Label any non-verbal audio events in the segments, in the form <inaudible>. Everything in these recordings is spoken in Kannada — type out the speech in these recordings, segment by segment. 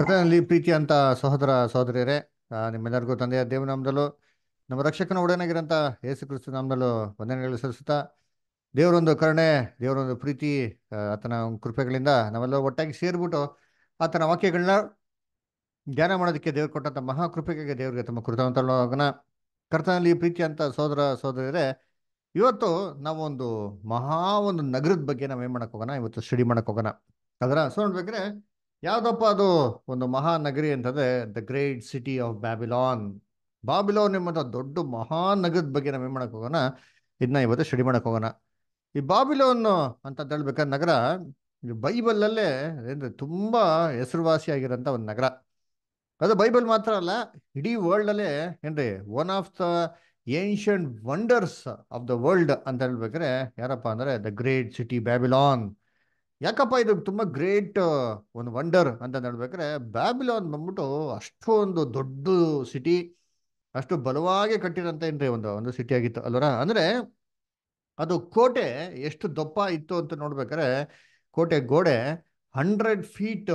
ಕಥೆಯಲ್ಲಿ ಅಂತ ಸಹೋದರ ಸಹೋದರಿಯರೇ ನಿಮ್ಮೆಲ್ಲರಿಗೂ ತಂದೆಯ ದೇವನಾಮದಲ್ಲೂ ನಮ್ಮ ರಕ್ಷಕನ ಒಡನಾಗಿರೋಂಥ ಯೇಸು ಕ್ರಿಸ್ತ ನಾಮದಲ್ಲೂ ವಂದನೆಗಳು ಸಲ್ಲಿಸುತ್ತಾ ದೇವರೊಂದು ಕರುಣೆ ದೇವರೊಂದು ಪ್ರೀತಿ ಆತನ ಕೃಪೆಗಳಿಂದ ನಾವೆಲ್ಲ ಒಟ್ಟಾಗಿ ಸೇರಿಬಿಟ್ಟು ಆತನ ವಾಕ್ಯಗಳನ್ನ ಧ್ಯಾನ ಮಾಡೋದಕ್ಕೆ ದೇವ್ರು ಕೊಟ್ಟಂಥ ಮಹಾ ಕೃಪೆಗೆ ದೇವರಿಗೆ ತಮ್ಮ ಹೋಗೋಣ ಕರ್ತನಲ್ಲಿ ಅಂತ ಸಹೋದರ ಸಹೋದರಿಯರೇ ಇವತ್ತು ನಾವು ಒಂದು ಮಹಾ ಒಂದು ನಗರದ ಬಗ್ಗೆ ನಾವು ಏನು ಮಾಡೋಕ್ಕೆ ಹೋಗೋಣ ಇವತ್ತು ಸ್ಟಡಿ ಮಾಡಕ್ ಹೋಗೋಣ ಅದರ ಸೊ ನೋಡ್ಬೇಕ್ರೆ ಯಾವುದಪ್ಪ ಅದು ಒಂದು ಮಹಾನಗರಿ ಅಂತಂದರೆ the great city of Babylon Babylon ಎಂಬಂಥ ದೊಡ್ಡ ಮಹಾನಗರದ ಬಗ್ಗೆ ನಾವು ಏನು ಹೋಗೋಣ ಇದನ್ನ ಇವತ್ತು ಸ್ಟಡಿ ಮಾಡೋಕ್ಕೆ ಹೋಗೋಣ ಈ ಬಾಬಿಲೋನ್ ಅಂತ ಹೇಳ್ಬೇಕಾದ ನಗರ ಬೈಬಲಲ್ಲೇ ತುಂಬಾ ತುಂಬ ಹೆಸರುವಾಸಿಯಾಗಿರೋಂಥ ಒಂದು ನಗರ ಅದು ಬೈಬಲ್ ಮಾತ್ರ ಅಲ್ಲ ಇಡೀ ವರ್ಲ್ಡಲ್ಲೇ ಏನ್ರಿ one of the ancient wonders of the world ಅಂತ ಹೇಳ್ಬೇಕಾದ್ರೆ ಯಾರಪ್ಪ ಅಂದರೆ ದ ಗ್ರೇಟ್ ಸಿಟಿ ಬ್ಯಾಬಿಲಾನ್ ಯಾಕಪ್ಪ ಇದು ತುಂಬ ಗ್ರೇಟ್ ಒಂದು ವಂಡರ್ ಅಂತ ನೋಡ್ಬೇಕಾದ್ರೆ ಬ್ಯಾಬಿಲಾನ್ ಬಂದ್ಬಿಟ್ಟು ಅಷ್ಟು ಒಂದು ದೊಡ್ಡ ಸಿಟಿ ಅಷ್ಟು ಬಲವಾಗಿ ಕಟ್ಟಿರೋಂಥ ಏನ್ರಿ ಒಂದು ಒಂದು ಸಿಟಿ ಆಗಿತ್ತು ಅಲ್ವರ ಅಂದರೆ ಅದು ಕೋಟೆ ಎಷ್ಟು ದಪ್ಪ ಇತ್ತು ಅಂತ ನೋಡ್ಬೇಕಾರೆ ಕೋಟೆ ಗೋಡೆ ಹಂಡ್ರೆಡ್ ಫೀಟ್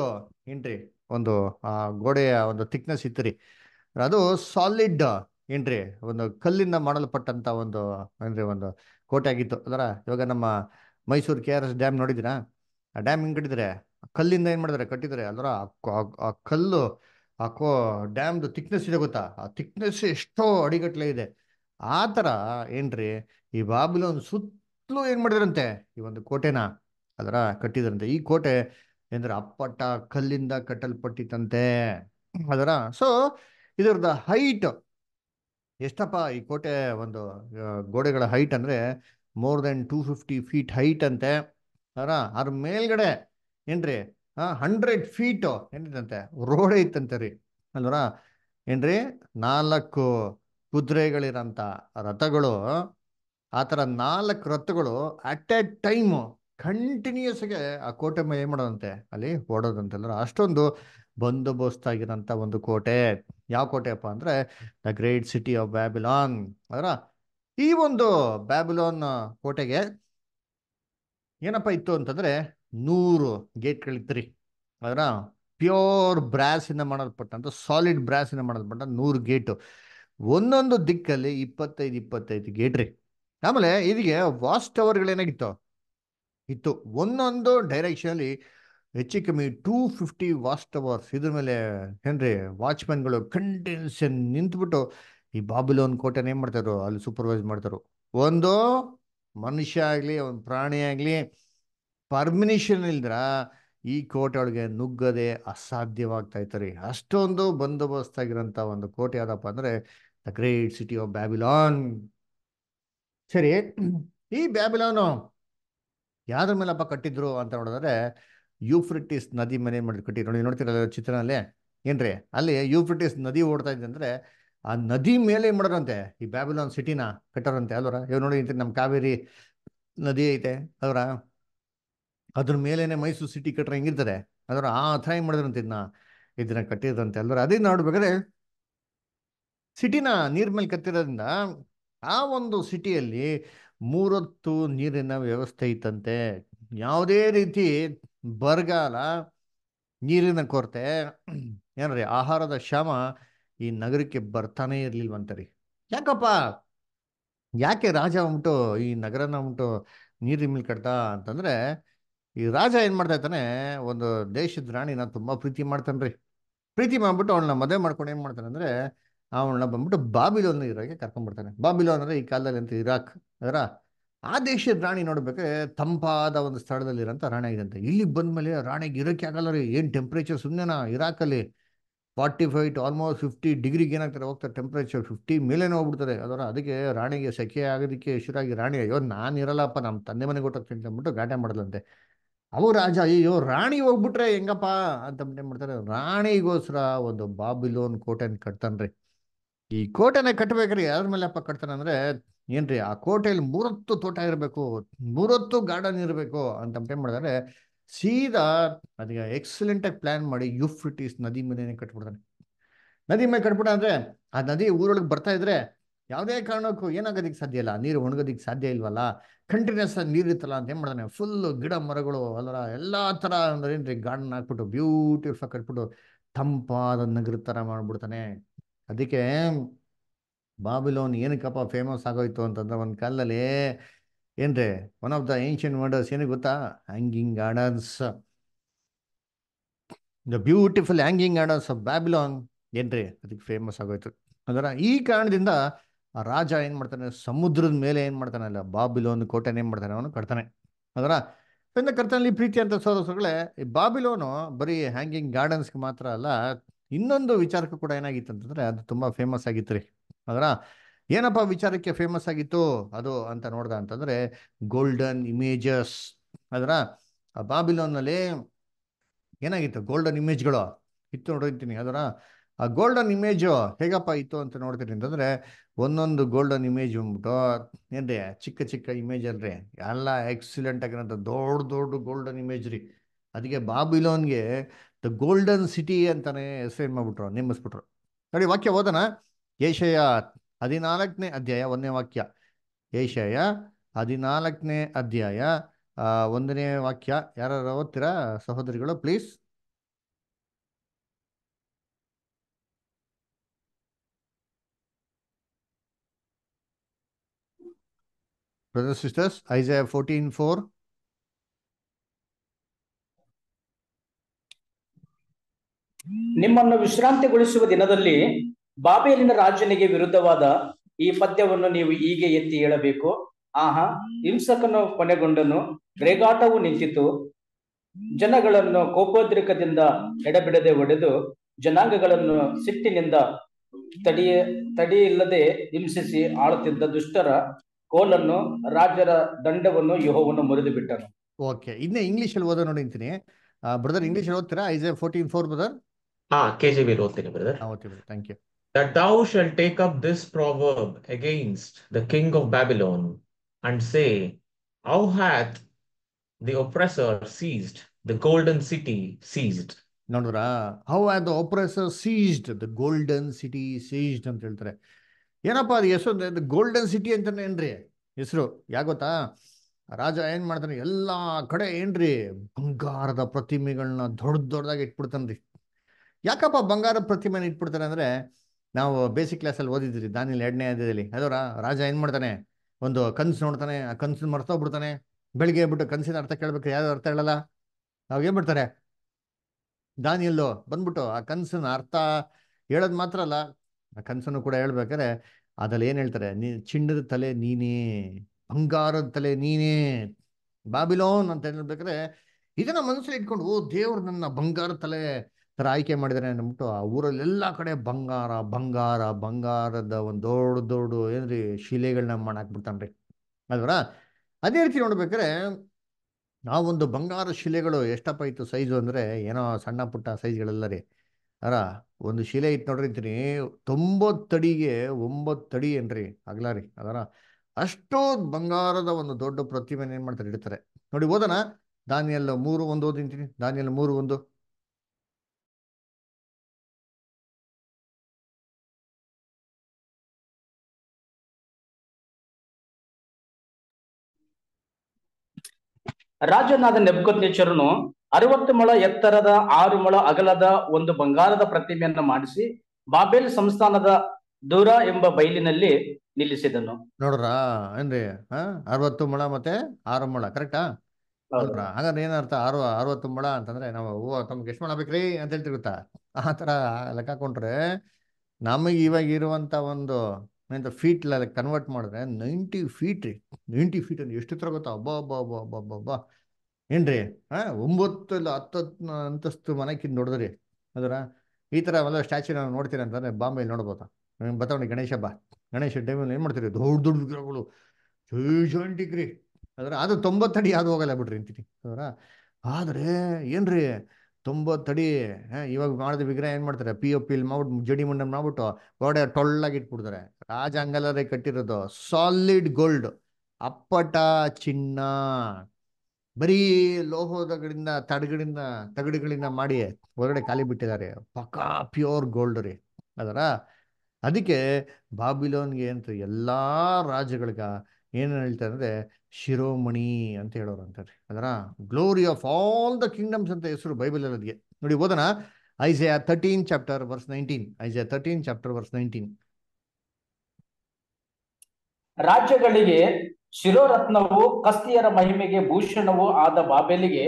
ಏನ್ರಿ ಒಂದು ಆ ಗೋಡೆಯ ಒಂದು ಥಿಕ್ನೆಸ್ ಇತ್ತು ರೀ ಅದು ಸಾಲಿಡ್ ಏನ್ರಿ ಒಂದು ಕಲ್ಲಿಂದ ಮಾಡಲ್ಪಟ್ಟಂಥ ಒಂದು ಏನ್ರಿ ಒಂದು ಕೋಟೆ ಆಗಿತ್ತು ಅದರ ಇವಾಗ ನಮ್ಮ Mysore K R S dam ನೋಡಿದ್ದೀರಾ ಆ ಡ್ಯಾಮ್ ಹಿಂಗೆ ಕಟ್ಟಿದ್ರೆ ಕಲ್ಲಿಂದ ಏನು ಮಾಡಿದ್ರೆ ಕಟ್ಟಿದ್ರೆ ಅದರ ಆ ಕಲ್ಲು ಆ ಕೋ ಡ್ಯಾಮ್ದು ಥಿಕ್ನೆಸ್ ಇದೆ ಗೊತ್ತಾ ಆ ಥಿಕ್ನೆಸ್ ಎಷ್ಟೋ ಅಡಿಗಟ್ಟಲೆ ಇದೆ ಆ ಥರ ಏನ್ರಿ ಈ ಒಂದು ಸುತ್ತಲೂ ಏನು ಮಾಡಿದ್ರಂತೆ ಈ ಒಂದು ಕೋಟೆನ ಅದರ ಕಟ್ಟಿದ್ರಂತೆ ಈ ಕೋಟೆ ಏನಂದ್ರೆ ಅಪ್ಪಟ್ಟ ಕಲ್ಲಿಂದ ಕಟ್ಟಲ್ಪಟ್ಟಿತಂತೆ ಅದರ ಸೊ ಇದರದ ಹೈಟ್ ಎಷ್ಟಪ್ಪ ಈ ಕೋಟೆ ಒಂದು ಗೋಡೆಗಳ ಹೈಟ್ ಅಂದರೆ more than two fifty feet height ಅಂತೆ ಅದರ ಅದ್ರ ಮೇಲ್ಗಡೆ ಏನ್ರಿ ಹಂಡ್ರೆಡ್ ಫೀಟು ಏನಿದಂತೆ ರೋಡ್ ಐತಂತೆ ರೀ ಅಲ್ವರ ಏನ್ರಿ ನಾಲ್ಕು ಕುದುರೆಗಳಿರೋಂಥ ರಥಗಳು ಆ ಥರ ನಾಲ್ಕು ರಥಗಳು ಅಟ್ ಎ ಟೈಮು ಕಂಟಿನ್ಯೂಸ್ಗೆ ಆ ಕೋಟೆ ಮೇಲೆ ಏನು ಮಾಡೋದಂತೆ ಅಲ್ಲಿ ಓಡೋದಂತೆ ಅಲ್ಲರ ಅಷ್ಟೊಂದು ಬಂದೋಬಸ್ತ್ ಆಗಿರೋಂಥ ಒಂದು ಕೋಟೆ ಯಾವ ಕೋಟೆಯಪ್ಪ ಅಂದರೆ the great city of Babylon ಅದರ ಈ ಒಂದು ಬ್ಯಾಬಿಲಾನ್ ಕೋಟೆಗೆ ಏನಪ್ಪ ಇತ್ತು ಅಂತಂದ್ರೆ ನೂರು ಗೇಟ್ಗಳಿತ್ತು ಅದರ ಪ್ಯೂರ್ ಬ್ರಾಸಿಂದ ಮಾಡಲ್ಪಟ್ಟಂಥ ಸಾಲಿಡ್ ಇಂದ ಮಾಡಲ್ಪಟ್ಟ ನೂರು ಗೇಟು ಒಂದೊಂದು ದಿಕ್ಕಲ್ಲಿ ಇಪ್ಪತ್ತೈದು ಇಪ್ಪತ್ತೈದು ಗೇಟ್ ರೀ ಆಮೇಲೆ ಇದಿಗೆ ವಾಚ್ ಏನಾಗಿತ್ತು ಇತ್ತು ಒಂದೊಂದು ಅಲ್ಲಿ ಹೆಚ್ಚು ಕಮ್ಮಿ ಟೂ ಫಿಫ್ಟಿ ವಾಸ್ ಟವರ್ಸ್ ಇದ್ರ ಮೇಲೆ ಏನ್ರಿ ವಾಚ್ಮ್ಯಾನ್ಗಳು ಕಂಟಿನ್ಯೂಸ್ ನಿಂತ್ಬಿಟ್ಟು ಈ ಬಾಬುಲೋನ್ ಕೋಟೆನ ಏನು ಮಾಡ್ತಾರೋ ಅಲ್ಲಿ ಸೂಪರ್ವೈಸ್ ಮಾಡ್ತಾರೋ ಒಂದು ಮನುಷ್ಯ ಆಗಲಿ ಒಂದು ಪ್ರಾಣಿ ಆಗಲಿ ಪರ್ಮಿಷನ್ ಇಲ್ದ್ರ ಈ ಕೋಟೆ ಒಳಗೆ ನುಗ್ಗದೆ ಅಸಾಧ್ಯವಾಗ್ತಾ ಇತ್ತರಿ ರೀ ಅಷ್ಟೊಂದು ಬಂದೋಬಸ್ತ್ ಆಗಿರೋಂಥ ಒಂದು ಕೋಟೆ ಯಾವುದಪ್ಪ ಅಂದರೆ the great city of Babylon ಸರಿ ಈ ಬ್ಯಾಬಿಲಾನು ಯಾರ ಮೇಲಪ್ಪ ಕಟ್ಟಿದ್ರು ಅಂತ ನೋಡಿದ್ರೆ ಯೂಫ್ರಿಟಿಸ್ ನದಿ ಮನೆ ಮಾಡಿ ಕಟ್ಟಿ ನೋಡಿ ನೋಡ್ತಿರಲ್ಲ ಚಿತ್ರನಲ್ಲೇ ಏನ್ರಿ ಅಲ್ಲಿ ಯೂಫ್ರಿಟಿಸ್ ನದಿ ಓಡ್ತಾ ಇದ್ದಂದ್ರೆ ಆ ನದಿ ಮೇಲೆ ಏನು ಮಾಡೋರಂತೆ ಈ ಬ್ಯಾಬಿಲಾನ್ ಸಿಟಿನ ಕಟ್ಟೋರಂತೆ ಅಲ್ವರ ಇವ್ ನೋಡಿ ನಮ್ಮ ಕಾವೇರಿ ನದಿ ಐತೆ ಅದರ ಅದ್ರ ಮೇಲೇನೆ ಮೈಸೂರು ಸಿಟಿ ಕಟ್ಟರೆ ಹೆಂಗಿರ್ತಾರೆ ಅದರ ಆ ಥರ ಏನು ಮಾಡಿದ್ರಂತೆ ಇದನ್ನ ಇದನ್ನ ಕಟ್ಟಿದ್ರಂತೆ ಅಲ್ವರ ಅದೇ ನೋಡ್ಬೇಕಾದ್ರೆ ಸಿಟಿನ ನೀರ್ ಮೇಲೆ ಕಟ್ಟಿರೋದ್ರಿಂದ ಆ ಒಂದು ಸಿಟಿಯಲ್ಲಿ ಮೂರತ್ತು ನೀರಿನ ವ್ಯವಸ್ಥೆ ಇತ್ತಂತೆ ಯಾವುದೇ ರೀತಿ ಬರಗಾಲ ನೀರಿನ ಕೊರತೆ ಏನ್ರಿ ಆಹಾರದ ಶ್ರಮ ಈ ನಗರಕ್ಕೆ ಬರ್ತಾನೆ ಇರಲಿಲ್ವಂತ ರೀ ಯಾಕಪ್ಪ ಯಾಕೆ ರಾಜ ಉಂಟು ಈ ನಗರನ ಉಂಟು ನೀರಿನ ಮೇಲೆ ಕಟ್ತಾ ಅಂತಂದರೆ ಈ ರಾಜ ಏನು ಮಾಡ್ತಾ ಇರ್ತಾನೆ ಒಂದು ದೇಶದ ರಾಣಿನ ತುಂಬ ಪ್ರೀತಿ ಮಾಡ್ತಾನೆ ರೀ ಪ್ರೀತಿ ಮಾಡ್ಬಿಟ್ಟು ಅವಳನ್ನ ಮದುವೆ ಮಾಡ್ಕೊಂಡು ಏನು ಮಾಡ್ತಾನೆ ಅಂದರೆ ಅವಳನ್ನ ಬಂದ್ಬಿಟ್ಟು ಬಾಬಿಲೋನ್ ಇರೋಕ್ಕೆ ಕರ್ಕೊಂಡ್ಬಿಡ್ತಾನೆ ಬಾಬಿಲು ಅಂದರೆ ಈ ಕಾಲದಲ್ಲಿ ಅಂತ ಇರಾಕ್ ಅದರ ಆ ದೇಶದ ರಾಣಿ ನೋಡ್ಬೇಕು ತಂಪಾದ ಒಂದು ಸ್ಥಳದಲ್ಲಿ ಸ್ಥಳದಲ್ಲಿರೋಂಥ ರಾಣಿ ಅಂತ ಇಲ್ಲಿಗೆ ಬಂದ್ಮೇಲೆ ರಾಣಿಗೆ ಇರೋಕ್ಕೆ ಆಗಲ್ಲ ರೀ ಏನು ಟೆಂಪ್ರೇಚರ್ ಇರಾಕ್ ಇರಾಕಲ್ಲಿ forty five to almost fifty ಡಿಗ್ರಿಗೆ ಏನಾಗ್ತಾರೆ ಹೋಗ್ತಾರೆ ಟೆಂಪ್ರೇಚರ್ ಫಿಫ್ಟಿ ಮೇಲೆ ಹೋಗ್ಬಿಡ್ತಾರೆ ಅದರ ಅದಕ್ಕೆ ರಾಣಿಗೆ ಸೆಕೆ ಆಗೋದಕ್ಕೆ ಶುರಾಗಿ ರಾಣಿ ಅಯ್ಯೋ ನಾನು ಇರಲ್ಲಪ್ಪ ನಮ್ಮ ತಂದೆ ಮನೆಗೆ ಹೊಟ್ಟೋಗ್ತೀನಿ ಅಂದ್ಬಿಟ್ಟು ಗಾಟೆ ಮಾಡಲಂತೆ ಅವು ರಾಜ ಅಯ್ಯೋ ರಾಣಿ ಹೋಗ್ಬಿಟ್ರೆ ಹೆಂಗಪ್ಪ ಅಂತ ಏನು ಮಾಡ್ತಾರೆ ರಾಣಿಗೋಸ್ಕರ ಒಂದು ಬಾಬಿಲೋನ್ ಕೋಟೆನ ಕಟ್ತಾನ್ರಿ ಈ ಕೋಟೆನ ಕಟ್ಟಬೇಕ್ರಿ ಯಾರ ಅಪ್ಪ ಕಟ್ತಾನೆ ಅಂದರೆ ಏನ್ರಿ ಆ ಕೋಟೆಯಲ್ಲಿ ಮೂರತ್ತು ತೋಟ ಇರಬೇಕು ಮೂರತ್ತು ಗಾರ್ಡನ್ ಇರಬೇಕು ಅಂತ ಏನು ಮಾಡಿದ್ರೆ ಸೀದಾ ಅದಕ್ಕೆ ಆಗಿ ಪ್ಲಾನ್ ಮಾಡಿ ಈಸ್ ನದಿ ಮೇಲೆ ಕಟ್ಬಿಡ್ತಾನೆ ನದಿ ಮೇಲೆ ಕಟ್ಬಿಡ ಅಂದ್ರೆ ಆ ನದಿ ಊರೊಳಗೆ ಬರ್ತಾ ಇದ್ರೆ ಯಾವುದೇ ಕಾರಣಕ್ಕೂ ಏನಾಗೋದಕ್ಕೆ ಸಾಧ್ಯ ಇಲ್ಲ ನೀರು ಒಣಗೋದಿಕ್ ಸಾಧ್ಯ ಇಲ್ವಲ್ಲ ಕಂಟಿನ್ಯೂಸ್ ಆಗಿ ನೀರು ಇತ್ತಲ್ಲ ಅಂತ ಏನು ಮಾಡ್ತಾನೆ ಫುಲ್ ಗಿಡ ಮರಗಳು ಅದರ ಎಲ್ಲಾ ತರ ಅಂದ್ರೆ ಏನ್ರಿ ಗಾರ್ಡನ್ ಹಾಕ್ಬಿಟ್ಟು ಬ್ಯೂಟಿಫುಲ್ ಕಟ್ಬಿಟ್ಟು ತಂಪಾದ ನಗರ ತರ ಮಾಡ್ಬಿಡ್ತಾನೆ ಅದಕ್ಕೆ ಬಾಬಿಲೋನ್ ಏನಕ್ಕಪ್ಪ ಫೇಮಸ್ ಆಗೋಯ್ತು ಅಂತಂದ್ರೆ ಒಂದ್ ಕಾಲದಲ್ಲಿ ಏನ್ರಿ one of the ancient wonders ಏನಕ್ಕೆ ಗೊತ್ತಾ hanging gardens the beautiful hanging gardens of Babylon ಏನ್ರಿ ಅದಕ್ಕೆ ಫೇಮಸ್ ಆಗೋಯ್ತು ಅಂದ್ರೆ ಈ ಕಾರಣದಿಂದ ಆ ರಾಜ ಏನು ಮಾಡ್ತಾನೆ ಸಮುದ್ರದ ಮೇಲೆ ಏನು ಮಾಡ್ತಾನೆ ಅಲ್ಲ ಬಾಬಿಲೋನ್ ಕೋಟೆನ ಏನ್ ಮಾಡ್ತಾನೆ ಅವನು ಕಟ್ತಾನೆ ಅದರ ಕರ್ತಾನೆ ಕರ್ತನಲ್ಲಿ ಪ್ರೀತಿ ಅಂತ ಸೋದಸಗಳೇ ಈ ಬಾಬಿಲೋನು ಬರೀ ಹ್ಯಾಂಗಿಂಗ್ ಗಾರ್ಡನ್ಸ್ಗೆ ಮಾತ್ರ ಅಲ್ಲ ಇನ್ನೊಂದು ವಿಚಾರಕ್ಕೂ ಕೂಡ ಏನಾಗಿತ್ತು ಅಂತಂದ್ರೆ ಅದು ತುಂಬಾ ಫೇಮಸ್ ಆಗಿತ್ತು ರೀ ಅದರ ಏನಪ್ಪ ವಿಚಾರಕ್ಕೆ ಫೇಮಸ್ ಆಗಿತ್ತು ಅದು ಅಂತ ನೋಡ್ದ ಅಂತಂದ್ರೆ ಗೋಲ್ಡನ್ ಇಮೇಜಸ್ ಅದರ ನಲ್ಲಿ ಏನಾಗಿತ್ತು ಗೋಲ್ಡನ್ ಇಮೇಜ್ಗಳು ಇತ್ತು ನೋಡಿರ್ತೀನಿ ಅದರ ಆ ಗೋಲ್ಡನ್ ಇಮೇಜು ಹೇಗಪ್ಪ ಇತ್ತು ಅಂತ ನೋಡ್ತೀನಿ ಅಂತಂದರೆ ಒಂದೊಂದು ಗೋಲ್ಡನ್ ಇಮೇಜ್ ಬಂದ್ಬಿಟ್ಟು ಏನ್ರಿ ಚಿಕ್ಕ ಚಿಕ್ಕ ಇಮೇಜ್ ಅಲ್ರಿ ಎಲ್ಲ ಎಕ್ಸಿಲೆಂಟ್ ಆಗಿರೋಂಥ ದೊಡ್ಡ ದೊಡ್ಡ ಗೋಲ್ಡನ್ ಇಮೇಜ್ ರೀ ಅದಕ್ಕೆ ಬಾಬಿಲೋನ್ಗೆ ದ ಗೋಲ್ಡನ್ ಸಿಟಿ ಅಂತಾನೆ ಹೆಸರೇನು ಮಾಡ್ಬಿಟ್ರು ನೇಮಿಸ್ಬಿಟ್ರು ನೋಡಿ ವಾಕ್ಯ ಓದೋಣ ಏಷಯಾ ಹದಿನಾಲ್ಕನೇ ಅಧ್ಯಾಯ ಒಂದನೇ ವಾಕ್ಯ ಏಷಯ ಹದಿನಾಲ್ಕನೇ ಅಧ್ಯಾಯ ಒಂದನೇ ವಾಕ್ಯ ಯಾರು ಓದ್ತೀರಾ ಸಹೋದರಿಗಳು please brother sisters Isaiah fourteen four ನಿಮ್ಮನ್ನು ವಿಶ್ರಾಂತಿಗೊಳಿಸುವ ದಿನದಲ್ಲಿ ಬಾಬೇಲಿನ ರಾಜನಿಗೆ ವಿರುದ್ಧವಾದ ಈ ಪದ್ಯವನ್ನು ನೀವು ಹೀಗೆ ಎತ್ತಿ ಹೇಳಬೇಕು ಆಹಾ ಹಿಂಸಕನು ಕೊನೆಗೊಂಡನು ರೇಗಾಟವು ನಿಂತಿತು ಜನಗಳನ್ನು ಕೋಪೋದ್ರಿಕದಿಂದ ಎಡಬಿಡದೆ ಒಡೆದು ಜನಾಂಗಗಳನ್ನು ಸಿಟ್ಟಿನಿಂದ ತಡೆಯ ತಡೆಯಿಲ್ಲದೆ ಹಿಂಸಿಸಿ ಆಳುತ್ತಿದ್ದ ದುಷ್ಟರ ಕೋಲನ್ನು ರಾಜ್ಯರ ದಂಡವನ್ನು ಯಹೋವನ್ನು ಮುರಿದು ಬಿಟ್ಟನು ಓಕೆ ಇನ್ನೇ ಇಂಗ್ಲಿಷ್ ಅಲ್ಲಿ ಓದೋ ನೋಡಿಂತೀನಿ ಬ್ರದರ್ ಇಂಗ್ಲಿಷ್ ಓದ್ತೀರಾ Isaiah fourteen four brother ಹಾ ಕೆಜಿಬಿ ಓದ್ತೀನಿ brother okay thank you that thou shalt take up this proverb against the king of Babylon and say, How hath the oppressor seized, the golden city seized. ನೋಡಿದ್ರ how are the oppressor ceased the golden city ceased ಅಂತ ಹೇಳ್ತಾರೆ ಏನಪ್ಪ ಅದು ಹೆಸರು ದ ಗೋಲ್ಡನ್ ಸಿಟಿ ಅಂತಾನೆ ಏನ್ರಿ ಹೆಸರು ಯಾಕೆ ಗೊತ್ತಾ ರಾಜ ಏನು ಮಾಡ್ತಾನೆ ಎಲ್ಲ ಕಡೆ ಏನ್ರಿ ಬಂಗಾರದ ಪ್ರತಿಮೆಗಳನ್ನ ದೊಡ್ಡ ದೊಡ್ಡದಾಗಿ ಇಟ್ಬಿಡ್ತಾನ್ರಿ ಯಾಕಪ್ಪ ಬಂಗಾರ ಪ್ರತಿಮೆನ ಇಟ್ಬಿಡ್ತಾನೆ ಅಂದರೆ ನಾವು ಬೇಸಿಕ್ ಕ್ಲಾಸಲ್ಲಿ ಓದಿದ್ರಿ ದಾನಿಲ್ ಎರಡನೇ ಅಧ್ಯದಲ್ಲಿ ಅದರ ರಾಜ ಏನು ಮಾಡ್ತಾನೆ ಒಂದು ಕನ್ಸು ನೋಡ್ತಾನೆ ಆ ಕನ್ಸನ್ನು ಮರ್ತೋಗ್ಬಿಡ್ತಾನೆ ಬೆಳಿಗ್ಗೆ ಬಿಟ್ಟು ಕನ್ಸಿನ ಅರ್ಥ ಕೇಳಬೇಕು ಯಾವ್ದು ಅರ್ಥ ಹೇಳಲ್ಲ ಅವಾಗ ಏನ್ಬಿಡ್ತಾರೆ ದಾನಿಯಲ್ಲೋ ಬಂದ್ಬಿಟ್ಟು ಆ ಕನ್ಸನ್ನ ಅರ್ಥ ಹೇಳೋದು ಮಾತ್ರ ಅಲ್ಲ ಆ ಕನ್ಸನ್ನು ಕೂಡ ಹೇಳ್ಬೇಕಾದ್ರೆ ಅದರಲ್ಲಿ ಏನು ಹೇಳ್ತಾರೆ ನೀ ಚಿಂಡದ ತಲೆ ನೀನೇ ಬಂಗಾರದ ತಲೆ ನೀನೇ ಬಾಬಿಲೋನ್ ಅಂತ ಹೇಳ್ಬೇಕಾದ್ರೆ ಇದನ್ನ ಮನಸ್ಸಲ್ಲಿ ಇಟ್ಕೊಂಡು ಓ ದೇವ್ರು ನನ್ನ ಬಂಗಾರ ತಲೆ ಥರ ಆಯ್ಕೆ ಮಾಡಿದರೆ ಅಂದ್ಬಿಟ್ಟು ಆ ಊರಲ್ಲಿ ಊರಲ್ಲೆಲ್ಲ ಕಡೆ ಬಂಗಾರ ಬಂಗಾರ ಬಂಗಾರದ ಒಂದು ದೊಡ್ಡ ದೊಡ್ಡ ಏನ್ರಿ ಶಿಲೆಗಳನ್ನ ಮಾಡಾಕ್ಬಿಡ್ತಾನೆ ರೀ ಅಲ್ವರ ಅದೇ ರೀತಿ ನೋಡ್ಬೇಕಾರೆ ನಾವೊಂದು ಬಂಗಾರ ಶಿಲೆಗಳು ಎಷ್ಟಪ್ಪ ಇತ್ತು ಸೈಜು ಅಂದರೆ ಏನೋ ಸಣ್ಣ ಪುಟ್ಟ ಸೈಜ್ಗಳೆಲ್ಲ ರೀ ಅರ ಒಂದು ಶಿಲೆ ಇತ್ತು ನೋಡ್ರಿ ಅಂತೀನಿ ತೊಂಬತ್ತಡಿಗೆ ಒಂಬತ್ತಡಿ ಏನ್ರಿ ಅಗಲ ರೀ ಅದರ ಅಷ್ಟೋ ಬಂಗಾರದ ಒಂದು ದೊಡ್ಡ ಪ್ರತಿಮೆ ಏನು ಮಾಡ್ತಾರೆ ಇಡ್ತಾರೆ ನೋಡಿ ಓದೋಣ ದಾನಿಯಲ್ಲ ಮೂರು ಒಂದು ಓದಿಂತೀನಿ ದಾನಿಯಲ್ಲ ಮೂರು ಒಂದು ರಾಜನಾದ ನೆಬ್ಕತ್ನೇಚರನು ಅರವತ್ತು ಮೊಳ ಎತ್ತರದ ಆರು ಮೊಳ ಅಗಲದ ಒಂದು ಬಂಗಾರದ ಪ್ರತಿಮೆಯನ್ನು ಮಾಡಿಸಿ ಬಾಬೆಲ್ ಸಂಸ್ಥಾನದ ದೂರ ಎಂಬ ಬಯಲಿನಲ್ಲಿ ನಿಲ್ಲಿಸಿದನು ನೋಡ್ರ ಏನ್ರಿ ಅರವತ್ತು ಮೊಳ ಮತ್ತೆ ಆರು ಮೊಳ ಕರೆಕ್ಟಾ ಹಾಗಾದ್ರೆ ಏನರ್ಥ ಆರು ಅರವತ್ತು ಮೊಳ ಅಂತಂದ್ರೆ ನಾವು ತಮ್ಗೆ ಎಷ್ಟು ಮೊಳ ಬೇಕ್ರಿ ಅಂತ ಹೇಳ್ತಿರುತ್ತಾ ಆ ತರ ಲೆಕ್ಕ ಕೊಂಡ್ರೆ ನಮಗೆ ಇವಾಗ ಇರುವಂತ ಒಂದು ಅಂತ ಫೀಟ್ಲ ಕನ್ವರ್ಟ್ ಮಾಡಿದ್ರೆ ನೈಂಟಿ ಫೀಟ್ ರೀ ನೈಂಟಿ ಫೀಟ್ ಅಂದ್ರೆ ಎಷ್ಟು ಹತ್ರ ಗೊತ್ತಾ ಅಬ್ಬಾ ಅಬ್ಬಾ ಅಬ್ಬಾ ಅಬ್ಬಾ ಅಬ್ಬಾ ಏನ್ರಿ ಹಾಂ ಒಂಬತ್ತು ಇಲ್ಲ ಹತ್ತು ಅಂತಸ್ತು ಮನೆಕಿಂದ ನೋಡಿದ್ರಿ ಅದರ ಈ ಥರ ಎಲ್ಲ ಸ್ಟ್ಯಾಚು ನಾವು ನೋಡ್ತೀರ ಅಂತಂದರೆ ಬಾಂಬೆಲಿ ನೋಡ್ಬೋದಾ ಬತ್ತಾವಣೆ ಗಣೇಶ ಹಬ್ಬ ಗಣೇಶ ಟೈಮಲ್ಲಿ ಏನು ಮಾಡ್ತೀರಿ ದೊಡ್ಡ ದೊಡ್ಡ ಗಿಡಗಳು ಜೈಂಟಿಗ್ರಿ ಅದರ ಅದು ತೊಂಬತ್ತಡಿ ಯಾವುದು ಹೋಗಲ್ಲ ಬಿಡ್ರಿ ಅಂತೀನಿ ಅದರ ಆದರೆ ಏನ್ರಿ ತುಂಬ ತಡಿ ಇವಾಗ ಮಾಡಿದ ವಿಗ್ರಹ ಏನ್ ಮಾಡ್ತಾರೆ ಪಿ ಒ ಪಿಲ್ ಮಾಡ್ಬಿಟ್ಟು ಜಡಿ ಮುಂಡನ್ ಮಾಡ್ಬಿಟ್ಟು ಗೋಡೆ ಟೊಳ್ಳಾಗಿ ಇಟ್ಬಿಡ್ತಾರೆ ರಾಜ ಅಂಗಲರೇ ಕಟ್ಟಿರೋದು ಸಾಲಿಡ್ ಗೋಲ್ಡ್ ಅಪ್ಪಟ ಚಿನ್ನ ಬರೀ ಲೋಹದಗಳಿಂದ ತಡಗಳಿಂದ ತಗಡುಗಳಿಂದ ಮಾಡಿ ಹೊರಗಡೆ ಖಾಲಿ ಬಿಟ್ಟಿದ್ದಾರೆ ಪಕ್ಕಾ ಪ್ಯೂರ್ ಗೋಲ್ಡ್ ರೀ ಅದರ ಅದಕ್ಕೆ ಬಾಬಿಲೋನ್ಗೆ ಅಂತ ಎಲ್ಲ ರಾಜ್ಯಗಳಿಗ ಏನೇನು ಹೇಳ್ತಾರೆ ಅಂದರೆ ಶಿರೋಮಣಿ ಅಂತ ಹೇಳೋರು ಅಂತಾರೆ ಅದರ glory of all the kingdoms ಅಂತ ಹೆಸರು ಬೈಬಲ್ ಅದಕ್ಕೆ ನೋಡಿ ಓದೋಣ Isaiah thirteen chapter verse nineteen Isaiah thirteen chapter verse nineteen ರಾಜ್ಯಗಳಿಗೆ ಶಿರೋರತ್ನವು ಕಸ್ತಿಯರ ಮಹಿಮೆಗೆ ಭೂಷಣವೂ ಆದ ಬಾಬೆಲಿಗೆ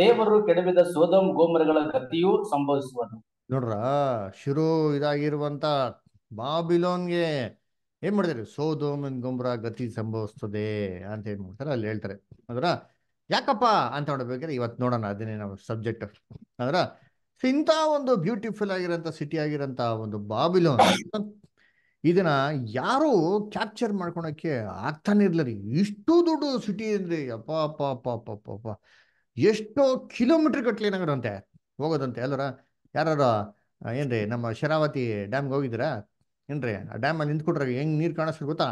ದೇವರು ಕೆಡವಿದ ಸೋದಂ ಗೋಮರಗಳ ಗತಿಯೂ ಸಂಭವಿಸುವನು ನೋಡ್ರ ಶಿರೋ ಇದಾಗಿರುವಂತ ಬಾಬಿಲೋನ್ಗೆ ಏನ್ ಮಾಡ್ತಾರೆ ಸೋದೋಮನ್ ಗೊಂಬ್ರ ಗತಿ ಸಂಭವಿಸ್ತದೆ ಅಂತ ಏನ್ ಮಾಡ್ತಾರೆ ಅಲ್ಲಿ ಹೇಳ್ತಾರೆ ಅದರ ಯಾಕಪ್ಪ ಅಂತ ನೋಡ್ಬೇಕಾದ್ರೆ ಇವತ್ತು ನೋಡೋಣ ಅದನ್ನೇ ನಮ್ಮ ಸಬ್ಜೆಕ್ಟ್ ಅದರ ಇಂಥ ಒಂದು ಬ್ಯೂಟಿಫುಲ್ ಆಗಿರೋಂಥ ಸಿಟಿ ಆಗಿರೋಂಥ ಒಂದು ಬಾಬಿಲೋನ್ ಇದನ್ನ ಯಾರು ಕ್ಯಾಪ್ಚರ್ ಮಾಡ್ಕೊಳಕ್ಕೆ ಆಗ್ತಾನೆ ರೀ ಇಷ್ಟು ದೊಡ್ಡ ಸಿಟಿ ಅಂದ್ರೆ ಅಪ್ಪ ಅಪ್ಪ ಅಪ್ಪ ಅಪ್ಪ ಅಪ್ಪ ಅಪ್ಪ ಎಷ್ಟೋ ಕಿಲೋಮೀಟರ್ ಕಟ್ಲಿ ಏನಾಗದಂತೆ ಹೋಗೋದಂತೆ ಅಲ್ಲರ ಯಾರು ಏನ್ರಿ ನಮ್ಮ ಶರಾವತಿ ಡ್ಯಾಮ್ಗೆ ಹೋಗಿದ್ದೀರಾ ಏನ್ರಿ ಆ ಅಲ್ಲಿ ನಿಂತ್ಕೊಟ್ರೆ ಹೆಂಗ್ ನೀರು ಕಾಣಿಸ್ರಿ ಗೊತ್ತಾ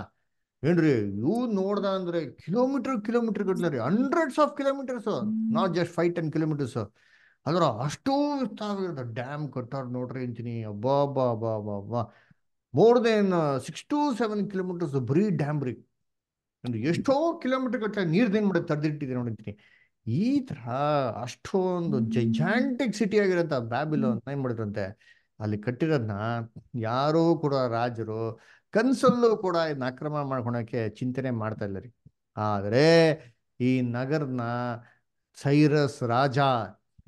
ಏನ್ರಿ ಇವು ನೋಡ್ದ ಅಂದ್ರೆ ಕಿಲೋಮೀಟರ್ ಕಿಲೋಮೀಟರ್ ಗಟ್ಲೆ ರೀ hundreds of kilometres not just five ten kilometres ಅದ್ರ ಅಷ್ಟು ವಿಸ್ತಾರ ಡ್ಯಾಮ್ ಕಟ್ಟಾರ ನೋಡ್ರಿ ಅಂತೀನಿ ಅಬ್ಬಾ ಬಾ ಬಾ ಬಾ ಬಾ more than six to seven kilometres ಬರೀ ಡ್ಯಾಮ್ ರೀ ಅಂದ್ರೆ ಎಷ್ಟೋ ಕಿಲೋಮೀಟರ್ ಗಟ್ಟಲೆ ನೀರ್ದೇನ್ ಮಾಡಿ ತಡೆದಿಟ್ಟಿದೆ ನೋಡಿಂತೀನಿ ಈ ತರ ಅಷ್ಟೊಂದು ಜೈಜಾಂಟಿಕ್ ಸಿಟಿ ಆಗಿರೋ ಬ್ಯಾಬಿಲೋ ಏನ್ ಮಾಡಿದ್ರಂತೆ ಅಲ್ಲಿ ಕಟ್ಟಿರೋದನ್ನ ಯಾರೂ ಕೂಡ ರಾಜರು ಕನ್ಸಲ್ಲೂ ಕೂಡ ಇದನ್ನ ಅಕ್ರಮ ಮಾಡ್ಕೊಳಕ್ಕೆ ಚಿಂತನೆ ಮಾಡ್ತಾ ಇಲ್ಲ ರೀ ಆದರೆ ಈ ನಗರನ ಸೈರಸ್ ರಾಜ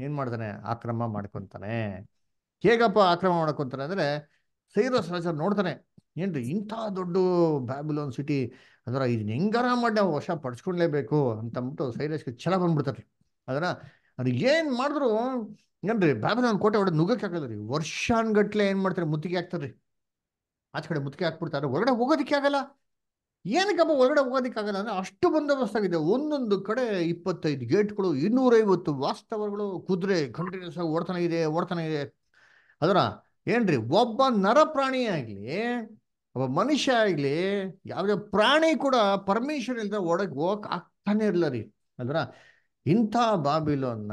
ಏನು ಮಾಡ್ತಾನೆ ಆಕ್ರಮ ಮಾಡ್ಕೊತಾನೆ ಹೇಗಪ್ಪ ಆಕ್ರಮ ಮಾಡ್ಕೊತಾನೆ ಅಂದರೆ ಸೈರಸ್ ರಾಜ ನೋಡ್ತಾನೆ ಏನ್ರಿ ಇಂಥ ದೊಡ್ಡ ಬ್ಯಾಬಿಲೋನ್ ಸಿಟಿ ಅದರ ಇದನ್ನ ಹೆಂಗಾರ ಮಾಡಿ ನಾವು ವಶ ಪಡಿಸ್ಕೊಳ್ಲೇಬೇಕು ಅಂತಂದ್ಬಿಟ್ಟು ಸೈರಸ್ಗೆ ಛಲ ಬಂದ್ಬಿಡ್ತಾರೆ ಅದರ ಅದು ಏನು ಮಾಡಿದ್ರು ಏನ್ರಿ ಬಾಬಿಲಾನ್ ಕೋಟೆ ಒಡೆ ನುಗ್ಗಕ್ಕೆ ವರ್ಷಾನ್ ವರ್ಷಾನ್ಗಟ್ಲೆ ಏನ್ ಮಾಡ್ತಾರೆ ಮುತ್ತಿಗೆ ಹಾಕ್ತಾರ್ರಿ ಆಚ ಕಡೆ ಮುತ್ತಿಗೆ ಹಾಕ್ಬಿಡ್ತಾರೆ ಒಳಗಡೆ ಹೋಗೋದಕ್ಕೆ ಆಗಲ್ಲ ಏನಕ್ಕಪ್ಪ ಹೊರಗಡೆ ಆಗಲ್ಲ ಅಂದ್ರೆ ಅಷ್ಟು ಬಂದೋಬಸ್ತ್ ಆಗಿದೆ ಒಂದೊಂದು ಕಡೆ ಇಪ್ಪತ್ತೈದು ಗೇಟ್ಗಳು ಇನ್ನೂರೈವತ್ತು ವಾಸ್ತವಗಳು ಕುದುರೆ ಕಂಟಿನ್ಯೂಸ್ ಆಗಿ ಓಡ್ತಾನೆ ಇದೆ ಓಡ್ತಾನ ಇದೆ ಅದರ ಏನ್ರಿ ಒಬ್ಬ ನರ ಪ್ರಾಣಿ ಆಗ್ಲಿ ಒಬ್ಬ ಮನುಷ್ಯ ಆಗ್ಲಿ ಯಾವುದೇ ಪ್ರಾಣಿ ಕೂಡ ಪರ್ಮಿಷನ್ ಇಲ್ದ ಒಳಗೆ ಹೋಗಕ್ ಆಗ್ತಾನೆ ಇರ್ಲ ರೀ ಅದ್ರ ಇಂಥ ಬಾಬಿಲೋನ್ನ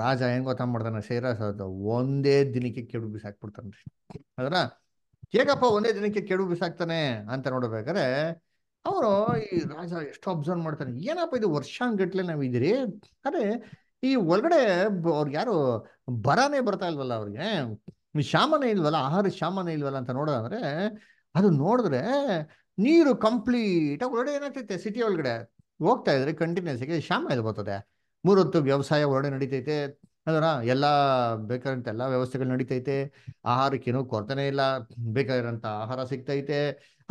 ರಾಜ ಏನ್ ಗೊತ್ತ ಮಾಡ್ತಾನೆ ಶೈರಾಸದ ಒಂದೇ ದಿನಕ್ಕೆ ಕೆಡು ಬಿಸಾಕ್ ರೀ ಅದರ ಹೇಗಪ್ಪ ಒಂದೇ ದಿನಕ್ಕೆ ಕೆಡು ಬಿಸಾಕ್ತಾನೆ ಅಂತ ನೋಡ್ಬೇಕಾದ್ರೆ ಅವರು ಈ ರಾಜ ಎಷ್ಟು ಅಬ್ಸರ್ವ್ ಮಾಡ್ತಾನೆ ಏನಪ್ಪ ಇದು ನಾವ್ ಇದ್ರಿ ಅದೇ ಈ ಒಳಗಡೆ ಅವ್ರಿಗೆ ಯಾರು ಬರಾನೇ ಬರ್ತಾ ಇಲ್ವಲ್ಲ ಅವ್ರಿಗೆ ಶ್ಯಾಮಾನ ಇಲ್ವಲ್ಲ ಆಹಾರ ಶ್ಯಾಮನ ಇಲ್ವಲ್ಲ ಅಂತ ನೋಡೋದಂದ್ರೆ ಅದು ನೋಡಿದ್ರೆ ನೀರು ಕಂಪ್ಲೀಟ್ ಒಳಗಡೆ ಏನಾಗ್ತೈತೆ ಸಿಟಿ ಒಳಗಡೆ ಹೋಗ್ತಾ ಇದ್ರೆ ಕಂಟಿನ್ಯೂಸ್ ಆಗಿ ಶಾಮ ಇದು ಬರ್ತದೆ ಹೊತ್ತು ವ್ಯವಸಾಯ ಹೊರಡೆ ನಡೀತೈತೆ ಅದರ ಎಲ್ಲ ಬೇಕಾದಂಥ ಎಲ್ಲ ವ್ಯವಸ್ಥೆಗಳು ನಡೀತೈತೆ ಆಹಾರಕ್ಕೇನೂ ಕೊರತೆನೇ ಇಲ್ಲ ಬೇಕಾಗಿರೋಂಥ ಆಹಾರ ಸಿಗ್ತೈತೆ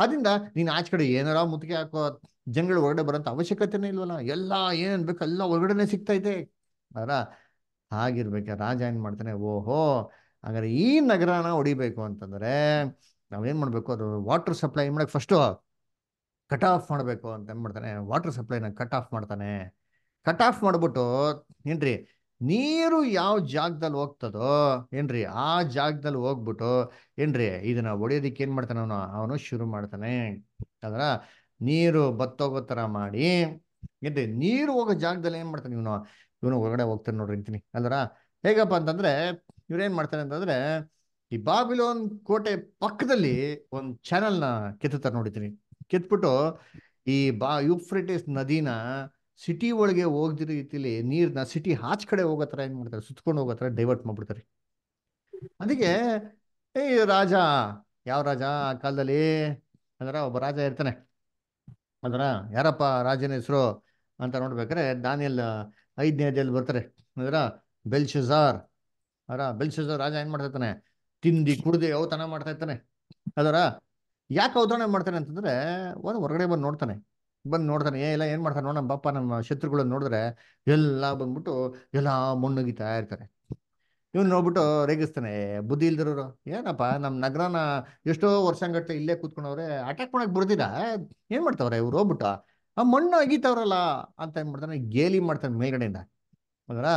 ಅದರಿಂದ ನೀನು ಆಚೆ ಕಡೆ ಏನಾರ ಮುತ್ತಿಗೆ ಹಾಕೋ ಜನಗಳು ಹೊರಗಡೆ ಬರೋಂಥ ಅವಶ್ಯಕತೆನೇ ಇಲ್ವಲ್ಲ ಎಲ್ಲ ಏನೇನು ಬೇಕು ಎಲ್ಲ ಹೊರಗಡೆನೆ ಸಿಗ್ತೈತೆ ಅದರ ಹಾಗಿರ್ಬೇಕು ರಾಜ ಏನು ಮಾಡ್ತಾನೆ ಓಹೋ ಹಾಗಾದ್ರೆ ಈ ನಗರನ ಹೊಡಿಬೇಕು ಅಂತಂದರೆ ನಾವೇನು ಮಾಡಬೇಕು ಅದು ವಾಟರ್ ಸಪ್ಲೈ ಮಾಡಕ್ಕೆ ಫಸ್ಟು ಕಟ್ ಆಫ್ ಮಾಡಬೇಕು ಅಂತ ಏನು ಮಾಡ್ತಾನೆ ವಾಟರ್ ಸಪ್ಲೈನ ಕಟ್ ಆಫ್ ಮಾಡ್ತಾನೆ ಕಟ್ ಆಫ್ ಮಾಡಿಬಿಟ್ಟು ಏನ್ರಿ ನೀರು ಯಾವ ಜಾಗದಲ್ಲಿ ಹೋಗ್ತದೋ ಏನ್ರಿ ಆ ಜಾಗದಲ್ಲಿ ಹೋಗ್ಬಿಟ್ಟು ಏನ್ರಿ ಇದನ್ನ ಹೊಡಿಯೋದಕ್ಕೆ ಏನು ಮಾಡ್ತಾನೆ ಅವನು ಅವನು ಶುರು ಮಾಡ್ತಾನೆ ಅದರ ನೀರು ಬತ್ತೋಗೋ ತರ ಮಾಡಿ ಏನ್ರಿ ನೀರು ಹೋಗೋ ಜಾಗದಲ್ಲಿ ಏನು ಮಾಡ್ತಾನೆ ಇವನು ಇವನು ಹೊರಗಡೆ ಹೋಗ್ತಾನೆ ನೋಡ್ರಿ ಅಂತೀನಿ ಅಲ್ದರ ಹೇಗಪ್ಪ ಅಂತಂದ್ರೆ ಇವ್ರೇನ್ ಮಾಡ್ತಾರೆ ಅಂತಂದ್ರೆ ಈ ಬಾಬಿಲೋನ್ ಕೋಟೆ ಪಕ್ಕದಲ್ಲಿ ಒಂದು ಚಾನಲ್ನ ಕೆತ್ತುತ್ತಾರೆ ನೋಡಿದ್ದೀನಿ ಕೆತ್ಬಿಟ್ಟು ಈ ಬಾ ಯುಫ್ರಿಟಿಸ್ ನದಿನ ಸಿಟಿ ಒಳಗೆ ಹೋಗದ ರೀತಿಲಿ ನೀರನ್ನ ಸಿಟಿ ಆಚ ಕಡೆ ಹೋಗೋತ್ರ ಏನು ಮಾಡ್ತಾರೆ ಸುತ್ಕೊಂಡು ಹೋಗತ್ರ ಡೈವರ್ಟ್ ಮಾಡ್ಬಿಡ್ತಾರೆ ಅದಕ್ಕೆ ಏ ರಾಜ ಯಾವ ರಾಜ ಆ ಕಾಲದಲ್ಲಿ ಅಂದ್ರ ಒಬ್ಬ ರಾಜ ಇರ್ತಾನೆ ಅದರ ಯಾರಪ್ಪ ರಾಜನ ಹೆಸರು ಅಂತ ನೋಡ್ಬೇಕಾರೆ ದಾನಿಯಲ್ ಐದನೇ ಅಧ್ಯಾಯದಲ್ಲಿ ಬರ್ತಾರೆ ಅದರ ಬೆಲ್ಶಜಾರ್ ಅದರ ಬೆಲ್ಶಜಾರ್ ರಾಜ ಏನು ಮಾಡ್ತಾ ಇರ್ತಾನೆ ತಿಂದು ಕುಡ್ದಿ ಅವತನ ಮಾಡ್ತಾ ಇರ್ತಾನೆ ಅದರ ಯಾಕೆ ಅವತರಣೆ ಮಾಡ್ತಾನೆ ಅಂತಂದ್ರೆ ಒಂದು ಹೊರಗಡೆ ಬಂದು ನೋಡ್ತಾನೆ ಬಂದು ನೋಡ್ತಾನೆ ಏ ಎಲ್ಲ ಏನು ಮಾಡ್ತಾನೆ ನಮ್ಮ ಬಾಪ ನಮ್ಮ ಶತ್ರುಗಳನ್ನ ನೋಡಿದ್ರೆ ಎಲ್ಲ ಬಂದ್ಬಿಟ್ಟು ಎಲ್ಲ ಮುನ್ನುಗಿತಾ ಇರ್ತಾರೆ ಇವ್ನ ನೋಡ್ಬಿಟ್ಟು ರೇಗಿಸ್ತಾನೆ ಬುದ್ಧಿ ಇಲ್ದಿರೋರು ಏನಪ್ಪ ನಮ್ಮ ನಗರನ ಎಷ್ಟೋ ವರ್ಷಂಗಟ್ಟೆ ಇಲ್ಲೇ ಕೂತ್ಕೊಂಡವ್ರೆ ಅಟ್ಯಾಕ್ ಮಾಡಕ್ ಬಿಡ್ದಿಲ್ಲ ಏನು ಮಾಡ್ತಾವ್ರೆ ಇವ್ರು ಹೋಗ್ಬಿಟ್ಟ ಆ ಮಣ್ಣು ಅಗಿತಾವ್ರಲ್ಲ ಅಂತ ಏನು ಮಾಡ್ತಾನೆ ಗೇಲಿ ಮಾಡ್ತಾನೆ ಮೇಲ್ಗಡೆಯಿಂದ ಹೌದಾ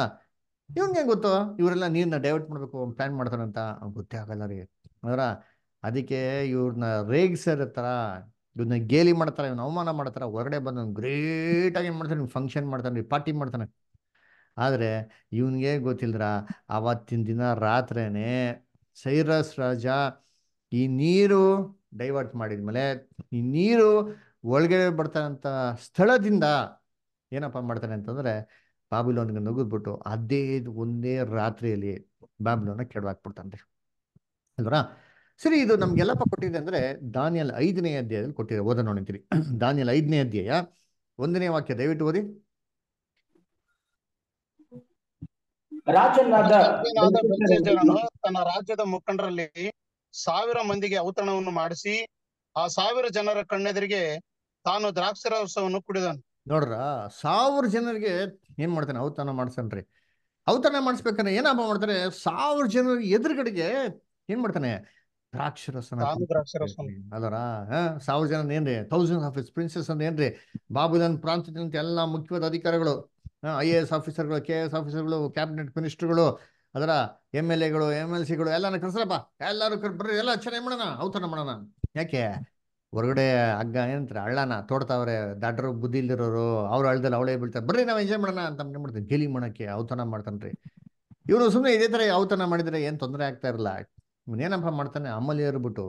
ಇವನ್ಗೆ ಹೆಂಗೆ ಗೊತ್ತು ಇವರೆಲ್ಲ ನೀರನ್ನ ಡೈವರ್ಟ್ ಮಾಡಬೇಕು ಪ್ಲ್ಯಾನ್ ಮಾಡ್ತಾನಂತ ಗೊತ್ತೇ ಆಗಲ್ಲ ರೀ ಅದಕ್ಕೆ ಇವ್ರನ್ನ ರೇಗಿಸೋದ್ರ ಥರ ಇವನ್ನ ಗೇಲಿ ಮಾಡ್ತಾರೆ ಇವನು ಅವಮಾನ ಮಾಡ್ತಾರೆ ಹೊರಗಡೆ ಬಂದು ಆಗಿ ಏನು ಮಾಡ್ತಾನೆ ಫಂಕ್ಷನ್ ಮಾಡ್ತಾನೆ ಪಾರ್ಟಿ ಮಾಡ್ತಾನೆ ಆದ್ರೆ ಇವನಿಗೆ ಗೊತ್ತಿಲ್ಲರ ಆವತ್ತಿನ ದಿನ ರಾತ್ರೇನೆ ಸೈರಸ್ ರಾಜ ಈ ನೀರು ಡೈವರ್ಟ್ ಮಾಡಿದ್ಮೇಲೆ ಈ ನೀರು ಒಳಗೆ ಬರ್ತಾನಂತ ಸ್ಥಳದಿಂದ ಏನಪ್ಪ ಮಾಡ್ತಾನೆ ಅಂತಂದ್ರೆ ಬಾಬಿಲೋನ್ಗೆ ನುಗ್ಗಿದ್ಬಿಟ್ಟು ಅದೇ ಒಂದೇ ರಾತ್ರಿಯಲ್ಲಿ ಬಾಬಿಲೋನ ಕೆಡವಾಕ್ಬಿಡ್ತಾನೆ ಅಲ್ವರಾ ಸರಿ ಇದು ನಮ್ಗೆಲ್ಲಪ್ಪ ಕೊಟ್ಟಿದೆ ಅಂದ್ರೆ ದಾನಿಯಲ್ ಐದನೇ ಅಧ್ಯಾಯದಲ್ಲಿ ಕೊಟ್ಟಿದೆ ಓದ ನೋಡಿಂತೀರಿ <clears throat> ದಾನಿಯಲ್ ಐದನೇ ಅಧ್ಯಾಯ ಒಂದನೇ ವಾಕ್ಯ ದಯವಿಟ್ಟು ಓದಿ ತನ್ನ ರಾಜ್ಯದ ಮುಖಂಡರಲ್ಲಿ ಸಾವಿರ ಮಂದಿಗೆ ಔತಣವನ್ನು ಮಾಡಿಸಿ ಆ ಸಾವಿರ ಜನರ ಕಣ್ಣೆದರಿಗೆ ತಾನು ದ್ರಾಕ್ಷಾರಸವನ್ನು ಕುಡಿದನು ನೋಡ್ರ ಸಾವಿರ ಜನರಿಗೆ ಏನ್ ಮಾಡ್ತಾನೆ ಔತಣ ಮಾಡ್ಸನ್ರಿ ಔತಣ ಮಾಡಿಸ್ಬೇಕಂದ್ರೆ ಏನಪ್ಪ ಮಾಡ್ತಾರೆ ಸಾವಿರ ಜನರಿಗೆ ಎದುರುಗಡೆಗೆ ಏನ್ ಮಾಡ್ತಾನೆ ದ್ರಾಕ್ಷರಸನ ಅದರ ಸಾವಿರ ಜನ ಏನ್ರಿ ಥೌಸಂಡ್ ಆಫ್ ಪ್ರಿನ್ಸಸ್ ಅಂತ ಏನ್ರಿ ಬಾಬುದನ್ ಪ್ರಾಂತ್ಯದಂತ ಎಲ್ಲ ಮುಖ್ಯವಾದ ಅಧಿಕಾರಿಗಳು ಐ ಎ ಎಸ್ ಆಫೀಸರ್ಗಳು ಕೆ ಎಸ್ ಆಫೀಸರ್ಗಳು ಕ್ಯಾಬಿನೆಟ್ ಮಿನಿಸ್ಟರ್ಗಳು ಅದರ ಎಮ್ ಎಲ್ ಎಗಳು ಎಮ್ ಎಲ್ ಸಿಗಳು ಎಲ್ಲ ಕರ್ಸ್ರಪ್ಪ ಎಲ್ಲರೂ ಬರ್ರಿ ಎಲ್ಲ ಚೆನ್ನಾಗಿ ಮಾಡೋಣ ಅವತಾನ ಮಾಡೋಣ ಯಾಕೆ ಹೊರಗಡೆ ಅಗ್ಗ ಏನಂತಾರೆ ಅಳ್ಳಾನ ತೋಡ್ತಾವ್ರೆ ದಾಡ್ರ ಬುದ್ಧಿ ಇಲ್ದಿರೋರು ಅವ್ರು ಅಳ್ದಲ್ಲಿ ಅವಳೇ ಬೀಳ್ತಾರೆ ಬರ್ರಿ ನಾವು ಎಂಜಾಯ್ ಮಾಡೋಣ ಅಂತ ಮಾಡ್ತೀವಿ ಗೇಲಿ ಮಾಡೋಕೆ ಅವತನ ಮಾಡ್ತಾನ್ರಿ ಇವರು ಸುಮ್ಮನೆ ಇದೇ ತರ ಔತನ ಮಾಡಿದ್ರೆ ಏನ್ ತೊಂದರೆ ಆಗ್ತಾ ಇರಲ್ಲ ಏನಪ್ಪ ಮಾಡ್ತಾನೆ ಅಮಲೇರು ಬಿಟ್ಟು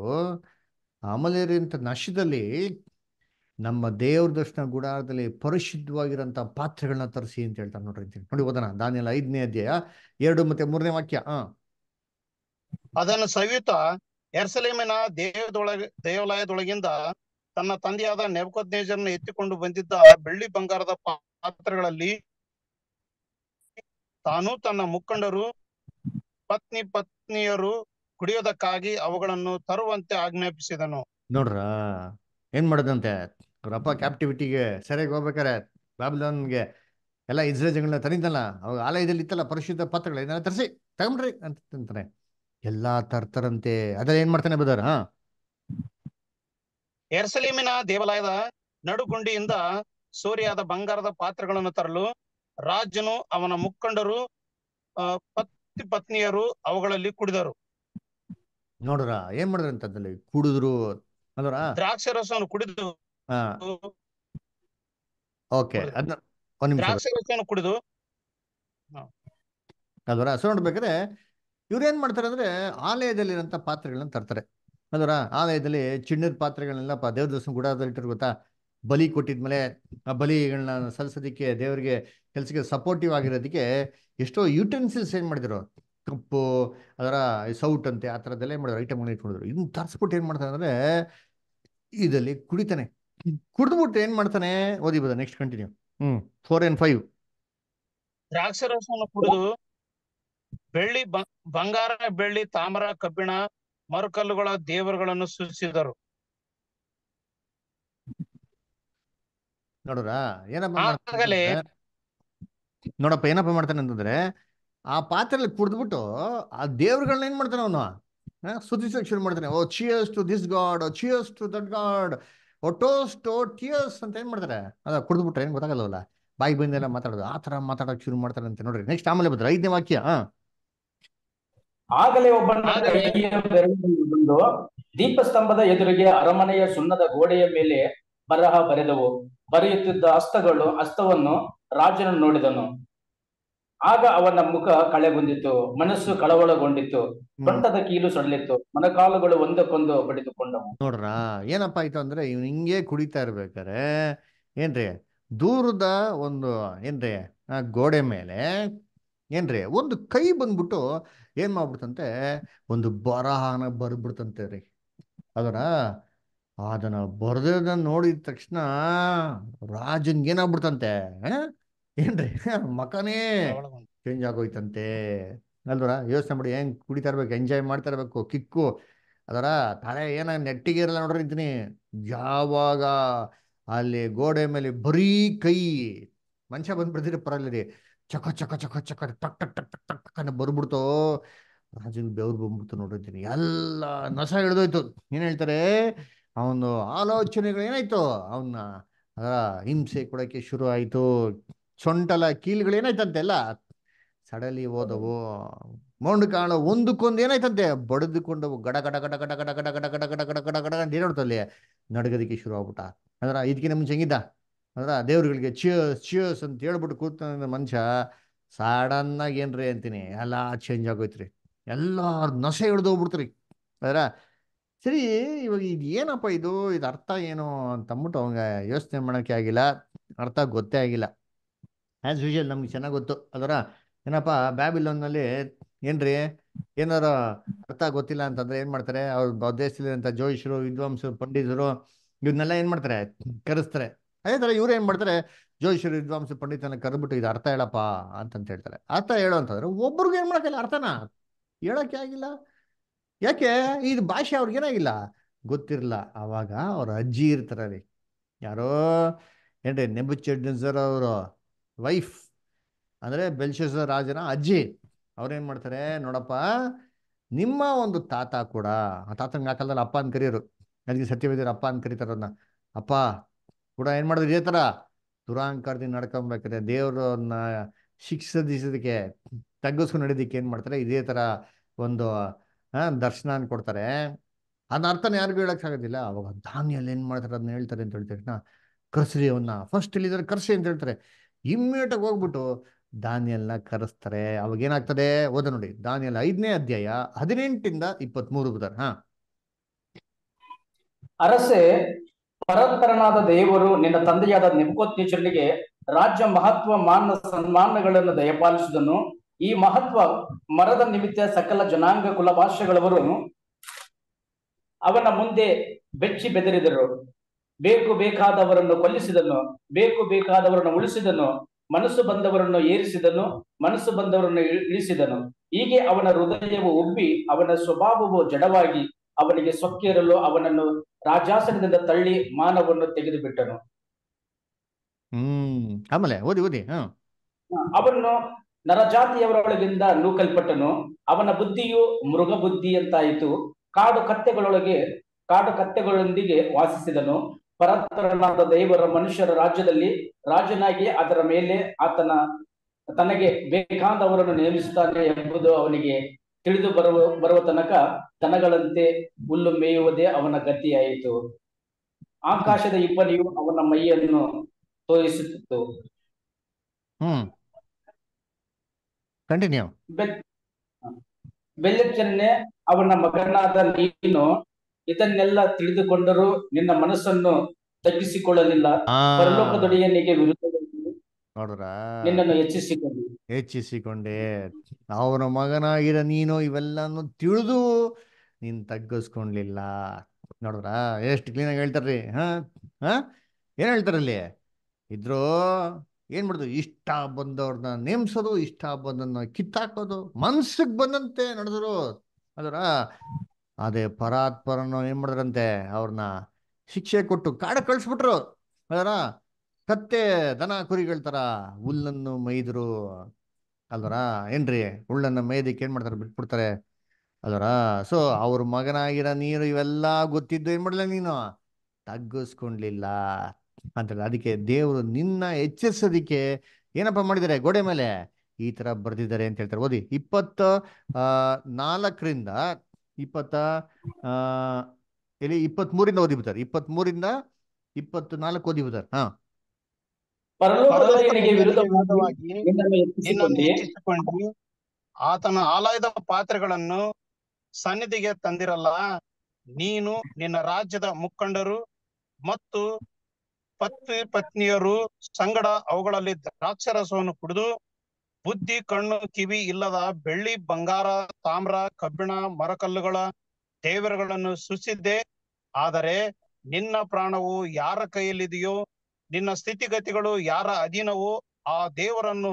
ಅಮಲೇರಿ ನಶದಲ್ಲಿ ನಮ್ಮ ದೇವ್ರ ದರ್ಶನ ಗುಡಾರದಲ್ಲಿ ಪರಿಶುದ್ಧವಾಗಿರಂತ ಪಾತ್ರೆಗಳನ್ನ ತರಿಸಿ ಅಂತ ಹೇಳ್ತಾನೆ ನೋಡ್ರಿ ನೋಡಿ ಓದನ ದಾನಿಯಲ್ಲ ಐದನೇ ಅಧ್ಯಾಯ ಎರಡು ಮತ್ತೆ ಮೂರನೇ ವಾಕ್ಯ ಹ ಅದನ್ನು ಸವಿಯುತ ಎರ್ಸಲೇಮಿನ ದೇವದೊಳಗ ದೇವಾಲಯದೊಳಗಿಂದ ತನ್ನ ತಂದೆಯಾದ ನೆಬಕದ್ನೇಜರನ್ನ ಎತ್ತಿಕೊಂಡು ಬಂದಿದ್ದ ಬೆಳ್ಳಿ ಬಂಗಾರದ ಪಾತ್ರೆಗಳಲ್ಲಿ ತಾನು ತನ್ನ ಮುಖಂಡರು ಪತ್ನಿ ಪತ್ನಿಯರು ಕುಡಿಯೋದಕ್ಕಾಗಿ ಅವುಗಳನ್ನು ತರುವಂತೆ ಆಜ್ಞಾಪಿಸಿದನು ನೋಡ್ರ ಏನ್ ಮಾಡದಂತೆ ರಪ್ಪ ಕ್ಯಾಪ್ಟಿವಿಟಿಗೆ ಸರಿಯಾಗಿ ಹೋಗ್ಬೇಕಾರೆ ಬಾಬಿಲೋನ್ಗೆ ಎಲ್ಲ ಇಸ್ರೇಜಗಳನ್ನ ತರಿದಲ್ಲ ಅವಾಗ ಆಲಯದಲ್ಲಿ ಇತ್ತಲ್ಲ ಪರಿಶುದ್ಧ ಪಾತ್ರಗಳು ಇದನ್ನ ತರಿಸಿ ತಗೊಂಡ್ರಿ ಅಂತಂತಾನೆ ಎಲ್ಲಾ ತರ್ತಾರಂತೆ ಅದ್ರ ಏನ್ ಮಾಡ್ತಾನೆ ಬದರ್ ಆ ಎರ್ಸಲೀಮಿನ ದೇವಾಲಯದ ನಡುಗುಂಡಿಯಿಂದ ಸೂರ್ಯದ ಬಂಗಾರದ ಪಾತ್ರಗಳನ್ನು ತರಲು ರಾಜನು ಅವನ ಮುಖಂಡರು ಪತ್ನಿ ಪತ್ನಿಯರು ಅವುಗಳಲ್ಲಿ ಕುಡಿದರು ನೋಡ್ರ ಏನ್ ಮಾಡಿದ್ರ ಕುಡಿದ್ರು ಅಂದ್ರ ದ್ರಾಕ್ಷಿ ರಸ ಕುಡಿದು ಓಕೆ ಅದನ್ನ ಕುಡಿದು ಅದರ ಹಸು ನೋಡ್ಬೇಕಾದ್ರೆ ಇವ್ರು ಏನ್ ಮಾಡ್ತಾರೆ ಅಂದ್ರೆ ಆಲಯದಲ್ಲಿರಂತ ಪಾತ್ರೆಗಳನ್ನ ತರ್ತಾರೆ ಅದರ ಆಲಯದಲ್ಲಿ ಚಿಣ್ಣದ ಪಾತ್ರೆಗಳನ್ನೆಲ್ಲ ದೇವ್ರ ದರ್ಶನ ಗುಡಾರದಲ್ಲಿ ಇಟ್ಟಿರ್ ಗೊತ್ತಾ ಬಲಿ ಕೊಟ್ಟಿದ್ಮೇಲೆ ಆ ಬಲಿಗಳನ್ನ ಸಲ್ಸೋದಿಕ್ಕೆ ದೇವರಿಗೆ ಕೆಲ್ಸಕ್ಕೆ ಸಪೋರ್ಟಿವ್ ಆಗಿರೋದಕ್ಕೆ ಎಷ್ಟೋ ಯುಟೆನ್ಸಿಲ್ಸ್ ಏನ್ ಮಾಡಿದ್ರು ಕಪ್ಪು ಅದರ ಸೌಟ್ ಅಂತೆ ಆ ಥರದ್ದೆಲ್ಲ ಏನು ಮಾಡಿದ್ರು ಐಟಮ್ಗಳನ್ನ ಇಟ್ಕೊಂಡಿದ್ರು ಇನ್ನು ತರಿಸ್ಬಿಟ್ಟು ಏನು ಮಾಡ್ತಾನೆ ಅಂದರೆ ಇದರಲ್ಲಿ ಕುಡಿತಾನೆ ಕುಡಿದ್ಬಿಟ್ಟು ಏನು ಮಾಡ್ತಾನೆ ಓದಿ ಓದಿಬೋದ next continue hmm four and five ದ್ರಾಕ್ಷರಸವನ್ನು ಕುಡಿದು ಬೆಳ್ಳಿ ಬಂಗಾರ ಬೆಳ್ಳಿ ತಾಮ್ರ ಕಬ್ಬಿಣ ಮರುಕಲ್ಲುಗಳ ದೇವರುಗಳನ್ನು ಸೂಚಿಸಿದರು ನೋಡ್ರ ಏನಪ್ಪ ನೋಡಪ್ಪ ಏನಪ್ಪ ಮಾಡ್ತಾನೆ ಅಂತಂದ್ರೆ ಆ ಪಾತ್ರೆಯಲ್ಲಿ ಕುಡಿದ್ಬಿಟ್ಟು ಆ ದೇವ್ರಗಳನ್ನ ಏನ್ ಮಾಡ್ತಾನೆ ಅವನು ಸುದ್ದಿಸಕ್ಕೆ ಶುರು ಮಾಡ್ತಾನೆ oh cheers to this God cheers to that God oh oh tears ಅಂತ ಏನ್ ಮಾಡ್ತಾರೆ ಅದ ಕುಡಿದ್ಬಿಟ್ರೆ ಏನ್ ಗೊತ್ತಾಗಲ್ಲವಲ್ಲ ಬಾಯಿ ಬಂದೆಲ್ಲ ಮಾತಾಡೋದು ಆ ತರ ಮಾತಾಡಕ್ ಶುರು ಮಾಡ್ತಾರೆ ಅಂತ ನೋಡ್ರಿ ನೆಕ್ಸ್ಟ್ ಆಮೇಲೆ ಬಂದ್ರೆ ಐದನೇ ವಾಕ್ಯ ಆಗಲೇ ಒಬ್ಬ ಬಂದು ದೀಪಸ್ತಂಭದ ಎದುರಿಗೆ ಅರಮನೆಯ ಸುಣ್ಣದ ಗೋಡೆಯ ಮೇಲೆ ಬರಹ ಬರೆದವು ಬರೆಯುತ್ತಿದ್ದ ಅಸ್ತಗಳು ಅಸ್ತವನ್ನು ರಾಜನನ್ನು ನೋಡಿದನು ಆಗ ಅವನ ಮುಖ ಕಳೆ ಬಂದಿತ್ತು ಮನಸ್ಸು ಕಳವಳಗೊಂಡಿತ್ತು ಸೊಂಟದ ಕೀಲು ಸಡಲಿತ್ತು ಮನಕಾಲುಗಳು ಒಂದಕ್ಕೊಂದು ಬಡಿದುಕೊಂಡವು ನೋಡ್ರ ಏನಪ್ಪಾ ಆಯ್ತು ಅಂದ್ರೆ ಇವ್ ಹಿಂಗೆ ಕುಡಿತಾ ಇರ್ಬೇಕಾರೆ ಏನ್ರಿ ದೂರದ ಒಂದು ಏನ್ರಿ ಗೋಡೆ ಮೇಲೆ ಏನ್ರಿ ಒಂದು ಕೈ ಬಂದ್ಬಿಟ್ಟು ಏನ್ ಮಾಡ್ಬಿಡ್ತಂತೆ ಒಂದು ಬರಹನ ಬರ್ಬಿಡ್ತಂತೆ ರೀ ಅದನ್ನ ಅದನ್ನ ಬರ್ದ ನೋಡಿದ ತಕ್ಷಣ ರಾಜನ್ಗೆ ಏನಾಗ್ಬಿಡ್ತಂತೆ ಏನ್ರಿ ಮಕನೇ ಚೇಂಜ್ ಆಗೋಯ್ತಂತೆ ಅಲ್ದರ ಯೋಚನೆ ಮಾಡಿ ಹೆಂಗ್ ಕುಡಿತಾ ಇರ್ಬೇಕು ಎಂಜಾಯ್ ಮಾಡ್ತಾ ಇರ್ಬೇಕು ಕಿಕ್ಕು ಅದರ ತಲೆ ಏನ ನೆಟ್ಟಿಗೆ ಇರಲ್ಲ ನೋಡ್ರಿ ಇದ್ದೀನಿ ಯಾವಾಗ ಅಲ್ಲಿ ಗೋಡೆ ಮೇಲೆ ಬರೀ ಕೈ ಮನುಷ್ಯ ಬಂದ್ಬಿಡ್ತೀರಿ ರೀ ಚಕ ಚಕ ಚಕ ಚಕ ಟಕ್ ಟಕ್ ಟಕ್ ಟಕ್ ಟಕ್ ಅನ್ನ ಬರ್ಬಿಡ್ತು ರಾಜನ್ ಬೆವ್ರು ಬಂದ್ಬಿಡ್ತು ನೋಡಿರ್ತೀನಿ ಎಲ್ಲ ನಸ ಹಿಡ್ದೋಯ್ತು ಏನ್ ಹೇಳ್ತಾರೆ ಅವನು ಆಲೋಚನೆಗಳು ಏನಾಯ್ತು ಅವನ್ನ ಅದರ ಹಿಂಸೆ ಕೊಡಕ್ಕೆ ಶುರು ಆಯಿತು ಸೊಂಟಲ ಏನಾಯ್ತಂತೆ ಎಲ್ಲ ಸಡಲಿ ಹೋದವು ಮೌಂಡ್ ಕಾಣ ಒಂದಕ್ಕೊಂದು ಏನಾಯ್ತಂತೆ ಬಡಿದುಕೊಂಡವು ಗಡ ಗಡ ಗಡ ಗಡ ಗಡ ಗಡ ಗಡ ಗಡ ಗಡ ಗಡ ಗಡ ಗಡ ಅಂತ ಶುರು ಆಗ್ಬಿಟ್ಟ ಅಂದ್ರ ಇದಕ್ಕಿಂತ ಮುಂಚೆ ಹೆಂಗಿದ್ದ ಅಂದ್ರ ದೇವ್ರುಗಳಿಗೆ ಚಿಯರ್ಸ್ ಚಿಯಸ್ ಅಂತ ಹೇಳ್ಬಿಟ್ಟು ಕೂತ ಮನುಷ್ಯ ಆಗಿ ಏನ್ರಿ ಅಂತೀನಿ ಎಲ್ಲ ಚೇಂಜ್ ಆಗೋಯ್ತ್ರಿ ಎಲ್ಲ ಹಿಡ್ದು ಹೋಗ್ಬಿಡ್ತ್ರಿ ಅದರ ಸರಿ ಇವಾಗ ಇದು ಏನಪ್ಪ ಇದು ಇದು ಅರ್ಥ ಏನು ಅಂತ ಅಂದ್ಬಿಟ್ಟು ಅವಂಗ ಯೋಚನೆ ಮಾಡೋಕೆ ಆಗಿಲ್ಲ ಅರ್ಥ ಗೊತ್ತೇ ಆಗಿಲ್ಲ ಆ್ಯಸ್ ಯೂಶಲ್ ನಮ್ಗೆ ಚೆನ್ನಾಗಿ ಗೊತ್ತು ಅದರ ಏನಪ್ಪ ಬ್ಯಾಬಿಲೋನ್ನಲ್ಲಿ ಏನ್ರಿ ಏನಾರ ಅರ್ಥ ಗೊತ್ತಿಲ್ಲ ಅಂತಂದ್ರೆ ಏನು ಮಾಡ್ತಾರೆ ಅವ್ರ ದೇಶದಲ್ಲಿ ಜೋಯಿಷರು ವಿದ್ವಾಂಸರು ಪಂಡಿತರು ಇವನ್ನೆಲ್ಲ ಏನು ಮಾಡ್ತಾರೆ ಕರೆಸ್ತಾರೆ ಅದೇ ಥರ ಇವ್ರು ಏನು ಮಾಡ್ತಾರೆ ಜೋಯಿಷರು ವಿದ್ವಾಂಸರು ಪಂಡಿತನ ಕರೆದ್ಬಿಟ್ಟು ಇದು ಅರ್ಥ ಹೇಳಪ್ಪ ಅಂತಂತ ಹೇಳ್ತಾರೆ ಅರ್ಥ ಹೇಳು ಅಂತಂದ್ರೆ ಒಬ್ರಿಗೂ ಏನು ಮಾಡೋಕ್ಕಿಲ್ಲ ಅರ್ಥನ ಹೇಳೋಕ್ಕೆ ಆಗಿಲ್ಲ ಯಾಕೆ ಇದು ಭಾಷೆ ಅವ್ರಿಗೇನಾಗಿಲ್ಲ ಗೊತ್ತಿರಲ್ಲ ಆವಾಗ ಅವ್ರ ಅಜ್ಜಿ ಇರ್ತಾರೆ ರೀ ಯಾರೋ ಏನ್ರಿ ಸರ್ ಅವರು ವೈಫ್ ಅಂದರೆ ಬೆಲ್ಶಸ್ ರಾಜನ ಅಜ್ಜಿ ಅವ್ರೇನು ಮಾಡ್ತಾರೆ ನೋಡಪ್ಪ ನಿಮ್ಮ ಒಂದು ತಾತ ಕೂಡ ಆ ತಾತನ ಆ ಕಾಲದಲ್ಲಿ ಅಪ್ಪ ಅಂತ ಕರೆಯೋರು ನನಗೆ ಸತ್ಯವೇದ್ರ ಅಪ್ಪ ಅಂತ ಕರೀತಾರನ್ನ ಅಪ್ಪ ಕೂಡ ಏನು ಮಾಡಿದ್ರು ಇದೇ ಥರ ದುರಾಂಕಾರದಿಂದ ನಡ್ಕೊಬೇಕಾದ್ರೆ ದೇವರನ್ನ ಶಿಕ್ಷಿಸೋದಕ್ಕೆ ತಗ್ಗಿಸ್ಕೊಂಡು ನಡೆಯೋದಿಕ್ಕೆ ಏನು ಮಾಡ್ತಾರೆ ಇದೇ ಥರ ಒಂದು ದರ್ಶನ ಕೊಡ್ತಾರೆ ಅದನ್ನ ಅರ್ಥನ ಯಾರಿಗೂ ಹೇಳೋಕ್ಕಾಗೋದಿಲ್ಲ ಅವಾಗ ಧಾನ್ಯಲ್ಲಿ ಏನು ಮಾಡ್ತಾರೆ ಅದನ್ನ ಹೇಳ್ತಾರೆ ಅಂತ ಹೇಳ್ತಾರೆ ಕರ್ಸರಿ ಅವನ್ನ ಫಸ್ಟ್ ಇಲ್ಲಿದ್ದಾರೆ ಕರ್ಸಿ ಅಂತ ಹೇಳ್ತಾರೆ ಆಗಿ ಹೋಗ್ಬಿಟ್ಟು ದಾನಿಯಲ್ನ ಕರೆಸ್ತಾರೆ ಅವಾಗ ಏನಾಗ್ತದೆ ಓದ ನೋಡಿ ದಾನಿಯಲ್ ಐದನೇ ಅಧ್ಯಾಯ ಹದಿನೆಂಟಿಂದ ಇಪ್ಪತ್ಮೂರು ಮೂರು ಹ ಅರಸೆ ಪರಂಪರನಾದ ದೇವರು ನಿನ್ನ ತಂದೆಯಾದ ನಿಮ್ಕೋತ್ನೀಚರಿಗೆ ರಾಜ್ಯ ಮಹತ್ವ ಮಾನ ಸನ್ಮಾನಗಳನ್ನು ದಯಪಾಲಿಸಿದನು ಈ ಮಹತ್ವ ಮರದ ನಿಮಿತ್ತ ಸಕಲ ಜನಾಂಗ ಕುಲ ಭಾಷೆಗಳವರು ಅವನ ಮುಂದೆ ಬೆಚ್ಚಿ ಬೆದರಿದರು ಬೇಕು ಬೇಕಾದವರನ್ನು ಕೊಲ್ಲಿಸಿದನು ಬೇಕು ಬೇಕಾದವರನ್ನು ಉಳಿಸಿದನು ಮನಸ್ಸು ಬಂದವರನ್ನು ಏರಿಸಿದನು ಮನಸ್ಸು ಬಂದವರನ್ನು ಇಳಿಸಿದನು ಹೀಗೆ ಅವನ ಹೃದಯವು ಉಬ್ಬಿ ಅವನ ಸ್ವಭಾವವು ಜಡವಾಗಿ ಅವನಿಗೆ ಸೊಕ್ಕೇರಲು ಅವನನ್ನು ರಾಜಾಸನದಿಂದ ತಳ್ಳಿ ಮಾನವನ್ನು ತೆಗೆದು ಬಿಟ್ಟನು ಹ್ಮ್ ಓದಿ ಓದಿ ಅವನು ನರಜಾತಿಯವರೊಳಗಿಂದ ನೂಕಲ್ಪಟ್ಟನು ಅವನ ಬುದ್ಧಿಯು ಮೃಗ ಬುದ್ಧಿ ಅಂತಾಯಿತು ಕಾಡು ಕತ್ತೆಗಳೊಳಗೆ ಕಾಡು ಕತ್ತೆಗಳೊಂದಿಗೆ ವಾಸಿಸಿದನು ಪರಂತರನಾದ ದೈವರ ಮನುಷ್ಯರ ರಾಜ್ಯದಲ್ಲಿ ರಾಜನಾಗಿ ಅದರ ಮೇಲೆ ಆತನ ತನಗೆ ಬೇಕಾದವರನ್ನು ನೇಮಿಸುತ್ತಾನೆ ಎಂಬುದು ಅವನಿಗೆ ತಿಳಿದು ಬರುವ ಬರುವ ತನಕ ದನಗಳಂತೆ ಹುಲ್ಲು ಮೇಯುವುದೇ ಅವನ ಗತಿಯಾಯಿತು ಆಕಾಶದ ಇಬ್ಬನಿಯು ಅವನ ಮೈಯನ್ನು ತೋರಿಸುತ್ತಿತ್ತು ಹ್ಮ್ ಅವನ ಮಗನಾದ ನೀನು ಇದನ್ನೆಲ್ಲ ತಿಳಿದುಕೊಂಡರೂ ನಿನ್ನ ಮನಸ್ಸನ್ನು ತಗ್ಗಿಸಿಕೊಳ್ಳಲಿಲ್ಲ ಪರಲೋಕದೊಡೆಯನಿಗೆ ವಿರುದ್ಧ ನಿನ್ನನ್ನು ಹೆಚ್ಚಿಸಿಕೊಂಡು ಹೆಚ್ಚಿಸಿಕೊಂಡೆ ಅವನ ಮಗನಾಗಿರ ನೀನು ಇವೆಲ್ಲಾನು ತಿಳಿದು ನೀನ್ ತಗ್ಗಿಸ್ಕೊಂಡ್ಲಿಲ್ಲ ನೋಡ್ರ ಎಷ್ಟು ಕ್ಲೀನ್ ಆಗಿ ಹೇಳ್ತಾರ್ರಿ ಹಾ ಹಾ ಏನ್ ಹೇಳ್ತಾರಲ್ಲಿ ಇದ್ರು ಏನ್ ಮಾಡುದು ಇಷ್ಟ ಬಂದವ್ರನ್ನ ನೇಮ್ಸೋದು ಇಷ್ಟ ಬಂದನ್ನ ಕಿತ್ತಾಕೋದು ಮನ್ಸಕ್ ಬಂದಂತೆ ನಡೆದ್ರು ಅದರ ಅದೇ ಪರಾತ್ಪರನು ಏನ್ ಮಾಡಿದ್ರಂತೆ ಅವ್ರನ್ನ ಶಿಕ್ಷೆ ಕೊಟ್ಟು ಕಾಡ ಕಳಿಸ್ಬಿಟ್ರು ಅದರ ಕತ್ತೆ ದನ ಕುರಿಗಳ ತರ ಹುಲ್ಲನ್ನು ಮೈದ್ರು ಅಲ್ವರ ಏನ್ರಿ ಹುಲ್ಲನ್ನು ಮೈದಕ್ಕೆ ಏನ್ ಮಾಡ್ತಾರೆ ಬಿಟ್ಬಿಡ್ತಾರೆ ಅಲ್ವರ ಸೊ ಅವ್ರ ಮಗನಾಗಿರೋ ನೀರು ಇವೆಲ್ಲ ಗೊತ್ತಿದ್ದು ಏನ್ ಮಾಡಲ ನೀನು ತಗ್ಗಿಸ್ಕೊಂಡ್ಲಿಲ್ಲ ಅಂತೇಳಿ ಅದಕ್ಕೆ ದೇವರು ನಿನ್ನ ಎಚ್ಚರಿಸೋದಕ್ಕೆ ಏನಪ್ಪ ಮಾಡಿದ್ದಾರೆ ಗೋಡೆ ಮೇಲೆ ಈ ತರ ಬರ್ದಿದ್ದಾರೆ ಅಂತ ಹೇಳ್ತಾರೆ ಓದಿ ಇಪ್ಪತ್ತ ನಾಲ್ಕರಿಂದ ಇಪ್ಪತ್ತ ಇಲ್ಲಿ ಇಪ್ಪತ್ ಮೂರಿಂದ ಓದಿ ಬಿಡ್ತಾರೆ ಇಪ್ಪತ್ ಮೂರಿಂದ ಇಪ್ಪತ್ ನಾಲ್ಕು ಓದಿ ಬಿಡ್ತಾರೆ ಹಾ ಆತನ ಆಲಯದ ಪಾತ್ರೆಗಳನ್ನು ಸನ್ನಿಧಿಗೆ ತಂದಿರಲ್ಲ ನೀನು ನಿನ್ನ ರಾಜ್ಯದ ಮುಖಂಡರು ಮತ್ತು ಪತ್ನಿ ಪತ್ನಿಯರು ಸಂಗಡ ಅವುಗಳಲ್ಲಿ ದ್ರಾಕ್ಷರಸವನ್ನು ಕುಡಿದು ಬುದ್ಧಿ ಕಣ್ಣು ಕಿವಿ ಇಲ್ಲದ ಬೆಳ್ಳಿ ಬಂಗಾರ ತಾಮ್ರ ಕಬ್ಬಿಣ ಮರಕಲ್ಲುಗಳ ದೇವರಗಳನ್ನು ಸೃಷ್ಟಿಸಿದ್ದೆ ಆದರೆ ನಿನ್ನ ಪ್ರಾಣವು ಯಾರ ಕೈಯಲ್ಲಿದೆಯೋ ನಿನ್ನ ಸ್ಥಿತಿಗತಿಗಳು ಯಾರ ಅಧೀನವೋ ಆ ದೇವರನ್ನು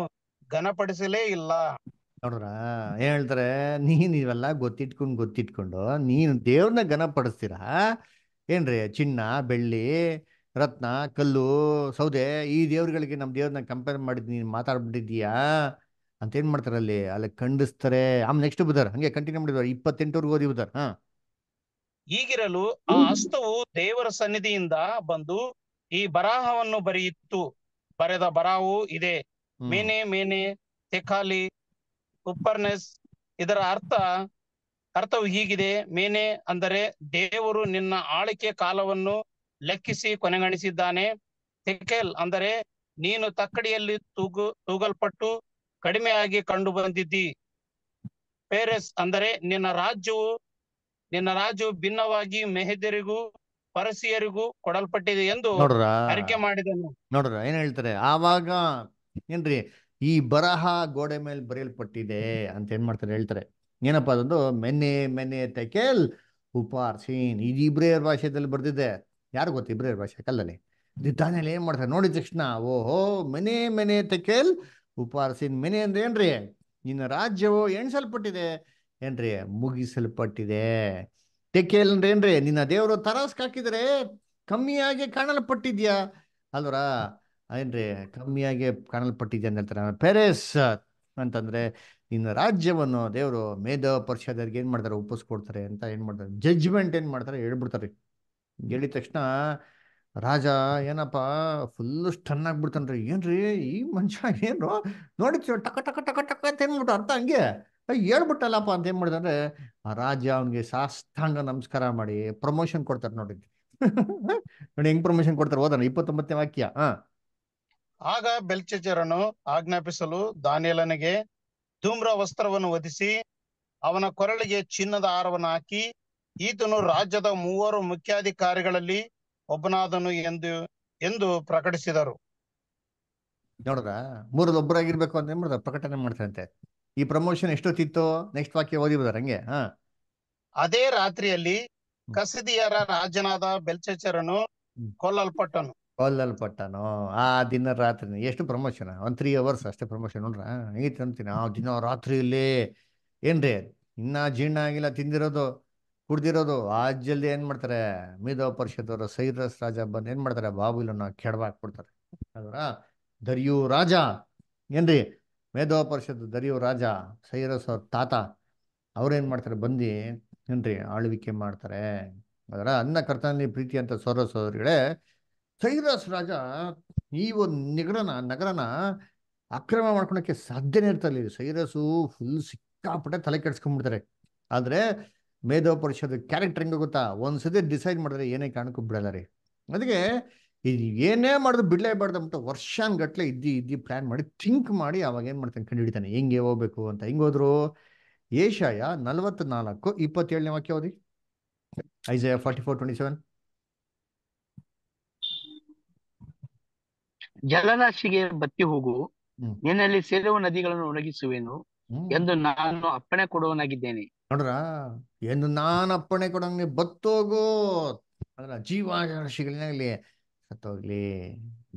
ಘನಪಡಿಸಲೇ ಇಲ್ಲ ನೋಡ್ರ ಹೇಳ್ತಾರೆ ನೀನ್ ಇವೆಲ್ಲ ಗೊತ್ತಿಟ್ಕೊಂಡು ಗೊತ್ತಿಟ್ಕೊಂಡು ನೀನು ದೇವ್ರನ್ನ ಘನಪಡಿಸ್ತೀರಾ ಏನ್ರಿ ಚಿನ್ನ ಬೆಳ್ಳಿ ರತ್ನ ಕಲ್ಲು ಸೌದೆ ಈ ದೇವ್ರಗಳಿಗೆ ನಮ್ಮ ದೇವ್ರನ್ನ ಕಂಪೇರ್ ಮಾಡಿದ್ ನೀನು ಮಾತಾಡ್ಬಿಟ್ಟಿದೀಯಾ ಅಂತ ಏನು ಮಾಡ್ತಾರೆ ಅಲ್ಲಿ ಅಲ್ಲಿ ಖಂಡಿಸ್ತಾರೆ ಆಮೇಲೆ ನೆಕ್ಸ್ಟ್ ಬುಧರ್ ಹಂಗೆ ಕಂಟಿನ್ಯೂ ಮಾಡಿದ್ರು ಇಪ್ಪತ್ತೆಂಟವರೆಗೂ ಓದಿ ಬುಧರ್ ಹಾ ಈಗಿರಲು ಆ ಹಸ್ತವು ದೇವರ ಸನ್ನಿಧಿಯಿಂದ ಬಂದು ಈ ಬರಹವನ್ನು ಬರೆಯಿತ್ತು ಬರೆದ ಬರಹವು ಇದೆ ಮೇನೆ ಮೇನೆ ತೆಖಾಲಿ ಉಪ್ಪರ್ನೆಸ್ ಇದರ ಅರ್ಥ ಅರ್ಥವು ಹೀಗಿದೆ ಮೇನೆ ಅಂದರೆ ದೇವರು ನಿನ್ನ ಆಳಿಕೆ ಕಾಲವನ್ನು ಲೆಕ್ಕಿಸಿ ಕೊನೆಗಣಿಸಿದ್ದಾನೆ ತೆಕೆಲ್ ಅಂದರೆ ನೀನು ತಕ್ಕಡಿಯಲ್ಲಿ ತೂಗು ತೂಗಲ್ಪಟ್ಟು ಕಡಿಮೆಯಾಗಿ ಕಂಡು ಬಂದಿದ್ದಿ ಪೇರೆಸ್ ಅಂದರೆ ನಿನ್ನ ರಾಜ್ಯವು ನಿನ್ನ ರಾಜ್ಯವು ಭಿನ್ನವಾಗಿ ಮೆಹದರಿಗೂ ಪರಸಿಯರಿಗೂ ಕೊಡಲ್ಪಟ್ಟಿದೆ ಎಂದು ಅರಿಕೆ ಮಾಡಿದನು ನೋಡ್ರ ಏನ್ ಹೇಳ್ತಾರೆ ಆವಾಗ ಏನ್ರಿ ಈ ಬರಹ ಗೋಡೆ ಮೇಲೆ ಬರೆಯಲ್ಪಟ್ಟಿದೆ ಅಂತ ಏನ್ ಮಾಡ್ತಾರೆ ಹೇಳ್ತಾರೆ ಏನಪ್ಪಾ ಅದೊಂದು ಮೆನ್ನೆ ಮೆನ್ನೆ ಉಪಾರ್ ಸೀನ್ ಇದು ಇಬ್ರೇಯರ್ ಭಾಷೆದಲ್ಲಿ ಬರ್ದಿದೆ ಯಾರು ಗೊತ್ತು ಭಾಷೆ ಕಲ್ಲಲ್ಲಿ ತಾನೇಲಿ ಏನ್ ಮಾಡ್ತಾರೆ ನೋಡಿದ ತಕ್ಷಣ ಓಹೋ ಮೆನೆ ಮೆನೆ ತೆಕೆಲ್ ಉಪಾರಸಿನ ಮನೆ ಅಂದ್ರೆ ಏನ್ರಿ ನಿನ್ನ ರಾಜ್ಯವು ಎಣಿಸಲ್ಪಟ್ಟಿದೆ ಏನ್ರಿ ಮುಗಿಸಲ್ಪಟ್ಟಿದೆ ತೆಕೆಲ್ ಅಂದ್ರೆ ಏನ್ರಿ ನಿನ್ನ ದೇವರು ಹಾಕಿದ್ರೆ ಕಮ್ಮಿಯಾಗಿ ಕಾಣಲ್ಪಟ್ಟಿದ್ಯಾ ಅಲ್ವರ ಏನ್ರಿ ಕಮ್ಮಿಯಾಗಿ ಕಾಣಲ್ಪಟ್ಟಿದ್ಯಾ ಅಂತ ಹೇಳ್ತಾರೆ ಪೆರೇಸ್ ಅಂತಂದ್ರೆ ನಿನ್ನ ರಾಜ್ಯವನ್ನು ದೇವರು ಮೇಧ ಪರಿಷದರಿಗೆ ಏನ್ ಮಾಡ್ತಾರೆ ಒಪ್ಪಿಸ್ಕೊಡ್ತಾರೆ ಅಂತ ಏನ್ ಮಾಡ್ತಾರೆ ಜಜ್ಮೆಂಟ್ ಏನ್ ಮಾಡ್ತಾರೆ ಹೇಳ್ಬಿಡ್ತಾರೆ ಹೇಳಿದ ತಕ್ಷಣ ರಾಜ ಏನಪ್ಪ ಫುಲ್ಲು ಸ್ಟನ್ ಆಗ್ಬಿಡ್ತಾನ್ರಿ ಏನ್ರಿ ಈ ಮನುಷ್ಯ ಏನು ನೋಡಿ ಟಕ ಟಕ ಟಕ ಟಕ ಅಂತ ಏನ್ಬಿಟ್ಟು ಅಂತ ಹಂಗೆ ಹೇಳ್ಬಿಟ್ಟಲ್ಲಪ್ಪ ಅಂತ ಏನ್ ಮಾಡಿದಂದ್ರೆ ಆ ರಾಜ ಅವನಿಗೆ ಸಾಷ್ಟಾಂಗ ನಮಸ್ಕಾರ ಮಾಡಿ ಪ್ರಮೋಷನ್ ಕೊಡ್ತಾರೆ ನೋಡಿ <laughs> ನೋಡಿ ಹೆಂಗ್ ಪ್ರಮೋಷನ್ ಕೊಡ್ತಾರೆ ಹೋದ ಇಪ್ಪತ್ತೊಂಬತ್ತನೇ ವಾಕ್ಯ ಹ ಆಗ ಬೆಲ್ಚಚರನು ಆಜ್ಞಾಪಿಸಲು ದಾನಿಯಲನಿಗೆ ಧೂಮ್ರ ವಸ್ತ್ರವನ್ನು ಒದಿಸಿ ಅವನ ಕೊರಳಿಗೆ ಚಿನ್ನದ ಆರವನ್ನು ಹಾಕಿ ಈತನು ರಾಜ್ಯದ ಮೂವರು ಮುಖ್ಯಾಧಿಕಾರಿಗಳಲ್ಲಿ ಒಬ್ಬನಾದನು ಎಂದು ಎಂದು ಪ್ರಕಟಿಸಿದರು ನೋಡದ ಮೂರದ ಒಬ್ಬರಾಗಿರ್ಬೇಕು ಅಂತ ಏನ್ ಪ್ರಕಟಣೆ ಮಾಡ್ತಾರಂತೆ ಈ ಪ್ರಮೋಷನ್ ಎಷ್ಟೊತ್ತಿತ್ತು ನೆಕ್ಸ್ಟ್ ವಾಕ್ಯ ಓದಿ ಹಂಗೆ ಹಾ ಅದೇ ರಾತ್ರಿಯಲ್ಲಿ ಕಸದಿಯರ ರಾಜನಾದ ಬೆಲ್ಚೆಚರನು ಕೊಲ್ಲಲ್ಪಟ್ಟನು ಕೊಲ್ಲಲ್ಪಟ್ಟನು ಆ ದಿನ ರಾತ್ರಿ ಎಷ್ಟು ಪ್ರಮೋಷನ್ ಒಂದ್ ತ್ರೀ ಅವರ್ಸ್ ಅಷ್ಟೇ ಪ್ರಮೋಷನ್ ನೋಡ್ರ ಹೆಂಗಿತ್ತು ಅಂತೀನಿ ಆ ದಿನ ರಾತ್ರಿಯಲ್ಲಿ ಏನ್ರಿ ಇನ್ನ ಜೀರ್ಣ ಆಗಿಲ್ಲ ತಿಂದಿರೋದು ಕುಡ್ದಿರೋದು ಆ ಜಲ್ದಿ ಏನು ಮಾಡ್ತಾರೆ ಮೇಧವ ಪರಿಷದವರ ಸೈರಸ್ ರಾಜ ಬಂದು ಏನು ಮಾಡ್ತಾರೆ ಬಾಬುಲನ್ನ ಕೆಡವಾಕ್ಬಿಡ್ತಾರೆ ಅದರ ದರಿಯು ರಾಜ ಏನ್ರಿ ಮೇಧವ ಪರಿಷತ್ ದರಿಯು ರಾಜ ಸೈರಸ್ ಅವ್ರ ತಾತ ಅವ್ರೇನು ಮಾಡ್ತಾರೆ ಬಂದು ಏನ್ರಿ ಆಳ್ವಿಕೆ ಮಾಡ್ತಾರೆ ಅದರ ಅನ್ನ ಕರ್ತನಲ್ಲಿ ಪ್ರೀತಿ ಅಂತ ಸೌರಸ್ ಸೋದರಿಗಳೇ ಸೈರಸ್ ರಾಜ ಈ ಒಂದು ನಿಗರನ ನಗರನ ಅಕ್ರಮ ಮಾಡ್ಕೊಳಕ್ಕೆ ಸಾಧ್ಯನೇ ಇರ್ತಲ್ಲ ಸೈರಸು ಫುಲ್ ಸಿಕ್ಕಾಪಟ್ಟೆ ತಲೆ ಕೆಡ್ಸ್ಕೊಂಡ್ಬಿಡ್ತಾರೆ ಆದರೆ ಮೇಧೋ ಪರಿಷತ್ ಕ್ಯಾರೆಕ್ಟರ್ ಹೆಂಗೆ ಗೊತ್ತಾ ಒಂದ್ಸತಿ ಡಿಸೈಡ್ ಮಾಡಿದ್ರೆ ಏನೇ ಕಾರಣಕ್ಕೂ ಬಿಡಲ್ಲ ರೀ ಅದಕ್ಕೆ ಇದು ಏನೇ ಮಾಡಿದ್ರು ಅಂತ ವರ್ಷಾನ್ ಗಟ್ಲೆ ಇದ್ದಿ ಇದ್ದಿ ಪ್ಲಾನ್ ಮಾಡಿ ಥಿಂಕ್ ಮಾಡಿ ಅವಾಗ ಏನು ಮಾಡ್ತಾನೆ ಕಂಡು ಹಿಡಿತಾನೆ ಹೆಂಗೆ ಹೋಗ್ಬೇಕು ಅಂತ ಹೆಂಗೆ ಹೋದ್ರು ಏಷಾಯ ನಾಲ್ಕು ಇಪ್ಪತ್ತೇಳನೇ ವಾಕ್ಯ ಓದಿ Isaiah forty four twenty seven ಜಲರಾಶಿಗೆ ಬತ್ತಿ ಹೋಗು ನಿನ್ನಲ್ಲಿ ಸೇರುವ ನದಿಗಳನ್ನು ಒಣಗಿಸುವೆನು ಎಂದು ನಾನು ಅಪ್ಪಣೆ ಕೊಡುವನಾಗಿದ್ದೇನೆ ನೋಡ್ರ ಏನು ನಾನು ಅಪ್ಪಣೆ ಕೊಡಂಗೆ ಬತ್ತೋಗೋ ಅದರ ಜೀವರಾಶಿಗಳಾಗಲಿ ಸತ್ತೋಗ್ಲಿ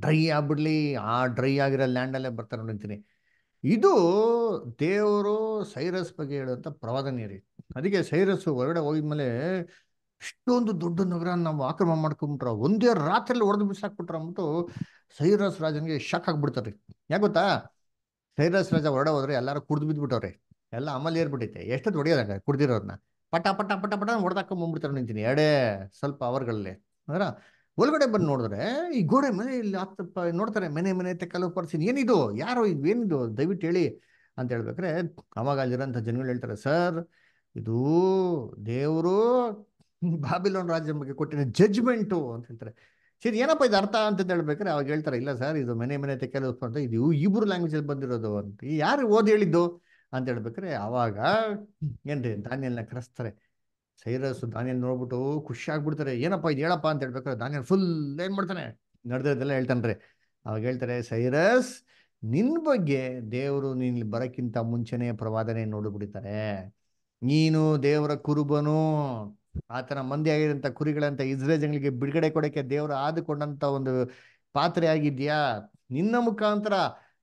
ಡ್ರೈ ಆಗ್ಬಿಡ್ಲಿ ಆ ಡ್ರೈ ಆಗಿರೋ ಲ್ಯಾಂಡಲ್ಲೇ ಬರ್ತಾರೆ ಅಂತೀನಿ ಇದು ದೇವರು ಸೈರಸ್ ಬಗ್ಗೆ ಹೇಳುವಂಥ ಪ್ರವಾದನೆ ರೀ ಅದಕ್ಕೆ ಸೈರಸ್ ಹೊರಗಡೆ ಹೋಗಿದ್ಮೇಲೆ ಇಷ್ಟೊಂದು ದೊಡ್ಡ ನಗರ ನಾವು ಆಕ್ರಮ ಮಾಡ್ಕೊಂಬಿಟ್ರ ಒಂದೇ ರಾತ್ರಿಯಲ್ಲಿ ಹೊಡೆದು ಬಿಸಾಕ್ಬಿಟ್ರ ಅಂದ್ಬಿಟ್ಟು ಸೈರಸ್ ರಾಜನಿಗೆ ಶಾಕ್ ಆಗ್ಬಿಡ್ತಾರೆ ಯಾಕೆ ಗೊತ್ತಾ ಸೈರಸ್ ರಾಜ ಹೊರಡೆ ಹೋದ್ರೆ ಎಲ್ಲರೂ ಕುಡ್ದು ಬಿದ್ಬಿಟ್ಟವ್ರೆ ಎಲ್ಲ ಅಮಲ್ ಏರ್ಬಿಟ್ಟೈತೆ ಎಷ್ಟೊತ್ತು ಹೊಡಿಯೋದಂಗೆ ಕುಡ್ದಿರೋದನ್ನ ಪಟ ಪಟ ಪಟ ಪಟ ಹೊಡೆದಾಕೊಂಡು ಬಂದ್ಬಿಡ್ತಾರೆ ನಿಂತೀನಿ ಎರಡೇ ಸ್ವಲ್ಪ ಅವರ್ಗಳಲ್ಲಿ ಅದರ ಒಳಗಡೆ ಬಂದು ನೋಡಿದ್ರೆ ಈ ಗೋಡೆ ಮನೆ ಇಲ್ಲಿ ಹತ್ತಪ್ಪ ನೋಡ್ತಾರೆ ಮನೆ ಮನೆ ತೆಕ್ಕಲು ಪರ್ಸಿನ್ ಏನಿದು ಯಾರು ಇದು ಏನಿದು ದಯವಿಟ್ಟು ಹೇಳಿ ಅಂತ ಹೇಳ್ಬೇಕ್ರೆ ಅವಾಗ ಅಲ್ಲಿರೋಂಥ ಜನಗಳು ಹೇಳ್ತಾರೆ ಸರ್ ಇದು ದೇವರು ಬಾಬಿಲೋನ್ ರಾಜ್ಯ ಬಗ್ಗೆ ಕೊಟ್ಟಿರೋ ಜಜ್ಮೆಂಟು ಅಂತ ಹೇಳ್ತಾರೆ ಸರಿ ಏನಪ್ಪ ಇದು ಅರ್ಥ ಅಂತ ಹೇಳ್ಬೇಕಾರೆ ಅವಾಗ ಹೇಳ್ತಾರೆ ಇಲ್ಲ ಸರ್ ಇದು ಮನೆ ಮನೆ ತೆಕ್ಕಲು ಅಂತ ಇದು ಇಬ್ರು ಲ್ಯಾಂಗ್ವೇಜಲ್ಲಿ ಬಂದಿರೋದು ಅಂತ ಯಾರು ಓದಿ ಹೇಳಿದ್ದು ಅಂತ ಹೇಳ್ಬೇಕ್ರೆ ಆವಾಗ ಏನ್ರಿ ದಾನಿಯಲ್ನ ಕರೆಸ್ತಾರೆ ಸೈರಸ್ ದಾನಿಯಲ್ ನೋಡ್ಬಿಟ್ಟು ಖುಷಿ ಆಗ್ಬಿಡ್ತಾರೆ ಏನಪ್ಪ ಇದು ಹೇಳಪ್ಪ ಅಂತ ಹೇಳ್ಬೇಕ್ರೆ ದಾನಿಯಲ್ ಫುಲ್ ಏನ್ ಮಾಡ್ತಾನೆ ಹೇಳ್ತಾನೆ ಹೇಳ್ತಾನ್ರಿ ಅವಾಗ ಹೇಳ್ತಾರೆ ಸೈರಸ್ ನಿನ್ ಬಗ್ಗೆ ದೇವರು ನೀನ್ ಬರಕ್ಕಿಂತ ಮುಂಚೆನೆ ಪ್ರವಾದನೆ ನೋಡಿಬಿಡ್ತಾರೆ ನೀನು ದೇವರ ಕುರುಬನು ಆತನ ಮಂದಿ ಆಗಿರೋಂಥ ಕುರಿಗಳಂತ ಜನಗಳಿಗೆ ಬಿಡುಗಡೆ ಕೊಡಕ್ಕೆ ದೇವರು ಆದುಕೊಂಡಂತ ಒಂದು ಪಾತ್ರೆ ಆಗಿದ್ಯಾ ನಿನ್ನ ಮುಖಾಂತರ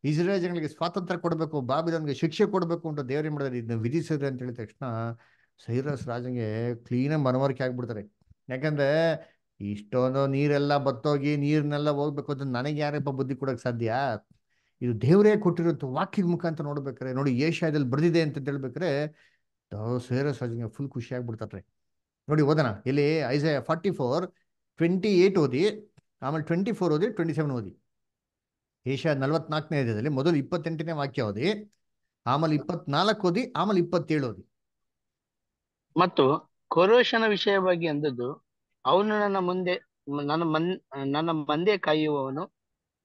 ಇಸ್ರೇಲ್ ಜನಗಳಿಗೆ ಸ್ವಾತಂತ್ರ್ಯ ಕೊಡಬೇಕು ಬಾಬಿದನ್ಗೆ ಶಿಕ್ಷೆ ಕೊಡಬೇಕು ಅಂತ ದೇವರೇ ಮಾಡಿದ್ರೆ ಇದನ್ನ ವಿಧಿಸಿದ್ರೆ ಅಂತ ಹೇಳಿದ ತಕ್ಷಣ ಸೈರಸ್ ರಾಜಂಗೆ ಕ್ಲೀನಾಗಿ ಮನವರಿಕೆ ಆಗ್ಬಿಡ್ತಾರೆ ಯಾಕಂದ್ರೆ ಇಷ್ಟೊಂದು ನೀರೆಲ್ಲ ಬತ್ತೋಗಿ ನೀರ್ನೆಲ್ಲ ಹೋಗ್ಬೇಕು ಅಂತ ನನಗೆ ಯಾರಪ್ಪ ಬುದ್ಧಿ ಕೊಡೋಕೆ ಸಾಧ್ಯ ಇದು ದೇವರೇ ಕೊಟ್ಟಿರೋಂಥ ವಾಕ್ಯದ ಮುಖಾಂತರ ನೋಡ್ಬೇಕಾರೆ ನೋಡಿ ಏಷ್ಯಾದಲ್ಲಿ ಬರೆದಿದೆ ಅಂತ ಹೇಳ್ಬೇಕ್ರೆ ಸೈರಸ್ ರಾಜಂಗೆ ಫುಲ್ ಖುಷಿ ಆಗ್ಬಿಡ್ತಾರೆ ನೋಡಿ ಓದೋಣ ಇಲ್ಲಿ Isaiah forty four twenty eight ಓದಿ ಆಮೇಲೆ ಟ್ವೆಂಟಿ ಫೋರ್ ಓದಿ ಟ್ವೆಂಟಿ ಸೆವೆನ್ ಓದಿ ಏಷ್ಯಾ ನಲವತ್ನಾಲ್ಕನೇ ಅಧ್ಯಾಯದಲ್ಲಿ ಮೊದಲು ಇಪ್ಪತ್ತೆಂಟನೇ ವಾಕ್ಯ ಓದಿ ಆಮೇಲೆ ಇಪ್ಪತ್ನಾಲ್ಕು ಓದಿ ಆಮೇಲೆ ಇಪ್ಪತ್ತೇಳು ಓದಿ ಮತ್ತು ಕೊರೋಶನ ವಿಷಯವಾಗಿ ಅಂದದ್ದು ಅವನು ನನ್ನ ಮುಂದೆ ನನ್ನ ಮನ್ ನನ್ನ ಮಂದೆ ಕಾಯುವವನು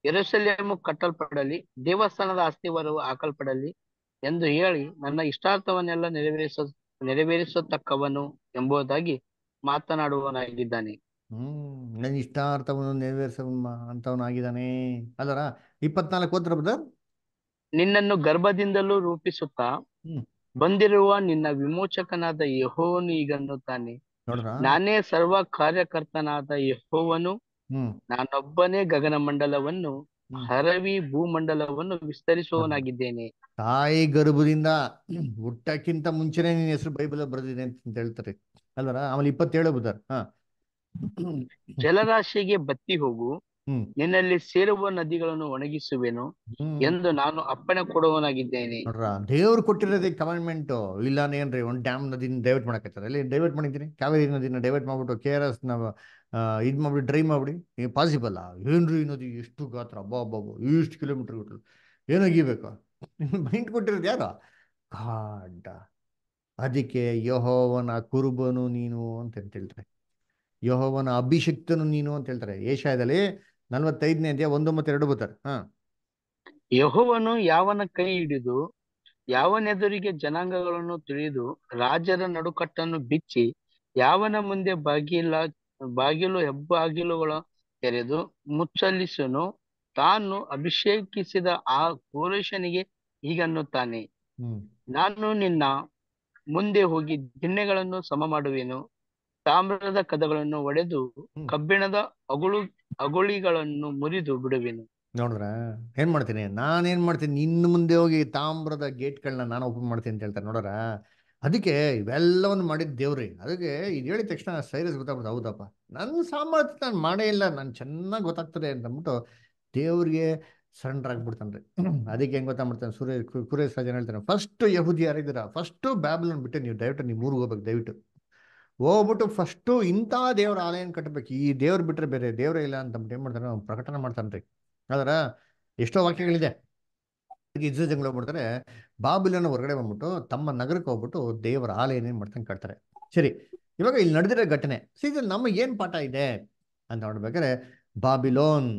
ಎರಸಲೇಮು ಕಟ್ಟಲ್ಪಡಲಿ ದೇವಸ್ಥಾನದ ಆಸ್ತಿವರವು ಹಾಕಲ್ಪಡಲಿ ಎಂದು ಹೇಳಿ ನನ್ನ ಇಷ್ಟಾರ್ಥವನ್ನೆಲ್ಲ ನೆರವೇರಿಸ ನೆರವೇರಿಸತಕ್ಕವನು ಎಂಬುದಾಗಿ ಮಾತನಾಡುವವನಾಗಿದ್ದಾನೆ ಹ್ಮ್ ನನ್ನ ಇಷ್ಟಾರ್ಥವನ್ನು ನೆರವೇರಿಸ ಅಂತವನಾಗಿದ್ದಾನೆ ಅದರ ಇಪ್ಪತ್ನಾಲ್ಕು ಓದ್ರ ನಿನ್ನನ್ನು ಗರ್ಭದಿಂದಲೂ ರೂಪಿಸುತ್ತಾ ಬಂದಿರುವ ನಿನ್ನ ವಿಮೋಚಕನಾದ ಯಹೋವನು ಈಗನ್ನುತ್ತಾನೆ ನಾನೇ ಸರ್ವ ಕಾರ್ಯಕರ್ತನಾದ ಯಹೋವನು ನಾನೊಬ್ಬನೇ ಗಗನ ಮಂಡಲವನ್ನು ಹರವಿ ಭೂಮಂಡಲವನ್ನು ವಿಸ್ತರಿಸುವವನಾಗಿದ್ದೇನೆ ತಾಯಿ ಗರ್ಭದಿಂದ ಹುಟ್ಟಕ್ಕಿಂತ ಮುಂಚೆನೆ ನಿನ್ನ ಹೆಸರು ಬೈಬಲ್ ಬರೆದಿದೆ ಅಂತ ಹೇಳ್ತಾರೆ ಅಲ್ವರ ಆಮೇಲೆ ಇಪ್ಪತ್ತೇಳು ಜಲರಾಶಿಗೆ ಬತ್ತಿ ಹೋಗು ನಿನ್ನಲ್ಲಿ ಸೇರುವ ನದಿಗಳನ್ನು ಒಣಗಿಸುವೆನು ಎಂದು ನಾನು ಅಪ್ಪಣೆ ಕೊಡುವನಾಗಿದ್ದೇನೆ ದೇವ್ರು ಕೊಟ್ಟಿರೋದೇ ಕಮೆಂಟ್ಮೆಂಟ್ ಇಲ್ಲ ಏನ್ರಿ ಒಂದ್ ಡ್ಯಾಮ್ ನದಿನ ಡೈವರ್ಟ್ ಮಾಡಕತ್ತಾರೆ ಇಲ್ಲಿ ಡೈವರ್ಟ್ ಮಾಡಿದ್ದೀನಿ ಕಾವೇರಿ ನದಿನ ಡೈವರ್ಟ್ ಮಾಡ್ಬಿಟ್ಟು ಕೆ ಆರ್ ಎಸ್ ನ ಇದ್ ಮಾಡ್ಬಿಡಿ ಡ್ರೈ ಮಾಡ್ಬಿಡಿ ಪಾಸಿಬಲ್ ಏನ್ರಿ ನದಿ ಎಷ್ಟು ಗಾತ್ರ ಅಬ್ಬಾ ಅಬ್ಬಾಬು ಇಷ್ಟು ಕಿಲೋಮೀಟರ್ ಬಿಟ್ರು ಏನಾಗಿಬೇಕು ಮೈಂಡ್ ಕೊಟ್ಟಿರೋದು ಯಾರು ಕಾಡ ಅದಕ್ಕೆ ಯಹೋವನ ಕುರುಬನು ನೀನು ಅಂತ ಹೇಳ್ತಾರೆ ಯಹೋವನ ಅಭಿಷಿಕ್ತನು ನೀನು ಅಂತ ಹೇಳ್ತಾರೆ ಏಷ್ಯಾದಲ್ಲಿ ನಲ್ವತ್ತೈದನೇ ಅಧ್ಯಾಯ ಒಂದು ಮತ್ತು ಎರಡು ಬರ್ತಾರೆ ಯಾವನ ಕೈ ಹಿಡಿದು ಯಾವನೆದುರಿಗೆ ಜನಾಂಗಗಳನ್ನು ತಿಳಿದು ರಾಜರ ನಡುಕಟ್ಟನ್ನು ಬಿಚ್ಚಿ ಯಾವನ ಮುಂದೆ ಬಾಗಿಲ ಬಾಗಿಲು ಹೆಬ್ಬಾಗಿಲುಗಳ ತೆರೆದು ಮುಚ್ಚಲಿಸನು ತಾನು ಅಭಿಷೇಕಿಸಿದ ಆ ಪುರುಷನಿಗೆ ತಾನೆ ನಾನು ನಿನ್ನ ಮುಂದೆ ಹೋಗಿ ದಿಣ್ಣೆಗಳನ್ನು ಸಮ ಮಾಡುವೆನು ತಾಮ್ರದ ಕದಗಳನ್ನು ಒಡೆದು ಕಬ್ಬಿಣದ ಅಗುಳು ಅಗುಳಿಗಳನ್ನು ಮುರಿದು ಬಿಡುವೆನು ನೋಡ್ರ ಏನ್ ಮಾಡ್ತೀನಿ ನಾನೇನ್ ಮಾಡ್ತೀನಿ ಇನ್ನು ಮುಂದೆ ಹೋಗಿ ತಾಮ್ರದ ಗೇಟ್ಗಳನ್ನ ನಾನು ಓಪನ್ ಮಾಡ್ತೀನಿ ಅಂತ ಹೇಳ್ತಾರೆ ನೋಡ್ರ ಅದಕ್ಕೆ ಇವೆಲ್ಲವನ್ನು ಮಾಡಿದ ದೇವ್ರಿ ಅದಕ್ಕೆ ಇದು ಹೇಳಿದ ತಕ್ಷಣ ಸೈರಸ್ ಗೊತ್ತಾಗ್ಬಿಡ್ತು ಹೌದಪ್ಪ ನನ್ನ ಸಾಮರ್ಥ್ಯ ನಾನು ಮಾಡೇ ಇಲ್ಲ ನಾನು ಚೆನ್ನಾಗಿ ಗೊತ್ತಾಗ್ತದೆ ಅಂತ ಅಂದ್ಬಿಟ್ಟು ದೇವ್ರಿಗೆ ಆಗ್ಬಿಡ್ತಾನ್ರಿ ಅದಕ್ಕೆ ಹೆಂಗ್ ಮಾಡ್ತಾನೆ ಸೂರ್ಯ ಕುರೇಶ್ ರಾಜನ್ ಹೇಳ್ತಾನೆ ಫಸ್ಟ್ ಯಹುದಿ ಯಾರಿದ್ದೀರಾ ಫಸ್ಟ್ ಬ್ಯಾಬ್ಲನ್ ಬಿಟ್ಟು ನೀವು ದಯವಿಟ್ಟು ನೀವು ಊರಿಗೆ ಹೋಗ್ಬೇಕು ದಯವಿಟ್ಟು ಹೋಗ್ಬಿಟ್ಟು ಫಸ್ಟು ಇಂಥ ದೇವ್ರ ಆಲಯನ ಕಟ್ಟಬೇಕು ಈ ದೇವ್ರು ಬಿಟ್ಟರೆ ಬೇರೆ ದೇವ್ರ ಇಲ್ಲ ಅಂತ ಏನು ಮಾಡ್ತಾರೆ ಪ್ರಕಟಣೆ ಮಾಡ್ತಾನೆ ಆದ್ರೆ ಎಷ್ಟೋ ವಾಕ್ಯಗಳಿದೆ ಇಜ್ಜಂಗ್ಳ ಹೋಗ್ಬಿಡ್ತಾರೆ ಬಾಬುಲನ ಹೊರಗಡೆ ಬಂದ್ಬಿಟ್ಟು ತಮ್ಮ ನಗರಕ್ಕೆ ಹೋಗ್ಬಿಟ್ಟು ದೇವರ ಆಲಯನ ಏನು ಮಾಡ್ತಾನೆ ಕಟ್ತಾರೆ ಸರಿ ಇವಾಗ ಇಲ್ಲಿ ನಡೆದಿರೋ ಘಟನೆ ಸೀದಾ ನಮ್ಮ ಏನು ಪಾಠ ಇದೆ ಅಂತ ನೋಡ್ಬೇಕಾದ್ರೆ ಬಾಬಿಲೋನ್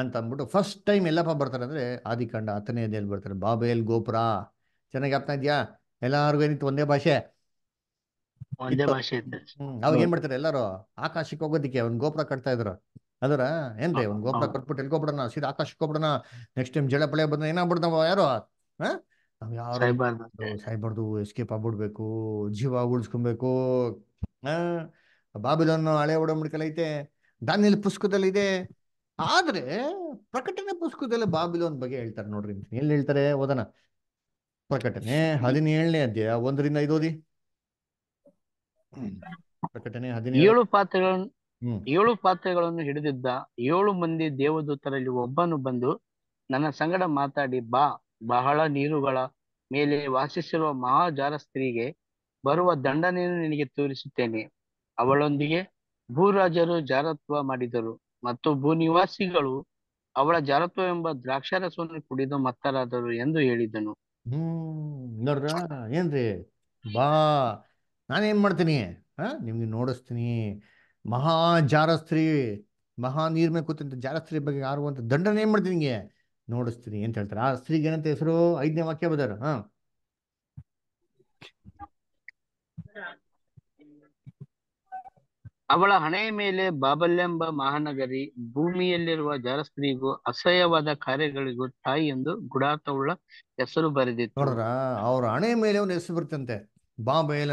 ಅಂತ ಅಂದ್ಬಿಟ್ಟು ಫಸ್ಟ್ ಟೈಮ್ ಎಲ್ಲಪ್ಪ ಬರ್ತಾರೆ ಅಂದರೆ ಆದಿಕಾಂಡ ಹತ್ತನೇ ದೇಲ್ ಬರ್ತಾರೆ ಬಾಬೇಲ್ ಗೋಪುರ ಚೆನ್ನಾಗಿ ಆಗ್ತಾ ಇದೆಯಾ ಎಲ್ಲರಿಗೂ ಏನಿತ್ತು ಒಂದೇ ಭಾಷೆ ಒಂದೇ ಅವಾಗ ಏನ್ ಮಾಡ್ತಾರೆ ಎಲ್ಲಾರು ಆಕಾಶಕ್ಕೆ ಹೋಗೋದಿಕ್ಕೆ ಒಂದ್ ಗೋಪುರ ಕಟ್ತಾ ಇದ್ರು ಅದರ ಏನ್ರಿ ಒಂದ್ ಗೋಪುರ ಕಟ್ಬಿಟ್ಟು ಎಲ್ಲಿ ಹೋಗ್ಬಿಡೋಣ ಸೀದಾ ಆಕಾಶಕ್ಕೆ ಹೋಗ್ಬಿಡೋಣ ನೆಕ್ಸ್ಟ್ ಟೈಮ್ ಜಳ ಪಳೆ ಬಂದ ಏನಾಗ್ಬಿಡ್ತಾವ ಯಾರು ನಾವ್ ಯಾರು ಸಾಯ್ಬಾರ್ದು ಎಸ್ಕೇಪ್ ಆಗ್ಬಿಡ್ಬೇಕು ಜೀವ ಉಳಿಸ್ಕೊಬೇಕು ಬಾಬಿಲನ್ನು ಹಳೆ ಐತೆ ದಾನಿಯಲ್ಲಿ ಪುಸ್ತಕದಲ್ಲಿ ಇದೆ ಆದ್ರೆ ಪ್ರಕಟಣೆ ಪುಸ್ತಕದಲ್ಲಿ ಬಾಬಿಲೋನ್ ಬಗ್ಗೆ ಹೇಳ್ತಾರೆ ನೋಡ್ರಿ ಎಲ್ಲಿ ಹೇಳ್ತಾರೆ ಓದನ ಪ್ರಕಟಣೆ ಹದಿನೇಳನೇ ಅಧ್ಯಾಯ ಒಂದರಿಂದ ಐದೋದಿ ಪ್ರಕಟಣೆ ಏಳು ಪಾತ್ರಗಳನ್ನು ಏಳು ಪಾತ್ರಗಳನ್ನು ಹಿಡಿದಿದ್ದ ಏಳು ಮಂದಿ ದೇವದೂತರಲ್ಲಿ ಒಬ್ಬನು ಬಂದು ನನ್ನ ಸಂಗಡ ಮಾತಾಡಿ ಬಾ ಬಹಳ ನೀರುಗಳ ಮೇಲೆ ವಾಸಿಸಿರುವ ಮಹಾಜಾರ ಸ್ತ್ರೀಗೆ ಬರುವ ದಂಡನೆಯನ್ನು ನಿನಗೆ ತೋರಿಸುತ್ತೇನೆ ಅವಳೊಂದಿಗೆ ಭೂರಾಜರು ಜಾರತ್ವ ಮಾಡಿದರು ಮತ್ತು ಭೂನಿವಾಸಿಗಳು ಅವಳ ಜಾರತ್ವ ಎಂಬ ದ್ರಾಕ್ಷಾರಸವನ್ನು ಕುಡಿದು ಮತ್ತರಾದರು ಎಂದು ಹೇಳಿದನು ಹ್ಮ್ ಏನ್ರಿ ಬಾ ನಾನೇನು ಮಾಡ್ತೀನಿ ಹಾ ನಿಮಗೆ ನೋಡಿಸ್ತೀನಿ ಮಹಾ ಜಾರಸ್ತ್ರೀ ಮಹಾ ನೀರ್ ಮೇಲೆ ಕೂತಂತ ಜಾರಸ್ತ್ರೀ ಬಗ್ಗೆ ಆರುವಂಥ ದಂಡನ ಏನು ಮಾಡ್ತೀನಿ ನಿಮಗೆ ನೋಡಿಸ್ತೀನಿ ಅಂತ ಹೇಳ್ತಾರೆ ಆ ಸ್ತ್ರೀಗೆ ಏನಂತ ಹೆಸರು ಐದನೇ ವಾಕ್ಯ ಬದಾರ ಹ ಅವಳ ಹಣೆಯ ಮೇಲೆ ಬಾಬಲ್ಯಂಬ ಮಹಾನಗರಿ ಭೂಮಿಯಲ್ಲಿರುವ ಜಾರಸ್ತ್ರೀಗೂ ಅಸಹ್ಯವಾದ ಕಾರ್ಯಗಳಿಗೂ ತಾಯಿ ಎಂದು ಗುಡಾತವುಳ್ಳ ಹೆಸರು ಬರೆದಿತ್ತು ನೋಡ್ರ ಅವ್ರ ಹಣೆಯ ಮೇಲೆ ಒಂದು ಹೆಸರು ಬರ್ತಂತೆ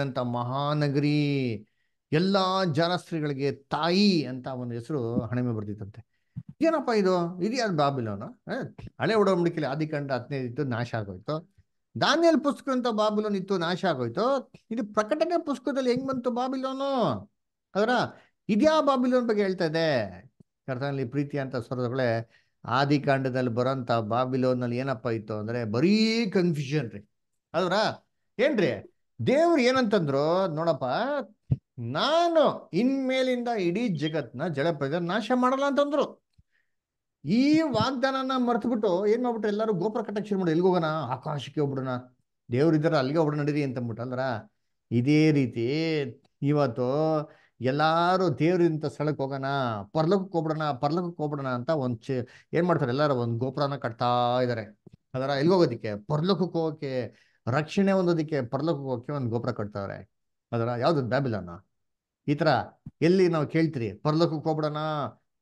ಅಂತ ಮಹಾನಗರಿ ಎಲ್ಲ ಜನಸ್ತ್ರೀಗಳಿಗೆ ತಾಯಿ ಅಂತ ಒಂದು ಹೆಸರು ಹಣೆಮೆ ಬರ್ತಿತ್ತಂತೆ ಏನಪ್ಪ ಇದು ಇದು ಬಾಬಿಲೋನು ಹಳೆ ಉಡಂಬಡಿಕೆಯಲ್ಲಿ ಆದಿಕಾಂಡ ಕಂಡ ಇತ್ತು ನಾಶ ಆಗೋಯ್ತು ದಾನಿಯಲ್ ಪುಸ್ತಕ ಅಂತ ಬಾಬಿಲೋನ್ ಇತ್ತು ನಾಶ ಆಗೋಯ್ತು ಇದು ಪ್ರಕಟಣೆ ಪುಸ್ತಕದಲ್ಲಿ ಹೆಂಗ್ ಬಂತು ಬಾಬಿಲೋನು ಅದರ ಇದ್ಯಾ ಬಾಬಿಲೋನ್ ಬಗ್ಗೆ ಹೇಳ್ತಾ ಇದೆ ಕರ್ತನಲ್ಲಿ ಪ್ರೀತಿ ಅಂತ ಸ್ವರದಗಳೇ ಆದಿಕಾಂಡದಲ್ಲಿ ಬರೋಂಥ ಬಾಬಿಲೋನಲ್ಲಿ ಏನಪ್ಪ ಇತ್ತು ಅಂದ್ರೆ ಬರೀ ಕನ್ಫ್ಯೂಷನ್ ರೀ ಅದರ ಏನ್ರಿ ದೇವ್ರು ಏನಂತಂದ್ರು ನೋಡಪ್ಪ ನಾನು ಇನ್ಮೇಲಿಂದ ಇಡೀ ಜಗತ್ನ ಜಳಪ್ರದ ನಾಶ ಮಾಡಲ್ಲ ಅಂತಂದ್ರು ಈ ವಾಗ್ದಾನನ ಬಿಟ್ಟು ಏನ್ ಮಾಡ್ಬಿಟ್ರು ಎಲ್ಲರೂ ಗೋಪುರ ಕಟ್ಟಕ್ಕೆ ಶುರು ಮಾಡಿ ಎಲ್ಲಿಗೆ ಹೋಗೋಣ ಆಕಾಶಕ್ಕೆ ಹೋಗ್ಬಿಡೋಣ ಇದ್ರ ಅಲ್ಲಿಗೆ ಹೋಗ್ಬಿಡ ನಡೀರಿ ಅಂತಂದ್ಬಿಟ್ಟು ಅಂದ್ರ ಇದೇ ರೀತಿ ಇವತ್ತು ಎಲ್ಲಾರು ದೇವ್ರಿಂತ ಸ್ಥಳಕ್ಕೆ ಹೋಗೋಣ ಪರ್ಲಕ್ಕೆ ಹೋಗ್ಬಿಡೋಣ ಪರ್ಲಕ್ಕೆ ಹೋಗ್ಬಿಡೋಣ ಅಂತ ಒಂದ್ ಚ ಏನ್ ಮಾಡ್ತಾರೆ ಎಲ್ಲಾರು ಒಂದು ಗೋಪುರನ ಕಟ್ತಾ ಇದಾರೆ ಅದರ ಎಲ್ಗೋಗೋದಿಕ್ಕೆ ಹೋಗೋದಿಕ್ಕೆ ಪರ್ಲಕ್ಕೆ ಹೋಗೋಕೆ ರಕ್ಷಣೆ ಹೊಂದೋದಕ್ಕೆ ಪರಲೋಕಕ್ಕೆ ಒಂದು ಗೋಪುರ ಕಟ್ತವ್ರೆ ಅದರ ಯಾವ್ದು ಬ್ಯಾಬಿಲನ ಈ ತರ ಎಲ್ಲಿ ನಾವು ಕೇಳ್ತೀರಿ ಪರಲೋಕಕ್ಕೆ ಹೋಗ್ಬಿಡೋಣ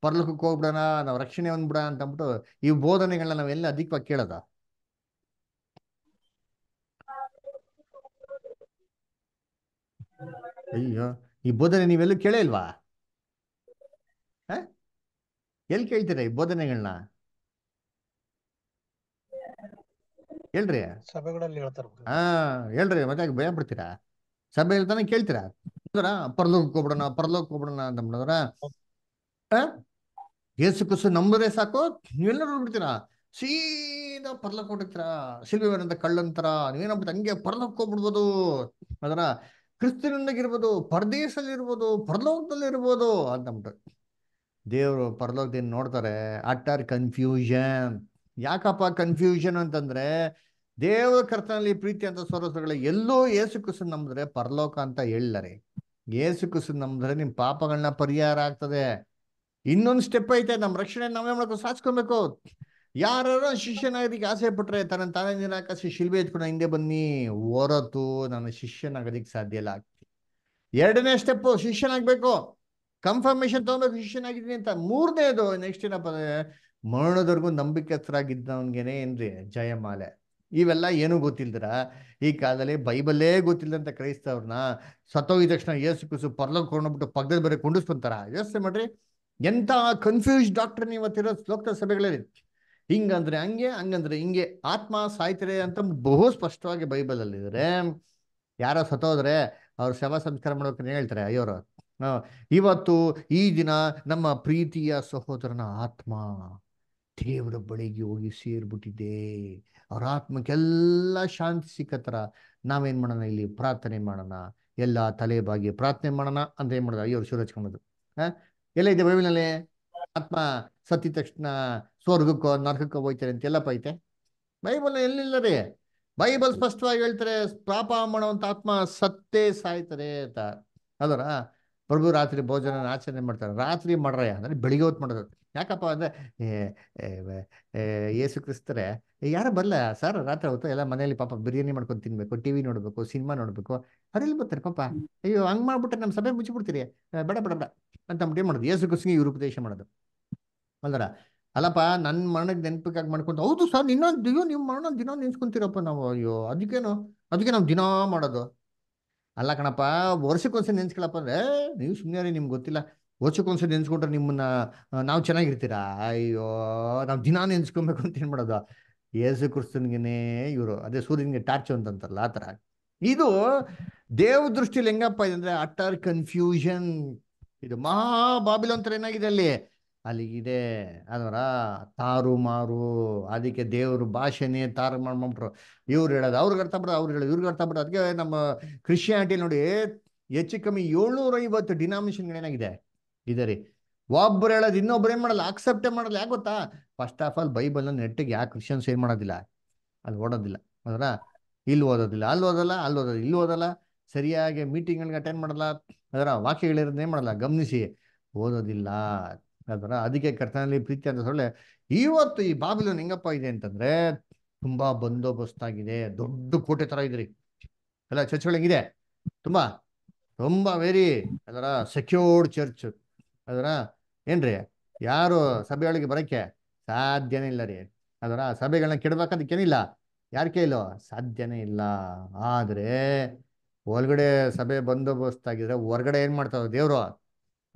ಪರಲೋಕಕ್ಕೆ ಹೋಗ್ಬಿಡೋಣ ನಾವು ರಕ್ಷಣೆ ಹೊಂದ್ಬಿಡ ಅಂತ ಅಂದ್ಬಿಟ್ಟು ಈ ಬೋಧನೆಗಳನ್ನ ನಾವು ಎಲ್ಲಿ ಅಧಿಕವಾಗಿ ಕೇಳೋದ ಅಯ್ಯೋ ಈ ಬೋಧನೆ ನೀವೆಲ್ಲೂ ಕೇಳೇ ಇಲ್ವಾ ಎಲ್ಲಿ ಕೇಳ್ತೀರಾ ಈ ಬೋಧನೆಗಳನ್ನ ಹೇಳ್ರಿ ಸಭೆಗಳಲ್ಲಿ ಹೇಳ್ತಾರ ಹಾ ಹೇಳ್ರಿ ಮತ್ತೆ ಭಯ ಬಿಡ್ತೀರಾ ಸಭೆ ಹೇಳ್ತಾನೆ ಕೇಳ್ತೀರಾ ಪರಲೋಕಕ್ಕೆ ಹೋಗ್ಬಿಡೋಣ ಪರಲೋಕಕ್ಕೆ ಹೋಗ್ಬಿಡೋಣ ಅಂತ ಮಾಡಿದ್ರ ಏಸು ಕುಸು ನಂಬುದ್ರೆ ಸಾಕು ನೀವೆಲ್ಲರೂ ಬಿಡ್ತೀರಾ ಸೀದಾ ಪರ್ಲಕ್ ಹೊಟ್ಟಿರ್ತೀರಾ ಸಿಲ್ವಿವರಂತ ಕಳ್ಳಂತರ ನೀವೇನಾಗ್ಬಿಡ್ತೀರ ಹಂಗೆ ಪರ್ಲಕ್ ಹೋಗ್ಬಿಡ್ಬೋದು ಅದರ ಇರ್ಬೋದು ಪರದೇಶದಲ್ಲಿ ಇರ್ಬೋದು ಪರಲೋಕದಲ್ಲಿ ಇರ್ಬೋದು ಅಂತ ಅಂದ್ಬಿಟ್ಟು ದೇವರು ಪರಲೋಕದಿಂದ ನೋಡ್ತಾರೆ ಅಟ್ ಆರ್ ಕನ್ಫ್ಯೂಷನ್ ಯಾಕಪ್ಪ ಕನ್ಫ್ಯೂಷನ್ ಅಂತಂದ್ರೆ ದೇವರ ಕರ್ತನಲ್ಲಿ ಪ್ರೀತಿ ಅಂತ ಸ್ವರಸಗಳ ಎಲ್ಲೋ ಏಸು ಕುಸು ನಂಬಿದ್ರೆ ಪರಲೋಕ ಅಂತ ಹೇಳಲರಿ ಏಸು ಕುಸು ನಂಬಿದ್ರೆ ನಿಮ್ ಪಾಪಗಳನ್ನ ಪರಿಹಾರ ಆಗ್ತದೆ ಇನ್ನೊಂದು ಸ್ಟೆಪ್ ಐತೆ ನಮ್ಮ ರಕ್ಷಣೆ ನಾವೇ ಮಾಡ್ಕೊ ಸಾಚ್ಕೊಬೇಕು ಯಾರು ಶಿಷ್ಯನಾಗೋದಿಕ್ಕೆ ಆಸೆ ಪಟ್ರೆ ತನ್ನ ತಾನೇ ಕಸಿ ಶಿಲ್ಬೆ ಕೂಡ ಹಿಂದೆ ಬನ್ನಿ ಹೊರತು ನನ್ನ ಶಿಷ್ಯನಾಗೋದಿಕ್ ಸಾಧ್ಯ ಇಲ್ಲ ಎರಡನೇ ಸ್ಟೆಪ್ ಶಿಷ್ಯನಾಗ್ಬೇಕು ಕನ್ಫರ್ಮೇಶನ್ ತಗೊಬೇಕು ಶಿಷ್ಯನಾಗಿದ್ದೀನಿ ಅಂತ ಮೂರನೇದು ನೆಕ್ಸ್ಟ್ ಏನಪ್ಪ ಮರಣದವರೆಗೂ ನಂಬಿಕೆಸರಾಗಿದ್ದವನ್ಗೇನೆ ಏನ್ರಿ ಜಯಮಾಲೆ ಇವೆಲ್ಲ ಏನೂ ಗೊತ್ತಿಲ್ದ್ರ ಈ ಕಾಲದಲ್ಲಿ ಬೈಬಲ್ಲೇ ಗೊತ್ತಿಲ್ಲದಂತ ಕ್ರೈಸ್ತವ್ರನ್ನ ಸತೋಗಿದ ತಕ್ಷಣ ಯೇಸು ಕುಸು ಪರ್ಲೋಕ ಕೊಂಡ್ಬಿಟ್ಟು ಪಕ್ಕದಲ್ಲಿ ಬರೀ ಕುಂಡಿಸ್ಕೊಂತಾರ ಯೋಚನೆ ಮಾಡ್ರಿ ಎಂತ ಕನ್ಫ್ಯೂಸ್ ಡಾಕ್ಟರ್ ಇವತ್ತಿರೋ ಲೋಕ ಸಭೆಗಳಲ್ಲಿ ಹಿಂಗಂದ್ರೆ ಹಂಗೆ ಹಂಗಂದ್ರೆ ಹಿಂಗೆ ಆತ್ಮ ಸಾಯ್ತಾರೆ ಅಂತ ಬಹು ಸ್ಪಷ್ಟವಾಗಿ ಅಲ್ಲಿ ಇದ್ರೆ ಯಾರೋ ಸತ್ತೋದ್ರೆ ಅವ್ರು ಶವ ಸಂಸ್ಕಾರ ಮಾಡೋಕೆ ಹೇಳ್ತಾರೆ ಅಯ್ಯೋರು ಇವತ್ತು ಈ ದಿನ ನಮ್ಮ ಪ್ರೀತಿಯ ಸಹೋದರನ ಆತ್ಮ ದೇವರ ಬಳಿಗೆ ಹೋಗಿ ಸೇರ್ಬಿಟ್ಟಿದೆ ಅವ್ರ ಆತ್ಮಕ್ಕೆಲ್ಲ ಶಾಂತಿ ಸಿಕ್ಕತ್ತರ ನಾವೇನ್ ಮಾಡೋಣ ಇಲ್ಲಿ ಪ್ರಾರ್ಥನೆ ಮಾಡೋಣ ಎಲ್ಲ ತಲೆ ಬಾಗಿ ಪ್ರಾರ್ಥನೆ ಮಾಡೋಣ ಅಂತ ಏನು ಮಾಡೋದು ಅಯ್ಯೋ ಶಿವರಾಜ್ಕೊಂಡದು ಹಾಂ ಎಲ್ಲ ಇದೆ ಬೈಬಲ್ನಲ್ಲಿ ಆತ್ಮ ಸತ್ತಿದ ತಕ್ಷಣ ಸ್ವರ್ಗಕ್ಕೋ ನರಕಕ್ಕೋ ಹೋಯ್ತಾರೆ ಅಂತ ಎಲ್ಲಪ್ಪ ಐತೆ ಬೈಬಲ್ ರೀ ಬೈಬಲ್ ಸ್ಪಷ್ಟವಾಗಿ ಹೇಳ್ತಾರೆ ಪಾಪ ಮಾಡುವಂಥ ಆತ್ಮ ಸತ್ತೇ ಸಾಯ್ತಾರೆ ಅಂತ ಅದರ ಪ್ರಭು ರಾತ್ರಿ ಭೋಜನ ಆಚರಣೆ ಮಾಡ್ತಾರೆ ರಾತ್ರಿ ಮಾಡ್ರೆ ಅಂದ್ರೆ ಬೆಳಿಗ್ಗೆ ಹೊತ್ತು ಮಾಡೋದು ಯಾಕಪ್ಪ ಅಂದ್ರೆ ಏಸು ಕ್ರಿಸ್ತರೆ ಯಾರು ಬರಲ್ಲ ಸರ್ ರಾತ್ರಿ ಹೊತ್ತು ಎಲ್ಲ ಮನೇಲಿ ಪಾಪ ಬಿರಿಯಾನಿ ಮಾಡ್ಕೊಂಡು ತಿನ್ಬೇಕು ಟಿ ವಿ ನೋಡಬೇಕು ಸಿನಿಮಾ ನೋಡ್ಬೇಕು ಅವರೆಲ್ಲಿ ಬರ್ತಾರೆ ಪಾಪ ಅಯ್ಯೋ ಹಂಗೆ ಮಾಡ್ಬಿಟ್ರೆ ನಮ್ಮ ಸಭೆ ಮುಚ್ಚಿಬಿಡ್ತೀರಿ ಬೇಡ ಬೇಡ ಬೇಡ ಅಂತ ಏನು ಮಾಡೋದು ಯೇಸು ಕ್ರಿಸ್ತಿಗೆ ಇವರು ಉಪದೇಶ ಮಾಡೋದು ಅಲ್ದರ ಅಲ್ಲಪ್ಪ ನನ್ನ ಮರಣಕ್ಕೆ ನೆನಪಿಗಾಗಿ ಮಾಡ್ಕೊಂತ ಹೌದು ಸರ್ ಇನ್ನೊಂದು ಅಯ್ಯೋ ನಿಮ್ಮ ಮರಣ ದಿನ ನೆನ್ಸ್ಕೊಂತೀರಪ್ಪ ನಾವು ಅಯ್ಯೋ ಅದಕ್ಕೇನು ಅದಕ್ಕೆ ನಾವು ದಿನ ಮಾಡೋದು ಅಲ್ಲ ಕಣಪ್ಪ ವರ್ಷಕ್ಕೊಂದ್ಸರಿ ನೆನ್ಸ್ಕೊಳಪ್ಪ ಅಂದ್ರೆ ನೀವು ಸುಮ್ಮನೆ ನಿಮ್ಗೆ ಗೊತ್ತಿಲ್ಲ ವರ್ಷಕ್ಕೊಂದ್ಸರಿ ನೆನ್ಸ್ಕೊಂಡ್ರೆ ನಿಮ್ಮನ್ನ ನಾವು ಚೆನ್ನಾಗಿರ್ತೀರಾ ಅಯ್ಯೋ ನಾವು ದಿನ ನೆನ್ಸ್ಕೊಬೇಕು ಅಂತ ಏನ್ ಮಾಡೋದು ಯೇಸು ಕ್ರಿಸ್ತನ್ಗೆನೇ ಇವರು ಅದೇ ಸೂರ್ಯನಿಗೆ ಟಾರ್ಚ್ ಅಂತಂತಾರಲ್ಲ ಆ ಥರ ಇದು ದೇವ ದೃಷ್ಟಿಲಿ ಹೆಂಗಪ್ಪ ಇದೆ ಅಂದ್ರೆ ಅಟರ್ ಕನ್ಫ್ಯೂಷನ್ ಇದು ಮಹಾ ಬಾಬಿಲ್ ಏನಾಗಿದೆ ಅಲ್ಲಿ ಅಲ್ಲಿಗಿದೆ ಅದರ ತಾರು ಮಾರು ಅದಕ್ಕೆ ದೇವರು ಭಾಷೆನೇ ತಾರು ಮಾಡ್ಬಿಟ್ರು ಇವ್ರು ಹೇಳೋದು ಅವ್ರಿಗೆ ಅರ್ಥ ಅವ್ರು ಹೇಳೋದು ಇವ್ರಿಗೆ ಅರ್ಥ ಅದಕ್ಕೆ ನಮ್ಮ ಕ್ರಿಶ್ಚಿಯಾನಿಟಿ ನೋಡಿ ಹೆಚ್ಚು ಕಮ್ಮಿ ಐವತ್ತು ಡಿನಾಮಿನೇಷನ್ಗಳೇನಾಗಿದೆ ಇದರಿ ರೀ ಒಬ್ರು ಹೇಳೋದು ಇನ್ನೊಬ್ರು ಏನು ಮಾಡಲ್ಲ ಅಕ್ಸೆಪ್ಟೇ ಮಾಡಲ್ಲ ಯಾಕೆ ಗೊತ್ತಾ ಫಸ್ಟ್ ಆಫ್ ಆಲ್ ಬೈಬಲ್ನ ನೆಟ್ಟಿಗೆ ಯಾಕೆ ಕ್ರಿಶ್ಚಿಯನ್ಸ್ ಏನು ಮಾಡೋದಿಲ್ಲ ಅಲ್ಲಿ ಓಡೋದಿಲ್ಲ ಅದರ ಇಲ್ಲಿ ಓದೋದಿಲ್ಲ ಅಲ್ಲಿ ಓದಲ್ಲ ಅಲ್ಲಿ ಓದೋದಿಲ್ಲ ಇಲ್ಲಿ ಓದಲ್ಲ ಸರಿಯಾಗಿ ಮೀಟಿಂಗ್ಗಳಿಗೆ ಅಟೆಂಡ್ ಮಾಡಲ್ಲ ಅದರ ವಾಕ್ಯಗಳಿರೋದು ಏನು ಮಾಡಲ್ಲ ಗಮನಿಸಿ ಓದೋದಿಲ್ಲ ಅದರ ಅದಕ್ಕೆ ಕರ್ತನಲ್ಲಿ ಪ್ರೀತಿ ಅಂತ ಸೊಳ್ಳೆ ಇವತ್ತು ಈ ಬಾಬಿಲು ಹೆಂಗಪ್ಪ ಇದೆ ಅಂತಂದ್ರೆ ತುಂಬಾ ಬಂದೋಬಸ್ತ್ ಆಗಿದೆ ದೊಡ್ಡ ಕೋಟೆ ತರ ಇದ್ರಿ ಎಲ್ಲ ಚರ್ಚ್ ಒಳಗಿದೆ ತುಂಬಾ ತುಂಬಾ ವೆರಿ ಅದರ ಸೆಕ್ಯೂರ್ಡ್ ಚರ್ಚ್ ಅದರ ಏನ್ರಿ ಯಾರು ಸಭೆಯೊಳಗೆ ಬರಕ್ಕೆ ಸಾಧ್ಯನೇ ಇಲ್ಲ ರೀ ಅದರ ಸಭೆಗಳನ್ನ ಕೆಡಬೇಕಂದಕ್ಕೇನಿಲ್ಲ ಯಾರ ಇಲ್ಲೋ ಸಾಧ್ಯನೇ ಇಲ್ಲ ಆದ್ರೆ ಒಳಗಡೆ ಸಭೆ ಬಂದೋಬಸ್ತ್ ಆಗಿದ್ರೆ ಹೊರಗಡೆ ಏನ್ ಮಾಡ್ತಾವ ದೇವ್ರು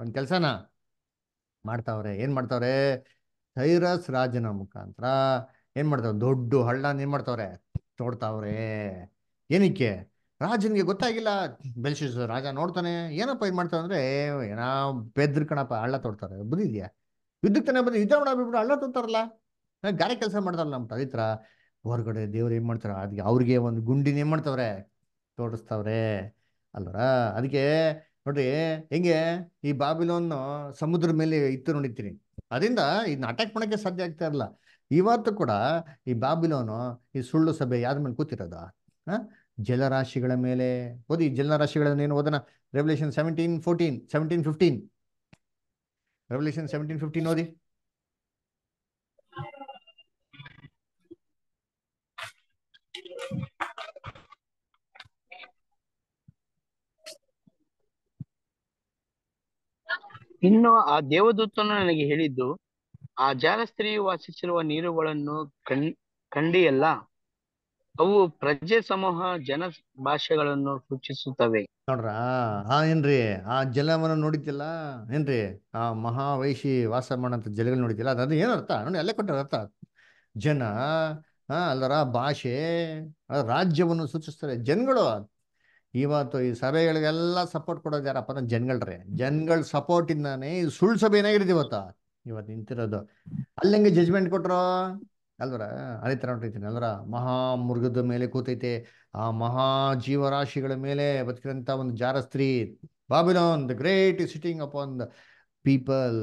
ಒಂದ್ ಕೆಲ್ಸನ ಮಾಡ್ತಾವ್ರೆ ಏನ್ ಮಾಡ್ತಾವ್ರೆ ಸೈರಸ್ ರಾಜನ ಮುಖಾಂತರ ಏನ್ ಮಾಡ್ತಾವ್ರೆ ದೊಡ್ಡ ಹಳ್ಳ ಏನು ಮಾಡ್ತಾವ್ರೆ ತೋಡ್ತಾವ್ರೆ ಏನಕ್ಕೆ ರಾಜನಿಗೆ ಗೊತ್ತಾಗಿಲ್ಲ ಬೆಳ್ಸಿ ರಾಜ ನೋಡ್ತಾನೆ ಏನಪ್ಪ ಏನ್ ಮಾಡ್ತಾವೆ ಅಂದ್ರೆ ಏನ ಬೆದ್ರ ಕಣಪ್ಪ ಹಳ್ಳ ತೋಡ್ತಾರೆ ಬುದ್ಧಿದ್ಯಾ ಯುದ್ಧಕ್ಕೆ ಬಂದ ಬಂದು ಯುದ್ಧ ಮಾಡಬಿಟ್ಟು ಹಳ್ಳ ತೋಡ್ತಾರಲ್ಲ ಗಾರೆ ಕೆಲಸ ಮಾಡ್ತಾರಲ್ಲ ನಮ್ಮ ಪವಿತ್ರ ಹೊರಗಡೆ ದೇವ್ರು ಏನ್ ಮಾಡ್ತಾರ ಅದಕ್ಕೆ ಅವ್ರಿಗೆ ಒಂದು ಗುಂಡಿನ ಏನು ಮಾಡ್ತಾವ್ರೆ ತೋಡಿಸ್ತಾವ್ರೆ ಅಲ್ವರ ಅದಕ್ಕೆ ನೋಡ್ರಿ ಹೆಂಗೆ ಈ ಬಾಬಿಲೋನ್ ಸಮುದ್ರ ಮೇಲೆ ಇತ್ತು ನೋಡಿತೀನಿ ಅದರಿಂದ ಇದನ್ನ ಅಟ್ಯಾಕ್ ಮಾಡೋಕ್ಕೆ ಸಾಧ್ಯ ಆಗ್ತಾ ಇರಲ್ಲ ಇವತ್ತು ಕೂಡ ಈ ಬಾಬಿಲೋನು ಈ ಸುಳ್ಳು ಸಭೆ ಯಾರ ಮೇಲೆ ಕೂತಿರೋದ ಜಲರಾಶಿಗಳ ಮೇಲೆ ಓದಿ ಜಲರಾಶಿಗಳನ್ನು ಏನು ಓದೋಣ revelation seventeen fourteen seventeen fifteen revelation seventeen fifteen ಓದಿ ಇನ್ನು ಆ ದೇವದೂತನು ನನಗೆ ಹೇಳಿದ್ದು ಆ ಜಾರ ವಾಸಿಸಿರುವ ನೀರುಗಳನ್ನು ಕಣ್ ಕಂಡಿಯಲ್ಲ ಅವು ಪ್ರಜೆ ಸಮೂಹ ಜನ ಭಾಷೆಗಳನ್ನು ಸೂಚಿಸುತ್ತವೆ ನೋಡ್ರ ಹಾ ಏನ್ರಿ ಆ ಜಲವನ್ನು ನೋಡಿತಿಲ್ಲ ಏನ್ರಿ ಆ ಮಹಾವೈಶಿ ವಾಸ ಮಾಡಂತ ಜಲಗಳು ನೋಡಿತಿಲ್ಲ ಅದು ಏನು ಅರ್ಥ ನೋಡಿ ಅಲ್ಲೇ ಕೊಟ್ಟ ಅರ್ಥ ಜನ ಅಲ್ಲರ ಭಾಷೆ ರಾಜ್ಯವನ್ನು ಸೂಚಿಸ್ತಾರೆ ಜನಗಳು ಇವತ್ತು ಈ ಸಭೆಗಳಿಗೆಲ್ಲ ಸಪೋರ್ಟ್ ಕೊಡೋದು ಯಾರಪ್ಪ ಅಂದ್ರೆ ಜನಗಳ್ರೆ ಜನಗಳ ಸಪೋರ್ಟ್ ಇಂದಾನೆ ಈ ಸುಳ್ಳು ಸಭೆ ಏನಾಗಿರೋದು ಇವತ್ತು ಇವತ್ತು ನಿಂತಿರೋದು ಹೆಂಗೆ ಜಜ್ಮೆಂಟ್ ಕೊಟ್ರು ಅಲ್ವರ ಅದೇ ತರ ಹೊಂಟಿರ್ತೀನಿ ಅಲ್ವರ ಮಹಾ ಮೃಗದ ಮೇಲೆ ಕೂತೈತೆ ಆ ಮಹಾ ಜೀವರಾಶಿಗಳ ಮೇಲೆ ಬದುಕಿದಂಥ ಒಂದು ಜಾರಸ್ತ್ರೀ Babylon the great sitting up on the people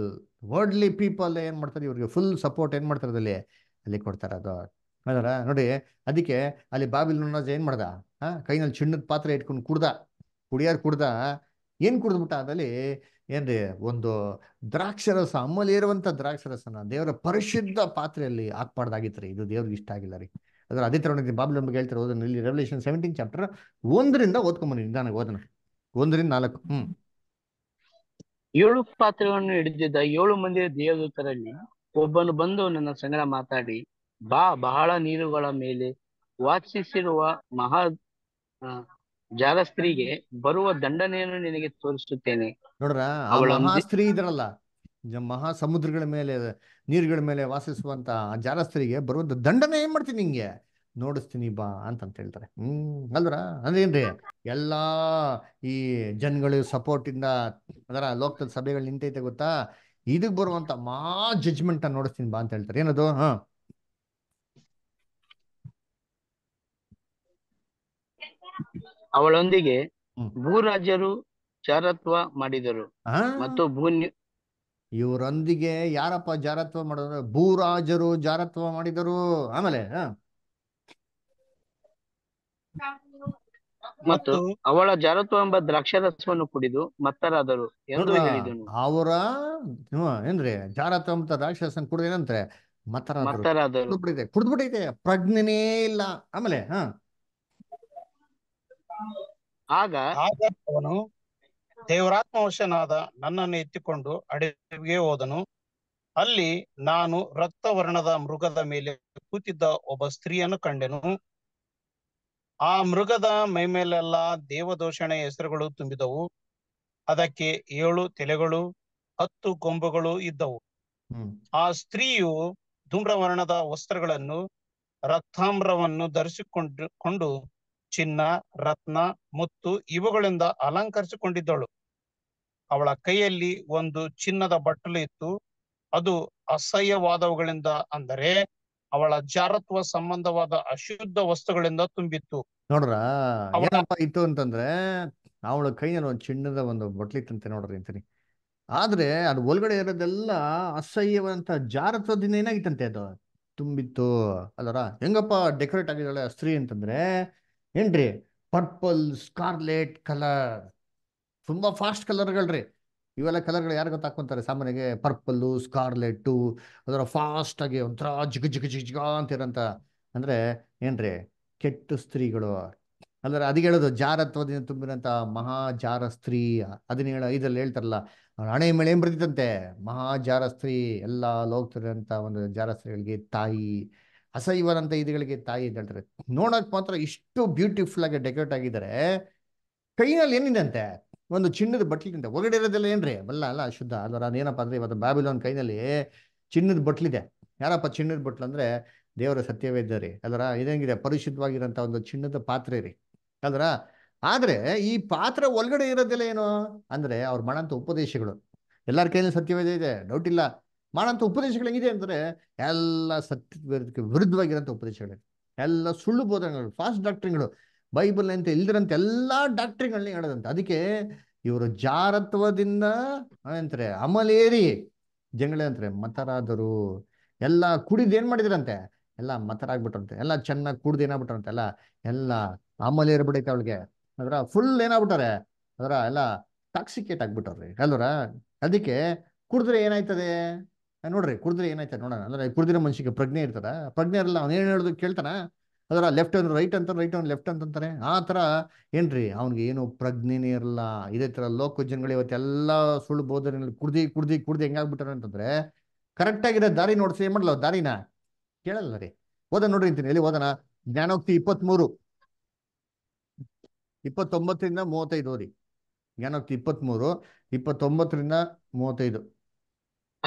worldly people ಏನು ಮಾಡ್ತಾರೆ ಇವ್ರಿಗೆ ಫುಲ್ ಸಪೋರ್ಟ್ ಏನು ಮಾಡ್ತಾರೆ ಅಲ್ಲಿ ಅಲ್ಲಿ ಕೊಡ್ತಾರೆ ಅದು ಅದರ ನೋಡಿ ಅದಕ್ಕೆ ಅಲ್ಲಿ ಬಾಬಿಲೋನ್ ಏನು ಮಾಡ್ದ ಹ ಕೈನಲ್ಲಿ ಚಿಣ್ಣದ ಪಾತ್ರೆ ಇಟ್ಕೊಂಡು ಕುಡ್ದ ಕುಡಿಯಾರು ಕುಡ್ದ ಏನು ಕುಡಿದ್ಬಿಟ್ಟ ಅದರಲ್ಲಿ ಏನ್ರಿ ಒಂದು ದ್ರಾಕ್ಷರಸ ಅಮ್ಮಲ್ಲಿ ಇರುವಂಥ ದ್ರಾಕ್ಷರಸನ ದೇವರ ಪರಿಶುದ್ಧ ಪಾತ್ರೆಯಲ್ಲಿ ಹಾಕ್ಬಾರ್ದಾಗಿತ್ತು ರೀ ಇದು ದೇವ್ರಿಗೆ ಇಷ್ಟ ಆಗಿಲ್ಲ ರೀ ಅದರ ಅದೇ ತರಣ ಬಾಬ್ಲ ಬಗ್ಗೆ ಹೇಳ್ತಾರೆ ಇಲ್ಲಿ ರೆವಲ್ಯೂಷನ್ ಸೆವೆಂಟೀನ್ ಚಾಪ್ಟರ್ ಒಂದರಿಂದ ಓದ್ಕೊಂಬನಿ ನಿಧಾನ ಓದನ ಒಂದರಿಂದ ನಾಲ್ಕು ಹ್ಮ್ ಏಳು ಪಾತ್ರೆಗಳನ್ನು ಹಿಡಿದಿದ್ದ ಏಳು ಮಂದಿ ದೇವದೂತರಲ್ಲಿ ಒಬ್ಬನು ಬಂದು ನನ್ನ ಸಂಗಡ ಮಾತಾಡಿ ಬಾ ಬಹಳ ನೀರುಗಳ ಮೇಲೆ ವಾಚಿಸಿರುವ ಮಹಾ ಜಾಲಸ್ತ್ರೀಗೆ ಬರುವ ದಂಡನೆಯನ್ನು ನಿನಗೆ ತೋರಿಸುತ್ತೇನೆ ನೋಡ್ರ ಅವಳ ಮಹಾಸ್ತ್ರೀ ಇದ್ರಲ್ಲ ಮಹಾ ಸಮುದ್ರಗಳ ಮೇಲೆ ನೀರುಗಳ ಮೇಲೆ ವಾಸಿಸುವಂತ ಜಾಲಸ್ತ್ರೀಗೆ ಬರುವಂತ ದಂಡನೆ ಏನ್ ಮಾಡ್ತೀನಿ ನಿಂಗೆ ನೋಡಿಸ್ತೀನಿ ಬಾ ಅಂತಂತ ಹೇಳ್ತಾರೆ ಹ್ಮ್ ಅಲ್ರ ಅಂದ್ರೇನ್ರಿ ಎಲ್ಲಾ ಈ ಜನ್ಗಳು ಸಪೋರ್ಟ್ ಇಂದ ಅದರ ಲೋಕದ ಸಭೆಗಳು ನಿಂತೈತೆ ಗೊತ್ತಾ ಇದಕ್ ಬರುವಂತ ಮಹಾ ಜಜ್ಮೆಂಟ್ ನೋಡಿಸ್ತೀನಿ ಬಾ ಅಂತ ಹೇಳ್ತಾರೆ ಏನದು ಹಾ ಅವಳೊಂದಿಗೆ ಭೂರಾಜರು ಜಾರತ್ವ ಮಾಡಿದರು ಮತ್ತು ಭೂ ಇವರೊಂದಿಗೆ ಯಾರಪ್ಪ ಜಾರತ್ವ ಮಾಡಿದ್ರು ಭೂರಾಜರು ಜಾರತ್ವ ಮಾಡಿದರು ಆಮೇಲೆ ಮತ್ತು ಅವಳ ಜಾರತ್ವ ಎಂಬ ದ್ರಾಕ್ಷರಸವನ್ನು ಕುಡಿದು ಮತ್ತರಾದರು ಎಂದು ಅವರ ಏನ್ರಿ ಜಾರತ್ವ ಅಂತ ದ್ರಾಕ್ಷರಸ ಕುಡಿದ ಏನಂತಾರೆ ಮತ್ತರಾದರು ಕುಡಿದ್ಬಿಟ್ಟೈತೆ ಪ್ರಜ್ಞೆನೇ ಇಲ್ಲ ಆಮೇಲೆ ಹ ಆಗ ಅವನು ದೇವರಾತ್ಮ ವಶನಾದ ನನ್ನನ್ನು ಎತ್ತಿಕೊಂಡು ಅಡವಿಗೆ ಹೋದನು ಅಲ್ಲಿ ನಾನು ರಕ್ತವರ್ಣದ ಮೃಗದ ಮೇಲೆ ಕೂತಿದ್ದ ಒಬ್ಬ ಸ್ತ್ರೀಯನ್ನು ಕಂಡೆನು ಆ ಮೃಗದ ಮೈಮೇಲೆಲ್ಲಾ ದೇವದೋಷಣೆ ಹೆಸರುಗಳು ತುಂಬಿದವು ಅದಕ್ಕೆ ಏಳು ತೆಲೆಗಳು ಹತ್ತು ಕೊಂಬುಗಳು ಇದ್ದವು ಆ ಸ್ತ್ರೀಯು ಧೂಮ್ರವರ್ಣದ ವಸ್ತ್ರಗಳನ್ನು ರಕ್ತಾಮ್ರವನ್ನು ಧರಿಸಿಕೊಂಡು ಕೊಂಡು ಚಿನ್ನ ರತ್ನ ಮುತ್ತು ಇವುಗಳಿಂದ ಅಲಂಕರಿಸಿಕೊಂಡಿದ್ದಳು ಅವಳ ಕೈಯಲ್ಲಿ ಒಂದು ಚಿನ್ನದ ಬಟ್ಟಲು ಇತ್ತು ಅದು ಅಸಹ್ಯವಾದವುಗಳಿಂದ ಅಂದರೆ ಅವಳ ಜಾರತ್ವ ಸಂಬಂಧವಾದ ಅಶುದ್ಧ ವಸ್ತುಗಳಿಂದ ತುಂಬಿತ್ತು ನೋಡ್ರ ಇತ್ತು ಅಂತಂದ್ರೆ ಅವಳ ಕೈಯಲ್ಲಿ ಒಂದು ಚಿನ್ನದ ಒಂದು ಇತ್ತಂತೆ ನೋಡ್ರಿ ಅಂತೀನಿ ಆದ್ರೆ ಅದು ಒಳಗಡೆ ಇರೋದೆಲ್ಲ ಅಸಹ್ಯವಂತ ಜಾರತ್ವದಿಂದ ಏನಾಗಿತ್ತಂತೆ ಅದು ತುಂಬಿತ್ತು ಅಲ್ಲರ ಹೆಂಗಪ್ಪ ಡೆಕೋರೇಟ್ ಆಗಿದ್ದಾಳೆ ಸ್ತ್ರೀ ಅಂತಂದ್ರೆ ಏನ್ರಿ ಪರ್ಪಲ್ ಸ್ಕಾರ್ಲೆಟ್ ಕಲರ್ ತುಂಬಾ ಫಾಸ್ಟ್ ಕಲರ್ಗಳ್ರಿ ಇವೆಲ್ಲ ಕಲರ್ಗಳು ಯಾರು ಗೊತ್ತಾಕೊಂತಾರೆ ಸಾಮಾನ್ಯಗೆ ಪರ್ಪಲ್ಲು ಸ್ಕಾರ್ಲೆಟ್ಟು ಅದರ ಫಾಸ್ಟಾಗಿ ಒಂಥರ ಜಿಗ ಜಿಗ ಜಿಗ ಜಿಗ ಅಂತಿರಂತ ಅಂದರೆ ಏನ್ರಿ ಕೆಟ್ಟ ಸ್ತ್ರೀಗಳು ಅಂದ್ರೆ ಅದು ಹೇಳೋದು ಜಾರತ್ವದಿಂದ ತುಂಬಿರಂಥ ಮಹಾಜಾರ ಸ್ತ್ರೀ ಅದನ್ನ ಹೇಳ ಇದರಲ್ಲಿ ಹೇಳ್ತಾರಲ್ಲ ಹಣೆ ಮೇಲೆ ಏನು ಬರ್ತಿತ್ತಂತೆ ಮಹಾಜಾರ ಸ್ತ್ರೀ ಎಲ್ಲ ಲೋಕದಲ್ಲಿರಂಥ ಒಂದು ಜಾರ ಸ್ತ್ರೀಗಳಿಗೆ ತಾಯಿ ಅಸೈವನಂತ ಇದುಗಳಿಗೆ ತಾಯಿ ಅಂತ ಹೇಳ್ತಾರೆ ನೋಡಕ್ ಮಾತ್ರ ಇಷ್ಟು ಬ್ಯೂಟಿಫುಲ್ ಆಗಿ ಡೆಕೋರೇಟ್ ಆಗಿದ್ದಾರೆ ಕೈನಲ್ಲಿ ಏನಿದೆ ಅಂತೆ ಒಂದು ಚಿನ್ನದ ಬಟ್ಲಿಂದ ಒಳಗಡೆ ಇರೋದೆಲ್ಲ ಏನ್ರಿ ಬಲ್ಲ ಅಲ್ಲ ಶುದ್ಧ ಅದರ ಏನಪ್ಪ ಅಂದ್ರೆ ಇವತ್ತು ಬಾಬಿಲೋನ್ ಕೈನಲ್ಲಿ ಚಿನ್ನದ ಬಟ್ಲಿದೆ ಯಾರಪ್ಪ ಚಿನ್ನದ ಬಟ್ಲು ಅಂದ್ರೆ ದೇವರ ಸತ್ಯವೇದ ರೀ ಅದರ ಇದಂಗಿದೆ ಪರಿಶುದ್ಧವಾಗಿರಂತ ಒಂದು ಚಿನ್ನದ ಪಾತ್ರೆ ರೀ ಅದರ ಆದರೆ ಈ ಪಾತ್ರ ಒಳಗಡೆ ಇರೋದೆಲ್ಲ ಏನು ಅಂದ್ರೆ ಅವ್ರು ಮಾಡಂತ ಉಪದೇಶಗಳು ಎಲ್ಲರ ಕೈಯಲ್ಲಿ ಸತ್ಯವೇದ ಇದೆ ಡೌಟ್ ಇಲ್ಲ ಮಾಡೋಂಥ ಹೆಂಗಿದೆ ಅಂದರೆ ಎಲ್ಲ ಸತ್ಯಕ್ಕೆ ವಿರುದ್ಧವಾಗಿರೋಂಥ ಉಪದೇಶಗಳೇ ಎಲ್ಲ ಸುಳ್ಳು ಬೋಧನೆಗಳು ಫಾಸ್ಟ್ ಡಾಕ್ಟ್ರಿಗಳು ಬೈಬಲ್ ಅಂತ ಇಲ್ದಿರಂತೆ ಎಲ್ಲ ಡಾಕ್ಟ್ರಿಗಳನ್ನ ಹೇಳದಂತೆ ಅದಕ್ಕೆ ಇವರು ಜಾರತ್ವದಿಂದ ಏನಂತಾರೆ ಅಮಲೇರಿ ಅಂತಾರೆ ಮತರಾದರು ಎಲ್ಲ ಏನ್ ಮಾಡಿದ್ರಂತೆ ಎಲ್ಲ ಮತರಾಗ್ಬಿಟ್ರಂತೆ ಎಲ್ಲ ಚೆನ್ನಾಗಿ ಕುಡ್ದು ಏನಾಗ್ಬಿಟ್ರಂತೆ ಎಲ್ಲ ಎಲ್ಲ ಅಮಲೇರಿ ಬಿಡೈತೆ ಅವಳಿಗೆ ಅದರ ಫುಲ್ ಏನಾಗ್ಬಿಟ್ಟಾರೆ ಅದರ ಎಲ್ಲ ಟಾಕ್ಸಿಕೇಟ್ ಆಗ್ಬಿಟ್ಟವ್ರಿ ಅಲ್ವರ ಅದಕ್ಕೆ ಕುಡಿದ್ರೆ ಏನಾಯ್ತದೆ ನೋಡ್ರಿ ಕುಡಿದ್ರೆ ಏನಾಯ್ತು ನೋಡೋಣ ಅಂದ್ರೆ ಕುಡಿದಿರೋ ಮನುಷ್ಯಗೆ ಪ್ರಜ್ಞೆ ಇರ್ತಾರ ಪ್ರಜ್ಞೆ ಇರಲ್ಲ ಏನ್ ಹೇಳೋದು ಕೇಳ್ತಾನ ಅದರ ಲೆಫ್ಟ್ ಅಂದ್ರೆ ರೈಟ್ ಅಂತ ರೈಟ್ ಅವ್ನು ಲೆಫ್ಟ್ ಅಂತಾರೆ ಆ ತರ ಏನ್ರಿ ಅವ್ನಿಗೆ ಏನು ಪ್ರಜ್ಞೆನೇ ಇರಲ್ಲ ಇದೇ ತರ ಲೋಕ ಜನಗಳು ಇವತ್ತೆಲ್ಲ ಸುಳ್ಳು ಕುಡ್ದಿ ಕುಡ್ದಿ ಕುಡ್ದಿ ಕುಡ್ದು ಹೆಂಗಾಗ್ಬಿಟ್ಟಾರ ಅಂತಂದ್ರೆ ಕರೆಕ್ಟ್ ಆಗಿದೆ ದಾರಿ ನೋಡ್ಸಿ ಏನ್ ಮಾಡ್ಲ ದಾರಿನ ಕೇಳಲ್ಲ ರೀ ಓದ ನೋಡ್ರಿ ಅಂತೀನಿ ಎಲ್ಲಿ ಓದನ ಜ್ಞಾನೋಕ್ತಿ ಮೂರು ಇಪ್ಪತ್ತೊಂಬತ್ತರಿಂದ ಮೂವತ್ತೈದು ಓದಿ ಜ್ಞಾನೋಕ್ತಿ ಮೂರು ಇಪ್ಪತ್ತೊಂಬತ್ತರಿಂದ ಮೂವತ್ತೈದು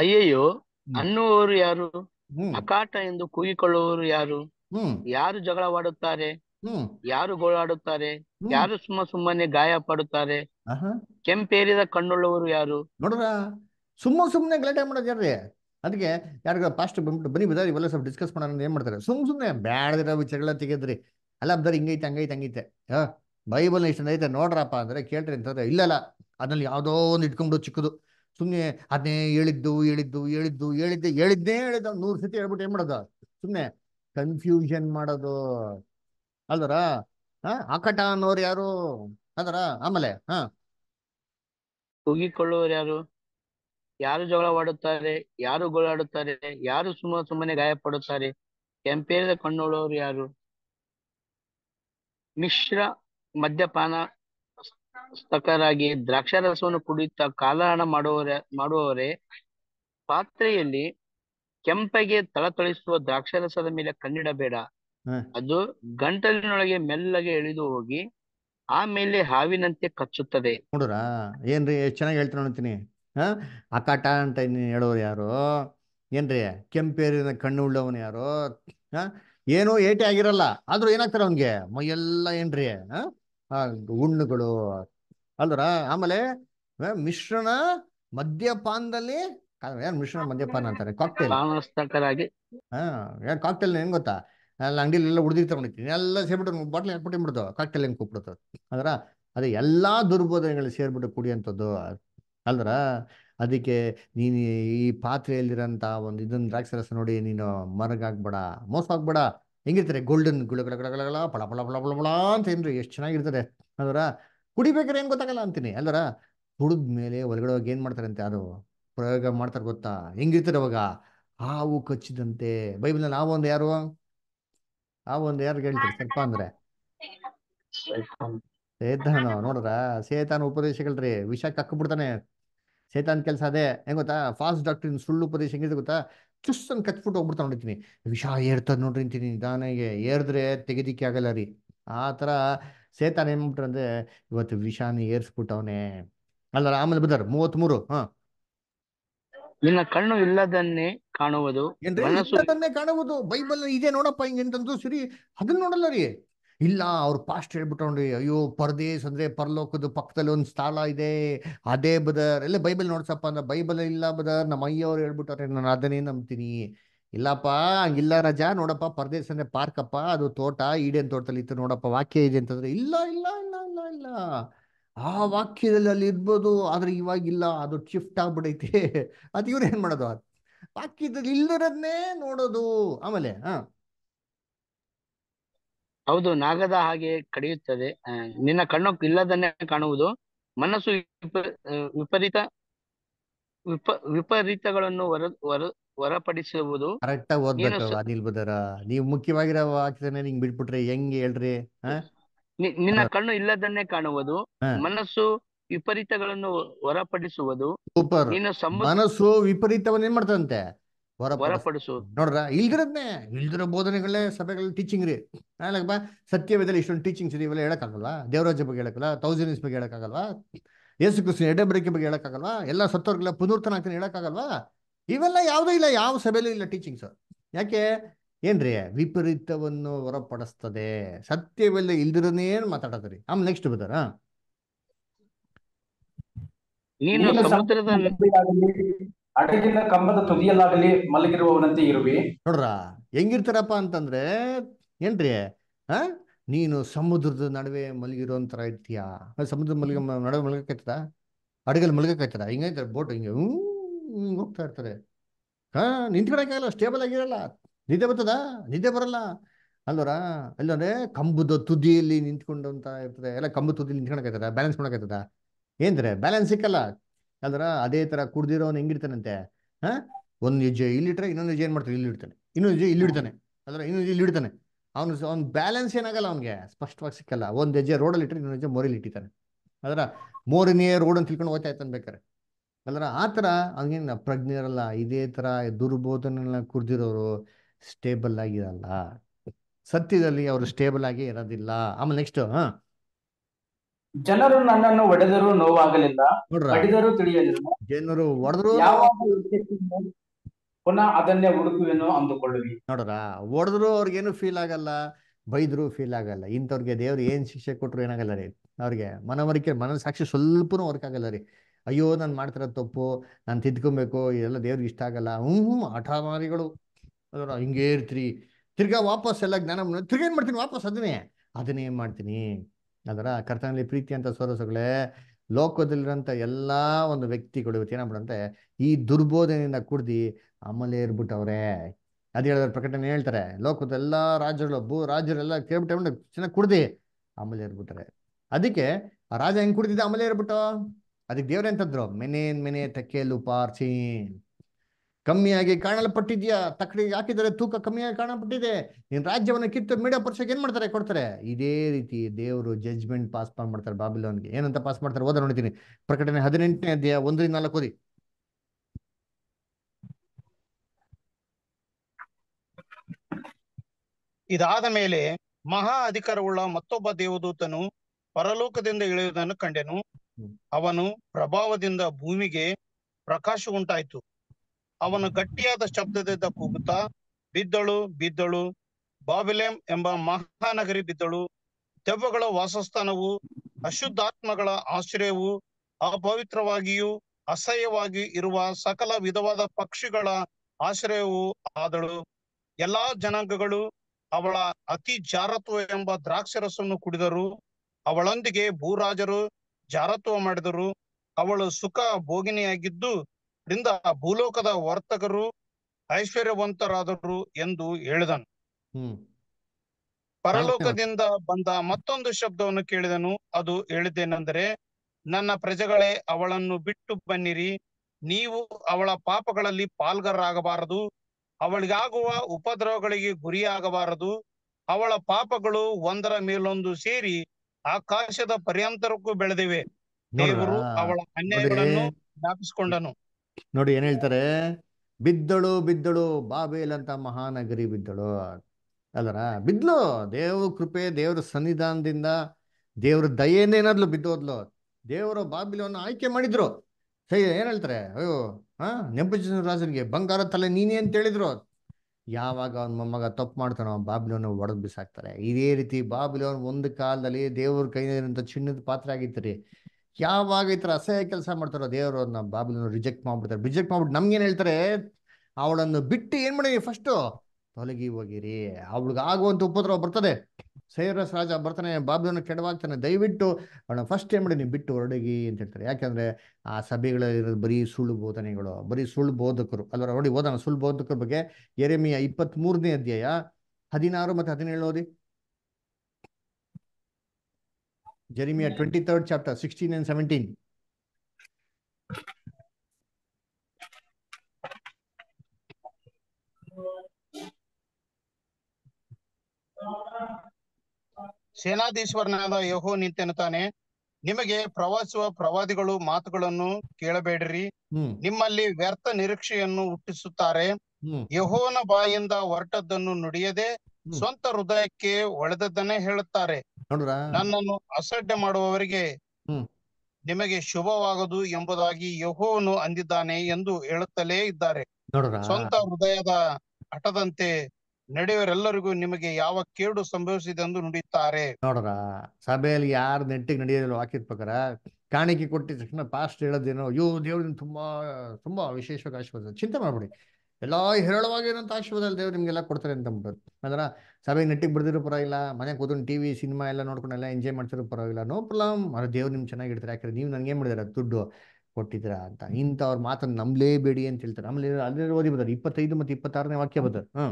ಅಯ್ಯಯ್ಯೋ ಅನ್ನುವರು ಯಾರು ಅಕಾಟ ಎಂದು ಕೂಗಿಕೊಳ್ಳುವವರು ಯಾರು ಯಾರು ಜಗಳವಾಡುತ್ತಾರೆ ಯಾರು ಗೋಳಾಡುತ್ತಾರೆ ಯಾರು ಸುಮ್ಮ ಸುಮ್ಮನೆ ಗಾಯ ಪಡುತ್ತಾರೆ ಕೆಂಪೇರಿದ ಕಣ್ಣುಳ್ಳವರು ಯಾರು ನೋಡ್ರ ಸುಮ್ಮ ಸುಮ್ಮನೆ ಗಲಾಟೆ ಮಾಡೋದು ಯಾರ್ರಿ ಅದಕ್ಕೆ ಯಾರು ಫಾಸ್ಟ್ ಬಂದ್ಬಿಟ್ಟು ಬನ್ನಿ ಬಿದ್ದಾರೆ ಇವೆಲ್ಲ ಸ್ವಲ್ಪ ಡಿಸ್ಕಸ್ ಮಾಡೋಣ ಏನ್ ಮಾಡ್ತಾರೆ ಸುಮ್ ಸುಮ್ಮನೆ ಬ್ಯಾಡದಿರ ವಿಚಾರಗಳ ತೆಗೆದ್ರಿ ಅಲ್ಲ ಬ್ದಾರ ಹಿಂಗೈತೆ ಹಂಗೈತೆ ಹಂಗೈತೆ ಬೈಬಲ್ ಇಷ್ಟೊಂದೈತೆ ನೋಡ್ರಪ್ಪ ಅಂದ್ರೆ ಕೇಳ್ರಿ ಅಂತಂದ್ರೆ ಇಲ್ಲಲ್ಲ ಅದ್ರಲ್ಲಿ ಯಾವುದೋ ಒಂದ್ ಇಟ್ಕೊಂಡು ಚಿಕ್ಕದು ಸುಮ್ಮನೆ ಅದನ್ನೇ ಹೇಳಿದ್ದು ಹೇಳಿದ್ದು ಹೇಳಿದ್ದು ಹೇಳಿದ್ದೆ ಹೇಳಿದ್ದೇ ಹೇಳಿದ ನೂರು ಸತಿ ಹೇಳ್ಬಿಟ್ಟು ಏನು ಮಾಡೋದು ಸುಮ್ಮನೆ ಕನ್ಫ್ಯೂಷನ್ ಮಾಡೋದು ಅಲ್ದರ ಹಾ ಆಕಟ ಅನ್ನೋರು ಯಾರು ಅದರ ಆಮೇಲೆ ಹ ಕೂಗಿಕೊಳ್ಳುವರು ಯಾರು ಯಾರು ಜಗಳವಾಡುತ್ತಾರೆ ಯಾರು ಗೋಳಾಡುತ್ತಾರೆ ಯಾರು ಸುಮ್ಮನೆ ಸುಮ್ಮನೆ ಗಾಯಪಡುತ್ತಾರೆ ಕೆಂಪೇರಿದ ಕಣ್ಣೋಳವರು ಯಾರು ಮಿಶ್ರ ಮದ್ಯಪಾನ ಸ್ತಕರಾಗಿ ದ್ರಾಕ್ಷಾರಸವನ್ನು ಕುಡಿಯುತ್ತಾ ಕಾಲಹರಣ ಮಾಡುವವರ ಮಾಡುವವರೇ ಪಾತ್ರೆಯಲ್ಲಿ ಕೆಂಪಗೆ ತಳತಳಿಸುವ ದ್ರಾಕ್ಷಾರಸದ ಮೇಲೆ ಕಣ್ಣಿಡಬೇಡ ಅದು ಗಂಟಲಿನೊಳಗೆ ಮೆಲ್ಲಗೆ ಇಳಿದು ಹೋಗಿ ಆಮೇಲೆ ಹಾವಿನಂತೆ ಕಚ್ಚುತ್ತದೆ ನೋಡ್ರ ಏನ್ರಿ ಚೆನ್ನಾಗಿ ಹೇಳ್ತೀನಿ ನೋಡ್ತೀನಿ ಹಾ ಅಕಾಟ ಅಂತ ಹೇಳೋರು ಯಾರು ಏನ್ರಿ ಕೆಂಪೇರಿನ ಕಣ್ಣು ಉಳ್ಳವನು ಯಾರು ಹಾ ಏನೋ ಏಟೆ ಆಗಿರಲ್ಲ ಆದ್ರೂ ಏನಾಗ್ತಾರ ಅವನ್ಗೆ ಮೈಯೆಲ್ಲ ಏನ್ರಿ ಹ ಹುಣ್ಣುಗಳು ಅಲ್ದ್ರ ಆಮೇಲೆ ಮಿಶ್ರಣ ಮದ್ಯಪಾನದಲ್ಲಿ ಏನ್ ಮಿಶ್ರಣ ಮದ್ಯಪಾನ ಅಂತಾರೆ ಕಾಕ್ಟೇಲ್ ಹಾ ಏನ್ ಕಾಕ್ಟೇಲ್ ಹೆಂಗ್ ಗೊತ್ತಾ ಅಲ್ಲಿ ಅಂಗಡಿಲಿ ಎಲ್ಲ ಉಡ್ದಿ ತಗೊಂಡಿರ್ತೀನಿ ಎಲ್ಲ ಸೇರ್ಬಿಟ್ಟು ಬಾಟ್ಲಿ ಹಾಕ್ಬಿಟ್ಟು ಕಾಕ್ಟೇಲ್ ಹೆಂಗ್ ಕೂಗ್ಬಿಡ್ತು ಅದ್ರ ಅದೇ ಎಲ್ಲಾ ದುರ್ಬೋಧನೆಗಳು ಸೇರ್ಬಿಟ್ಟು ಕುಡಿಯಂಥದ್ದು ಅಲ್ದ್ರ ಅದಕ್ಕೆ ನೀನು ಈ ಪಾತ್ರೆಯಲ್ಲಿರೋಂಥ ಒಂದು ಇದನ್ನ ದ್ರಾಕ್ಷರಸ ನೋಡಿ ನೀನು ಮರಗಾಗ್ಬೇಡ ಮೋಸ ಆಗ್ಬೇಡ ಹೆಂಗಿರ್ತಾರೆ ಗೋಲ್ಡನ್ ಗುಳಗಳ ಪಳ ಪಳ ಪಳ ಪಳ ಅಂತ ಏನ್ರಿ ಎಷ್ಟು ಚೆನ್ನಾಗಿರ್ತಾರೆ ಅದರ ಕುಡಿಬೇಕಾದ್ರೆ ಏನು ಗೊತ್ತಾಗಲ್ಲ ಅಂತೀನಿ ಅಲ್ದಾರ ಕುಡಿದ ಮೇಲೆ ಒಳಗಡೆ ಹೋಗಿ ಏನು ಮಾಡ್ತಾರಂತೆ ಯಾರು ಪ್ರಯೋಗ ಮಾಡ್ತಾರೆ ಗೊತ್ತಾ ಹೆಂಗಿರ್ತಾರೆ ಅವಾಗ ಹಾವು ಕಚ್ಚಿದಂತೆ ಬೈಬಲ್ನ ಹಾವು ಒಂದು ಯಾರು ಆ ಒಂದು ಯಾರು ಹೇಳ್ತಾರೆ ಸ್ವಲ್ಪ ಅಂದ್ರೆ ಸೇತಾನು ನೋಡ್ರ ಸೇತಾನ ಉಪದೇಶಗಳ್ರಿ ವಿಷ ಬಿಡ್ತಾನೆ ಸೇತಾನ್ ಕೆಲಸ ಅದೇ ಹೆಂಗ್ ಗೊತ್ತಾ ಫಾಸ್ಟ್ ಡಾಕ್ಟರ್ ಸುಳ್ಳು ಉಪದೇಶ ಹೆಂಗಿದೆ ಗೊತ್ತಾ ಚುಸ್ ಅನ್ ಕಚ್ಬಿಟ್ಟು ಹೋಗ್ಬಿಡ್ತಾ ನೋಡಿರ್ತೀನಿ ವಿಷ ಏರ್ತದ ನೋಡ್ರಿ ಅಂತೀನಿ ಏರಿದ್ರೆ ತೆಗೆದಿಕ್ಕೆ ಆಗಲ್ಲ ರೀ ಆ ಸೇತಾನ ಏನ್ಬಿಟ್ರು ಅಂದ್ರೆ ಇವತ್ತು ವಿಷಾನ ಏರ್ಸ್ಬಿಟ್ಟವನೇ ಅಲ್ಲ ಆಮೇಲೆ ಮೂವತ್ ಮೂರು ಹ ನಿನ್ನ ಕಣ್ಣು ಇಲ್ಲದನ್ನೇ ಕಾಣುವುದು ಇಲ್ಲದನ್ನೇ ಕಾಣುವುದು ಬೈಬಲ್ ಇದೆ ನೋಡಪ್ಪ ಹಿಂಗೆಂತಂದು ಸರಿ ಅದನ್ನ ನೋಡಲ್ಲ ರೀ ಇಲ್ಲ ಅವ್ರು ಪಾಸ್ಟ್ ಹೇಳ್ಬಿಟ್ಟವ್ರಿ ಅಯ್ಯೋ ಪರದೇಸ್ ಅಂದ್ರೆ ಪರಲೋಕದ ಪಕ್ಕದಲ್ಲಿ ಒಂದ್ ಸ್ಥಳ ಇದೆ ಅದೇ ಬದರ್ ಎಲ್ಲ ಬೈಬಲ್ ನೋಡ್ಸಪ್ಪ ಅಂದ್ರೆ ಬೈಬಲ್ ಇಲ್ಲ ಬದರ್ ನಮ್ಮ ಅಯ್ಯವ್ರು ಹೇಳ್ಬಿಟ್ಟವ್ರೆ ನಾನು ಅದನ್ನೇ ನಂಬ್ತೀನಿ ಇಲ್ಲಪ್ಪ ಹಂಗಿಲ್ಲ ರಜಾ ನೋಡಪ್ಪ ಪರದೇಶ ಅಂದ್ರೆ ಪಾರ್ಕಪ್ಪ ಅದು ತೋಟ ಈಡೇನ್ ತೋಟದಲ್ಲಿ ಇತ್ತು ನೋಡಪ್ಪ ವಾಕ್ಯ ಇದೆ ಅಂತಂದ್ರೆ ಇಲ್ಲ ಇಲ್ಲ ಇಲ್ಲ ಇಲ್ಲ ಇಲ್ಲ ಆ ವಾಕ್ಯದಲ್ಲಿ ಅಲ್ಲಿ ಇರ್ಬೋದು ಆದ್ರೆ ಇವಾಗಿಲ್ಲ ಅದು ಶಿಫ್ಟ್ ಆಗ್ಬಿಡೈತಿ <laughs> ಅದು ಇವ್ರು ಏನ್ ಮಾಡೋದು ವಾಕ್ಯದಲ್ಲಿ ನೋಡೋದು ಆಮೇಲೆ ಹ ಹೌದು ನಾಗದ ಹಾಗೆ ಕಡಿಯುತ್ತದೆ ನಿನ್ನ ಕಣ್ಣು ಇಲ್ಲದನ್ನೇ ಕಾಣುವುದು ಮನಸ್ಸು ವಿಪರೀತ ವಿಪ ವಿಪರೀತಗಳನ್ನು ಹೊರ ಹೊರ ಹೊರಪಡಿಸುವುದು ಕರೆಕ್ಟ್ ಓದ್ಬೇಕು ಅನಿಲ್ ಮುಖ್ಯವಾಗಿರೋ ಹೆಂಗ್ ಹೇಳ್ರಿ ನಿನ್ನ ಕಣ್ಣು ಇಲ್ಲದನ್ನೇ ಕಾಣುವುದು ಮನಸ್ಸು ವಿಪರೀತಗಳನ್ನು ಹೊರಪಡಿಸುವುದು ಸೂಪರ್ ಮನಸ್ಸು ವಿಪರೀತವನ್ನ ಏನ್ ಮಾಡ್ತಂತೆ ಹೊರಪಡಿಸುವುದು ನೋಡ್ರ ಇಲ್ದಿರದ್ನೇ ಇಲ್ದಿರೋ ಬೋಧನೆಗಳೇ ಸಭೆಗಳ ಟೀಚಿಂಗ್ ರೀ ಆಮೇಲೆ ಸತ್ಯವೇದಲ್ಲಿ ಇಷ್ಟೊಂದು ಟೀಚಿಂಗ್ಸ್ ಇವೆಲ್ಲ ಹೇಳಕ್ಕಾಗಲ್ವಾ ದೇವರಾಜ ಬಗ್ಗೆ ಹೇಳಕ್ಕಲ್ಲ ತೌಸಂಡ್ ಬಗ್ಗೆ ಹೇಳಕ್ಕಾಗಲ್ವಾ ಯೇಸು ಕೃಷ್ಣ ಎಡೆ ಬಗ್ಗೆ ಹೇಳಕ್ಕಾಗಲ್ವಾ ಎಲ್ಲ ಸತ್ತೋರ್ಗೆಲ್ಲ ಪುನರ್ತನ ಆಗ್ತಾನೆ ಹೇಳಕ್ಕಾಗಲ್ವಾ ಇವೆಲ್ಲ ಯಾವುದೂ ಇಲ್ಲ ಯಾವ ಸಭೆಯಲ್ಲೂ ಇಲ್ಲ ಟೀಚಿಂಗ್ಸ್ ಯಾಕೆ ಏನ್ರಿ ವಿಪರೀತವನ್ನು ಹೊರಪಡಿಸ್ತದೆ ಸತ್ಯವೆಲ್ಲ ಇಲ್ದಿರನೇ ಮಾತಾಡತರಿ ಆಮ್ ನೆಕ್ಸ್ಟ್ ಬರ್ತಾರ ನೀನು ಸಮುದ್ರದ ಅಡಗಿನ ಕಂಬದ ತುದಿಯಲ್ಲಾಗಲಿ ಮಲಗಿರುವವನಂತೆ ಇರುವಿ ನೋಡ್ರ ಹೆಂಗಿರ್ತಾರಪ್ಪ ಅಂತಂದ್ರೆ ಏನ್ರಿ ಹ ನೀನು ಸಮುದ್ರದ ನಡುವೆ ಮಲಗಿರೋಂತರ ಇರ್ತೀಯ ಸಮುದ್ರದ ಮಲಗ ನಡುವೆ ಮಲಗಕ್ಕೈತದ ಮಲಗಕ್ಕೆ ಮಲಗಕ್ಕೈತದ ಹಿಂಗೈತಾರ ಬೋಟ್ ಹಿಂಗೆ ಹೋಗ್ತಾ ಇರ್ತಾರೆ ಹಾ ನಿಂತ್ಕೊಳಕ್ಕಾಗಲ್ಲ ಸ್ಟೇಬಲ್ ಆಗಿರಲ್ಲ ನಿದ್ದೆ ಬರ್ತದ ನಿದ್ದೆ ಬರಲ್ಲ ಅಲ್ವರ ಅಲ್ಲಂದ್ರೆ ಕಂಬದ ತುದಿಯಲ್ಲಿ ನಿಂತ್ಕೊಂಡು ಅಂತ ಇರ್ತದೆ ಎಲ್ಲ ಕಂಬ ತುದಿಯಲ್ಲಿ ನಿಂತ್ಕೊಳಕಾಯ್ತದ ಬ್ಯಾಲೆನ್ಸ್ ಮಾಡೋಕಾಯ್ತದ ಏನ್ರೆ ಬ್ಯಾಲೆನ್ಸ್ ಸಿಕ್ಕಲ್ಲ ಅಲ್ದ್ರ ಅದೇ ತರ ಕುಡ್ದಿರೋನ್ ಹೆಂಗಿರ್ತಾನಂತೆ ಹಾ ಒಂದು ಹೆಜ್ಜೆ ಇಲ್ಲಿಟ್ರೆ ಇನ್ನೊಂದು ಹೆಜ್ಜೆ ಮಾಡ್ತಾರೆ ಇಲ್ಲಿ ಇಡ್ತಾನೆ ಇನ್ನೊಂದು ಹೆಜ್ಜೆ ಇಡ್ತಾನೆ ಅದ್ರ ಇನ್ನೊಂದು ಇಡ್ತಾನೆ ಅವನು ಅವ್ನ ಬ್ಯಾಲೆನ್ಸ್ ಏನಾಗಲ್ಲ ಅವನಿಗೆ ಸ್ಪಷ್ಟವಾಗಿ ಸಿಕ್ಕಲ್ಲ ಒಂದು ಹೆಜ್ಜೆ ರೋಡಲ್ಲಿ ಇಟ್ಟರೆ ಇನ್ನೊಂದು ಹೆಜ್ಜೆ ಮೋರಿಲಿ ಇಟ್ಟಿದ್ದಾನೆ ಅದರ ಮೋರಿನೇ ರೋಡ್ ಅಂತ ತಿಳ್ಕೊಂಡು ಹೋಗ್ತಾ ಇರ್ತಾನೆ ಬೇಕಾರೆ ಅಲ್ಲರ ಆ ಥರ ಪ್ರಜ್ಞೆ ಪ್ರಜ್ಞೆಯರಲ್ಲ ಇದೇ ಥರ ದುರ್ಬೋಧನೆಲ್ಲ ಕುರ್ದಿರೋರು ಸ್ಟೇಬಲ್ ಆಗಿರಲ್ಲ ಸತ್ಯದಲ್ಲಿ ಅವರು ಸ್ಟೇಬಲ್ ಆಗಿ ಇರೋದಿಲ್ಲ ಆಮೇಲೆ ನೆಕ್ಸ್ಟ್ ಹ ಜನರು ನನ್ನನ್ನು ಒಡೆದರು ನೋವಾಗಲಿಲ್ಲ ಜನರು ಒಡೆದ್ರು ಅದನ್ನೇ ಹುಡುಕುವೆನು ಅಂದುಕೊಳ್ಳುವಿ ನೋಡ್ರ ಒಡೆದ್ರು ಅವ್ರಿಗೇನು ಫೀಲ್ ಆಗಲ್ಲ ಬೈದ್ರು ಫೀಲ್ ಆಗಲ್ಲ ಇಂಥವ್ರಿಗೆ ದೇವ್ರು ಏನ್ ಶಿಕ್ಷೆ ಕೊಟ್ರು ಏನಾಗಲ್ಲ ರೀ ಅವ್ರಿಗೆ ಮನವರಿಕೆ ಸಾಕ್ಷಿ ಸ್ವಲ್ಪನೂ ವರ್ಕ್ ಆಗಲ್ಲ ರೀ ಅಯ್ಯೋ ನಾನು ಮಾಡ್ತಿರೋ ತಪ್ಪು ನಾನು ತಿದ್ಕೊಬೇಕು ಇದೆಲ್ಲ ದೇವ್ರಿಗೆ ಇಷ್ಟ ಆಗಲ್ಲ ಹ್ಞೂ ಆಟ ಮಾರಿಗಳು ಅದರ ಹಿಂಗೇ ಇರ್ತೀರಿ ತಿರ್ಗಾ ವಾಪಸ್ ಎಲ್ಲ ಜ್ಞಾನ ತಿರ್ಗ ಏನ್ ಮಾಡ್ತೀನಿ ವಾಪಸ್ ಅದನ್ನೇ ಅದನ್ನೇ ಮಾಡ್ತೀನಿ ಅದರ ಕರ್ತನಲ್ಲಿ ಪ್ರೀತಿ ಅಂತ ಸೋರಸುಗಳೇ ಲೋಕದಲ್ಲಿರೋಂಥ ಎಲ್ಲಾ ಒಂದು ವ್ಯಕ್ತಿಗಳು ಇವತ್ತು ಏನಾಗ್ಬಿಡಂತೆ ಈ ದುರ್ಬೋಧನೆಯಿಂದ ಕುಡ್ದು ಅಮಲೇ ಇರ್ಬಿಟ್ಟವ್ರೆ ಅದು ಹೇಳಿದ್ರೆ ಪ್ರಕಟಣೆ ಹೇಳ್ತಾರೆ ಲೋಕದ ಎಲ್ಲ ರಾಜ್ಯಗಳ ಭೂ ರಾಜ್ಯರೆಲ್ಲ ಕೇಳ್ಬಿಟ್ಟು ಚೆನ್ನಾಗಿ ಕುಡ್ದು ಆಮೇಲೆ ಇರ್ಬಿಟ್ರೆ ಅದಕ್ಕೆ ಆ ರಾಜ ಹೆಂಗೆ ಕುಡ್ದಿದ್ದೆ ಆಮೇಲೆ ಇರ್ಬಿಟ್ಟು ಅದಕ್ಕೆ ದೇವ್ರೆಂತಂದ್ರು ಮೆನೇನ್ ಮೆನೆ ತೆಕ್ಕೆಲು ಪಾರ್ಸಿ ಕಮ್ಮಿಯಾಗಿ ಕಾಣಲ್ಪಟ್ಟಿದ್ಯಾ ತಕ್ಕಡಿ ಹಾಕಿದರೆ ತೂಕ ಕಮ್ಮಿಯಾಗಿ ಕಾಣಲ್ಪಟ್ಟಿದೆ ನೀನ್ ರಾಜ್ಯವನ್ನು ಕಿತ್ತು ಮೀಡಿಯಾ ಪರ್ಸಕ್ಕೆ ಏನ್ ಮಾಡ್ತಾರೆ ಕೊಡ್ತಾರೆ ಇದೇ ರೀತಿ ದೇವರು ಜಜ್ಮೆಂಟ್ ಪಾಸ್ ಮಾಡ್ತಾರೆ ಬಾಬಿಲೋನ್ಗೆ ಏನಂತ ಪಾಸ್ ಮಾಡ್ತಾರೆ ಓದ ನೋಡ್ತೀನಿ ಪ್ರಕಟಣೆ ಹದಿನೆಂಟನೇ ಅಧ್ಯಾಯ ಒಂದರಿಂದ ನಾಲ್ಕು ಓದಿ ಇದಾದ ಮೇಲೆ ಮಹಾ ಅಧಿಕಾರವುಳ್ಳ ಮತ್ತೊಬ್ಬ ದೇವದೂತನು ಪರಲೋಕದಿಂದ ಇಳಿಯುವುದನ್ನು ಕಂಡೆನು ಅವನು ಪ್ರಭಾವದಿಂದ ಭೂಮಿಗೆ ಪ್ರಕಾಶ ಉಂಟಾಯ್ತು ಅವನು ಗಟ್ಟಿಯಾದ ಶಬ್ದದಿಂದ ಕೂಗುತ್ತಾ ಬಿದ್ದಳು ಬಿದ್ದಳು ಬಾಬಿಲೆಂ ಎಂಬ ಮಹಾನಗರಿ ಬಿದ್ದಳು ದೆವ್ವಗಳ ವಾಸಸ್ಥಾನವು ಅಶುದ್ಧಾತ್ಮಗಳ ಆಶ್ರಯವು ಅಪವಿತ್ರವಾಗಿಯೂ ಅಸಹ್ಯವಾಗಿ ಇರುವ ಸಕಲ ವಿಧವಾದ ಪಕ್ಷಿಗಳ ಆಶ್ರಯವು ಆದಳು ಎಲ್ಲಾ ಜನಾಂಗಗಳು ಅವಳ ಅತಿ ಜಾರತ್ವ ಎಂಬ ದ್ರಾಕ್ಷರಸವನ್ನು ಕುಡಿದರು ಅವಳೊಂದಿಗೆ ಭೂರಾಜರು ಜಾರತ್ವ ಮಾಡಿದರು ಅವಳು ಸುಖ ಭೋಗಿನಿಯಾಗಿದ್ದು ರಿಂದ ಭೂಲೋಕದ ವರ್ತಕರು ಐಶ್ವರ್ಯವಂತರಾದರು ಎಂದು ಹೇಳಿದನು ಪರಲೋಕದಿಂದ ಬಂದ ಮತ್ತೊಂದು ಶಬ್ದವನ್ನು ಕೇಳಿದನು ಅದು ಹೇಳಿದ್ದೇನೆಂದರೆ ನನ್ನ ಪ್ರಜೆಗಳೇ ಅವಳನ್ನು ಬಿಟ್ಟು ಬನ್ನಿರಿ ನೀವು ಅವಳ ಪಾಪಗಳಲ್ಲಿ ಪಾಲ್ಗಾರರಾಗಬಾರದು ಅವಳಿಗಾಗುವ ಉಪದ್ರವಗಳಿಗೆ ಗುರಿಯಾಗಬಾರದು ಅವಳ ಪಾಪಗಳು ಒಂದರ ಮೇಲೊಂದು ಸೇರಿ ಆಕಾಶದ ಪರ್ಯಾಂತರಕ್ಕೂ ಬೆಳೆದಿವೆ ದೇವರು ಅವಳ ಅನ್ಯಾಯಗಳನ್ನು ನೋಡಿ ಏನ್ ಹೇಳ್ತಾರೆ ಬಿದ್ದಳು ಬಿದ್ದಳು ಬಾಬೇಲ್ ಅಂತ ಮಹಾನಗರಿ ಬಿದ್ದಳು ಅದರ ಬಿದ್ಲು ದೇವ್ರ ಕೃಪೆ ದೇವ್ರ ಸನ್ನಿಧಾನದಿಂದ ದೇವ್ರ ದಯೆಯಿಂದ ಏನಾದ್ಲು ಬಿದ್ದೋದ್ಲು ದೇವರು ಬಾಬಿಲವನ್ನು ಆಯ್ಕೆ ಮಾಡಿದ್ರು ಸರಿ ಏನ್ ಹೇಳ್ತಾರೆ ಅಯ್ಯೋ ಹಾ ನೆಂಪು ರಾಜನಿಗೆ ಬಂಗಾರ ತಲೆ ನೀನೇ ಅಂತ ಹೇಳಿದ್ರು ಯಾವಾಗ ಅವನ ಮೊಮ್ಮಗ ತಪ್ಪು ಮಾಡ್ತಾನೋ ಬಾಬಿಲೋನ್ ಒಡೆದು ಬಿಸಾಕ್ತಾರೆ ಇದೇ ರೀತಿ ಬಾಬಿಲೋನ್ ಒಂದು ಕಾಲದಲ್ಲಿ ದೇವ್ರ ಕೈನಂತ ಚಿನ್ನದ ಪಾತ್ರ ಆಗಿತ್ತರಿ ಯಾವಾಗ ಈ ಥರ ಅಸಹ್ಯ ಕೆಲಸ ಮಾಡ್ತಾರೋ ದೇವರು ಅದನ್ನ ಬಾಬಿಲೋನ್ ರಿಜೆಕ್ಟ್ ಮಾಡ್ಬಿಡ್ತಾರೆ ರಿಜೆಕ್ಟ್ ಮಾಡ್ಬಿಟ್ಟು ನಮ್ಗೇನು ಹೇಳ್ತಾರೆ ಅವಳನ್ನು ಬಿಟ್ಟು ಏನು ಮಾಡಿ ಫಸ್ಟು ತೊಲಗಿ ಹೋಗಿರಿ ಆಗುವಂತ ಉಪದ್ರವ ಬರ್ತದೆ ಸೈರಸ್ ರಾಜ ಬರ್ತಾನೆ ಬಾಬ್ಲನ್ನು ಕೆಡವಾಗ್ತಾನೆ ದಯವಿಟ್ಟು ಅವನ ಫಸ್ಟ್ ಟೈಮ್ ನೀವು ಬಿಟ್ಟು ಹೊರಡಗಿ ಅಂತ ಹೇಳ್ತಾರೆ ಯಾಕಂದ್ರೆ ಆ ಸಭೆಗಳಲ್ಲಿ ಬರೀ ಸುಳ್ಳು ಬೋಧನೆಗಳು ಬರೀ ಸುಳ್ಳು ಬೋಧಕರು ಅಲ್ವ ನೋಡಿ ಓದೋಣ ಸುಳ್ಳು ಬೋಧಕರ ಬಗ್ಗೆ ಎರೆಮಿಯ ಇಪ್ಪತ್ತ್ ಮೂರನೇ ಅಧ್ಯಾಯ ಹದಿನಾರು ಮತ್ತೆ ಹದಿನೇಳು ಓದಿ Jeremiah twenty third chapter sixteen and seventeen ಸೇನಾಧೀಶ್ವರನಾದ ಯಹೋ ನಿಂತೆನ್ನುತ್ತಾನೆ ನಿಮಗೆ ಪ್ರವಾಸುವ ಪ್ರವಾದಿಗಳು ಮಾತುಗಳನ್ನು ಕೇಳಬೇಡ್ರಿ ನಿಮ್ಮಲ್ಲಿ ವ್ಯರ್ಥ ನಿರೀಕ್ಷೆಯನ್ನು ಹುಟ್ಟಿಸುತ್ತಾರೆ ಯಹೋನ ಬಾಯಿಂದ ಹೊರಟದ್ದನ್ನು ನುಡಿಯದೆ ಸ್ವಂತ ಹೃದಯಕ್ಕೆ ಒಳೆದದ್ದನ್ನೇ ಹೇಳುತ್ತಾರೆ ನನ್ನನ್ನು ಅಸಡ್ಡೆ ಮಾಡುವವರಿಗೆ ನಿಮಗೆ ಶುಭವಾಗದು ಎಂಬುದಾಗಿ ಯಹೋವನ್ನು ಅಂದಿದ್ದಾನೆ ಎಂದು ಹೇಳುತ್ತಲೇ ಇದ್ದಾರೆ ಸ್ವಂತ ಹೃದಯದ ಹಠದಂತೆ ನಡೆಯವರೆಲ್ಲರಿಗೂ ನಿಮಗೆ ಯಾವ ಕೇಡು ಸಂಭವಿಸಿದೆ ಎಂದು ನುಡಿಯುತ್ತಾರೆ ನೋಡ್ರ ಸಭೆಯಲ್ಲಿ ಯಾರು ನೆಟ್ಟಿಗೆ ನಡೆಯೋದಿಲ್ಲ ವಾಕ್ಯದ ಪ್ರಕಾರ ಕಾಣಿಕೆ ಕೊಟ್ಟಿದ ತಕ್ಷಣ ಪಾಸ್ಟ್ ಹೇಳೋದೇನೋ ಅಯ್ಯೋ ದೇವ್ರ ತುಂಬಾ ತುಂಬಾ ವಿಶೇಷವಾಗಿ ಆಶೀರ್ವಾದ ಚಿಂತೆ ಮಾಡ್ಬಿಡಿ ಎಲ್ಲಾ ಹೇರಳವಾಗಿ ಏನಂತ ಆಶೀರ್ವಾದ ದೇವ್ರು ನಿಮ್ಗೆಲ್ಲ ಕೊಡ್ತಾರೆ ಅಂತ ಅಂದ್ಬಿಟ್ಟು ಅಂದ್ರ ಸಭೆಗೆ ನೆಟ್ಟಿಗೆ ಬರ್ದಿರೋ ಪರವಾಗಿಲ್ಲ ಮನೆಗೆ ಕೂತ್ಕೊಂಡು ಟಿವಿ ಸಿನಿಮಾ ಎಲ್ಲ ನೋಡ್ಕೊಂಡು ಎಲ್ಲ ಎಂಜಾಯ್ ಮಾಡ್ತಿರೋ ಪರವಾಗಿಲ್ಲ ನೋ ಪ್ರಾಬ್ಲಮ್ ಅದ್ರ ದೇವ್ರು ನಿಮ್ ಚೆನ್ನಾಗಿ ಇಡ್ತಾರೆ ಯಾಕಂದ್ರೆ ನೀವು ನನಗೆ ಏನು ಮಾಡಿದಾರೆ ದುಡ್ಡು ಕೊಟ್ಟಿದ್ರ ಅಂತ ಇಂಥವ್ರ ಮಾತನ್ನ ನಂಬಲೇಬೇಡಿ ಅಂತ ಹೇಳ್ತಾರೆ ಆಮೇಲೆ ಅಲ್ಲಿ ಓದಿ ಬರ್ತಾರೆ ಇಪ್ಪತ್ತೈದು ಮತ್ತು ಇಪ್ಪತ್ತಾರನೇ ವಾಕ್ಯ ಬರ್ತಾರೆ ಹ್ಞೂ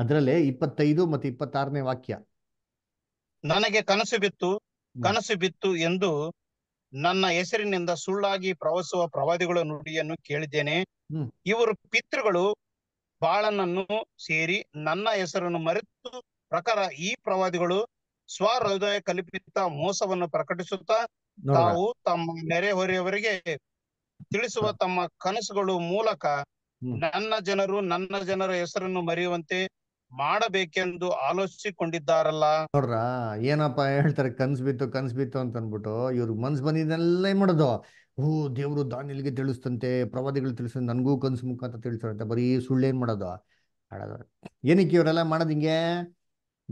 ಅದರಲ್ಲೇ ಇಪ್ಪತ್ತೈದು ಮತ್ತೆ ಇಪ್ಪತ್ತಾರನೇ ವಾಕ್ಯ ನನಗೆ ಕನಸು ಬಿತ್ತು ಕನಸು ಬಿತ್ತು ಎಂದು ನನ್ನ ಹೆಸರಿನಿಂದ ಸುಳ್ಳಾಗಿ ಪ್ರವಾಸುವ ಪ್ರವಾದಿಗಳ ನುಡಿಯನ್ನು ಕೇಳಿದ್ದೇನೆ ಇವರು ಪಿತೃಗಳು ಬಾಳನನ್ನು ಸೇರಿ ನನ್ನ ಹೆಸರನ್ನು ಮರೆತು ಪ್ರಕಾರ ಈ ಪ್ರವಾದಿಗಳು ಹೃದಯ ಕಲ್ಪಿತ ಮೋಸವನ್ನು ಪ್ರಕಟಿಸುತ್ತಾ ತಾವು ತಮ್ಮ ನೆರೆಹೊರೆಯವರಿಗೆ ತಿಳಿಸುವ ತಮ್ಮ ಕನಸುಗಳು ಮೂಲಕ ನನ್ನ ಜನರು ನನ್ನ ಜನರ ಹೆಸರನ್ನು ಮರೆಯುವಂತೆ ಮಾಡಬೇಕೆಂದು ಆಲೋಚಿಸಿಕೊಂಡಿದ್ದಾರಲ್ಲ ನೋಡ್ರ ಏನಪ್ಪಾ ಹೇಳ್ತಾರೆ ಕನ್ಸ್ ಬಿತ್ತು ಕನ್ಸ್ ಬಿತ್ತು ಅಂತ ಅನ್ಬಿಟ್ಟು ಇವ್ರ ಮನ್ಸ್ ಬಂದಿದ್ದೆಲ್ಲ ಏನ್ ಮಾಡೋದು ಹೂ ದೇವ್ರು ದಾನಿಲ್ಗೆ ತಿಳಿಸ್ತಂತೆ ಪ್ರವಾದಿಗಳು ತಿಳಿಸ್ತಂತೆ ನನಗೂ ಕನ್ಸು ಮುಖ ಅಂತ ತಿಳಿಸ್ತಾರಂತೆ ಬರೀ ಸುಳ್ಳು ಏನ್ ಮಾಡೋದು ಏನಕ್ಕೆ ಇವರೆಲ್ಲ ಮಾಡೋದು ಹಿಂಗೆ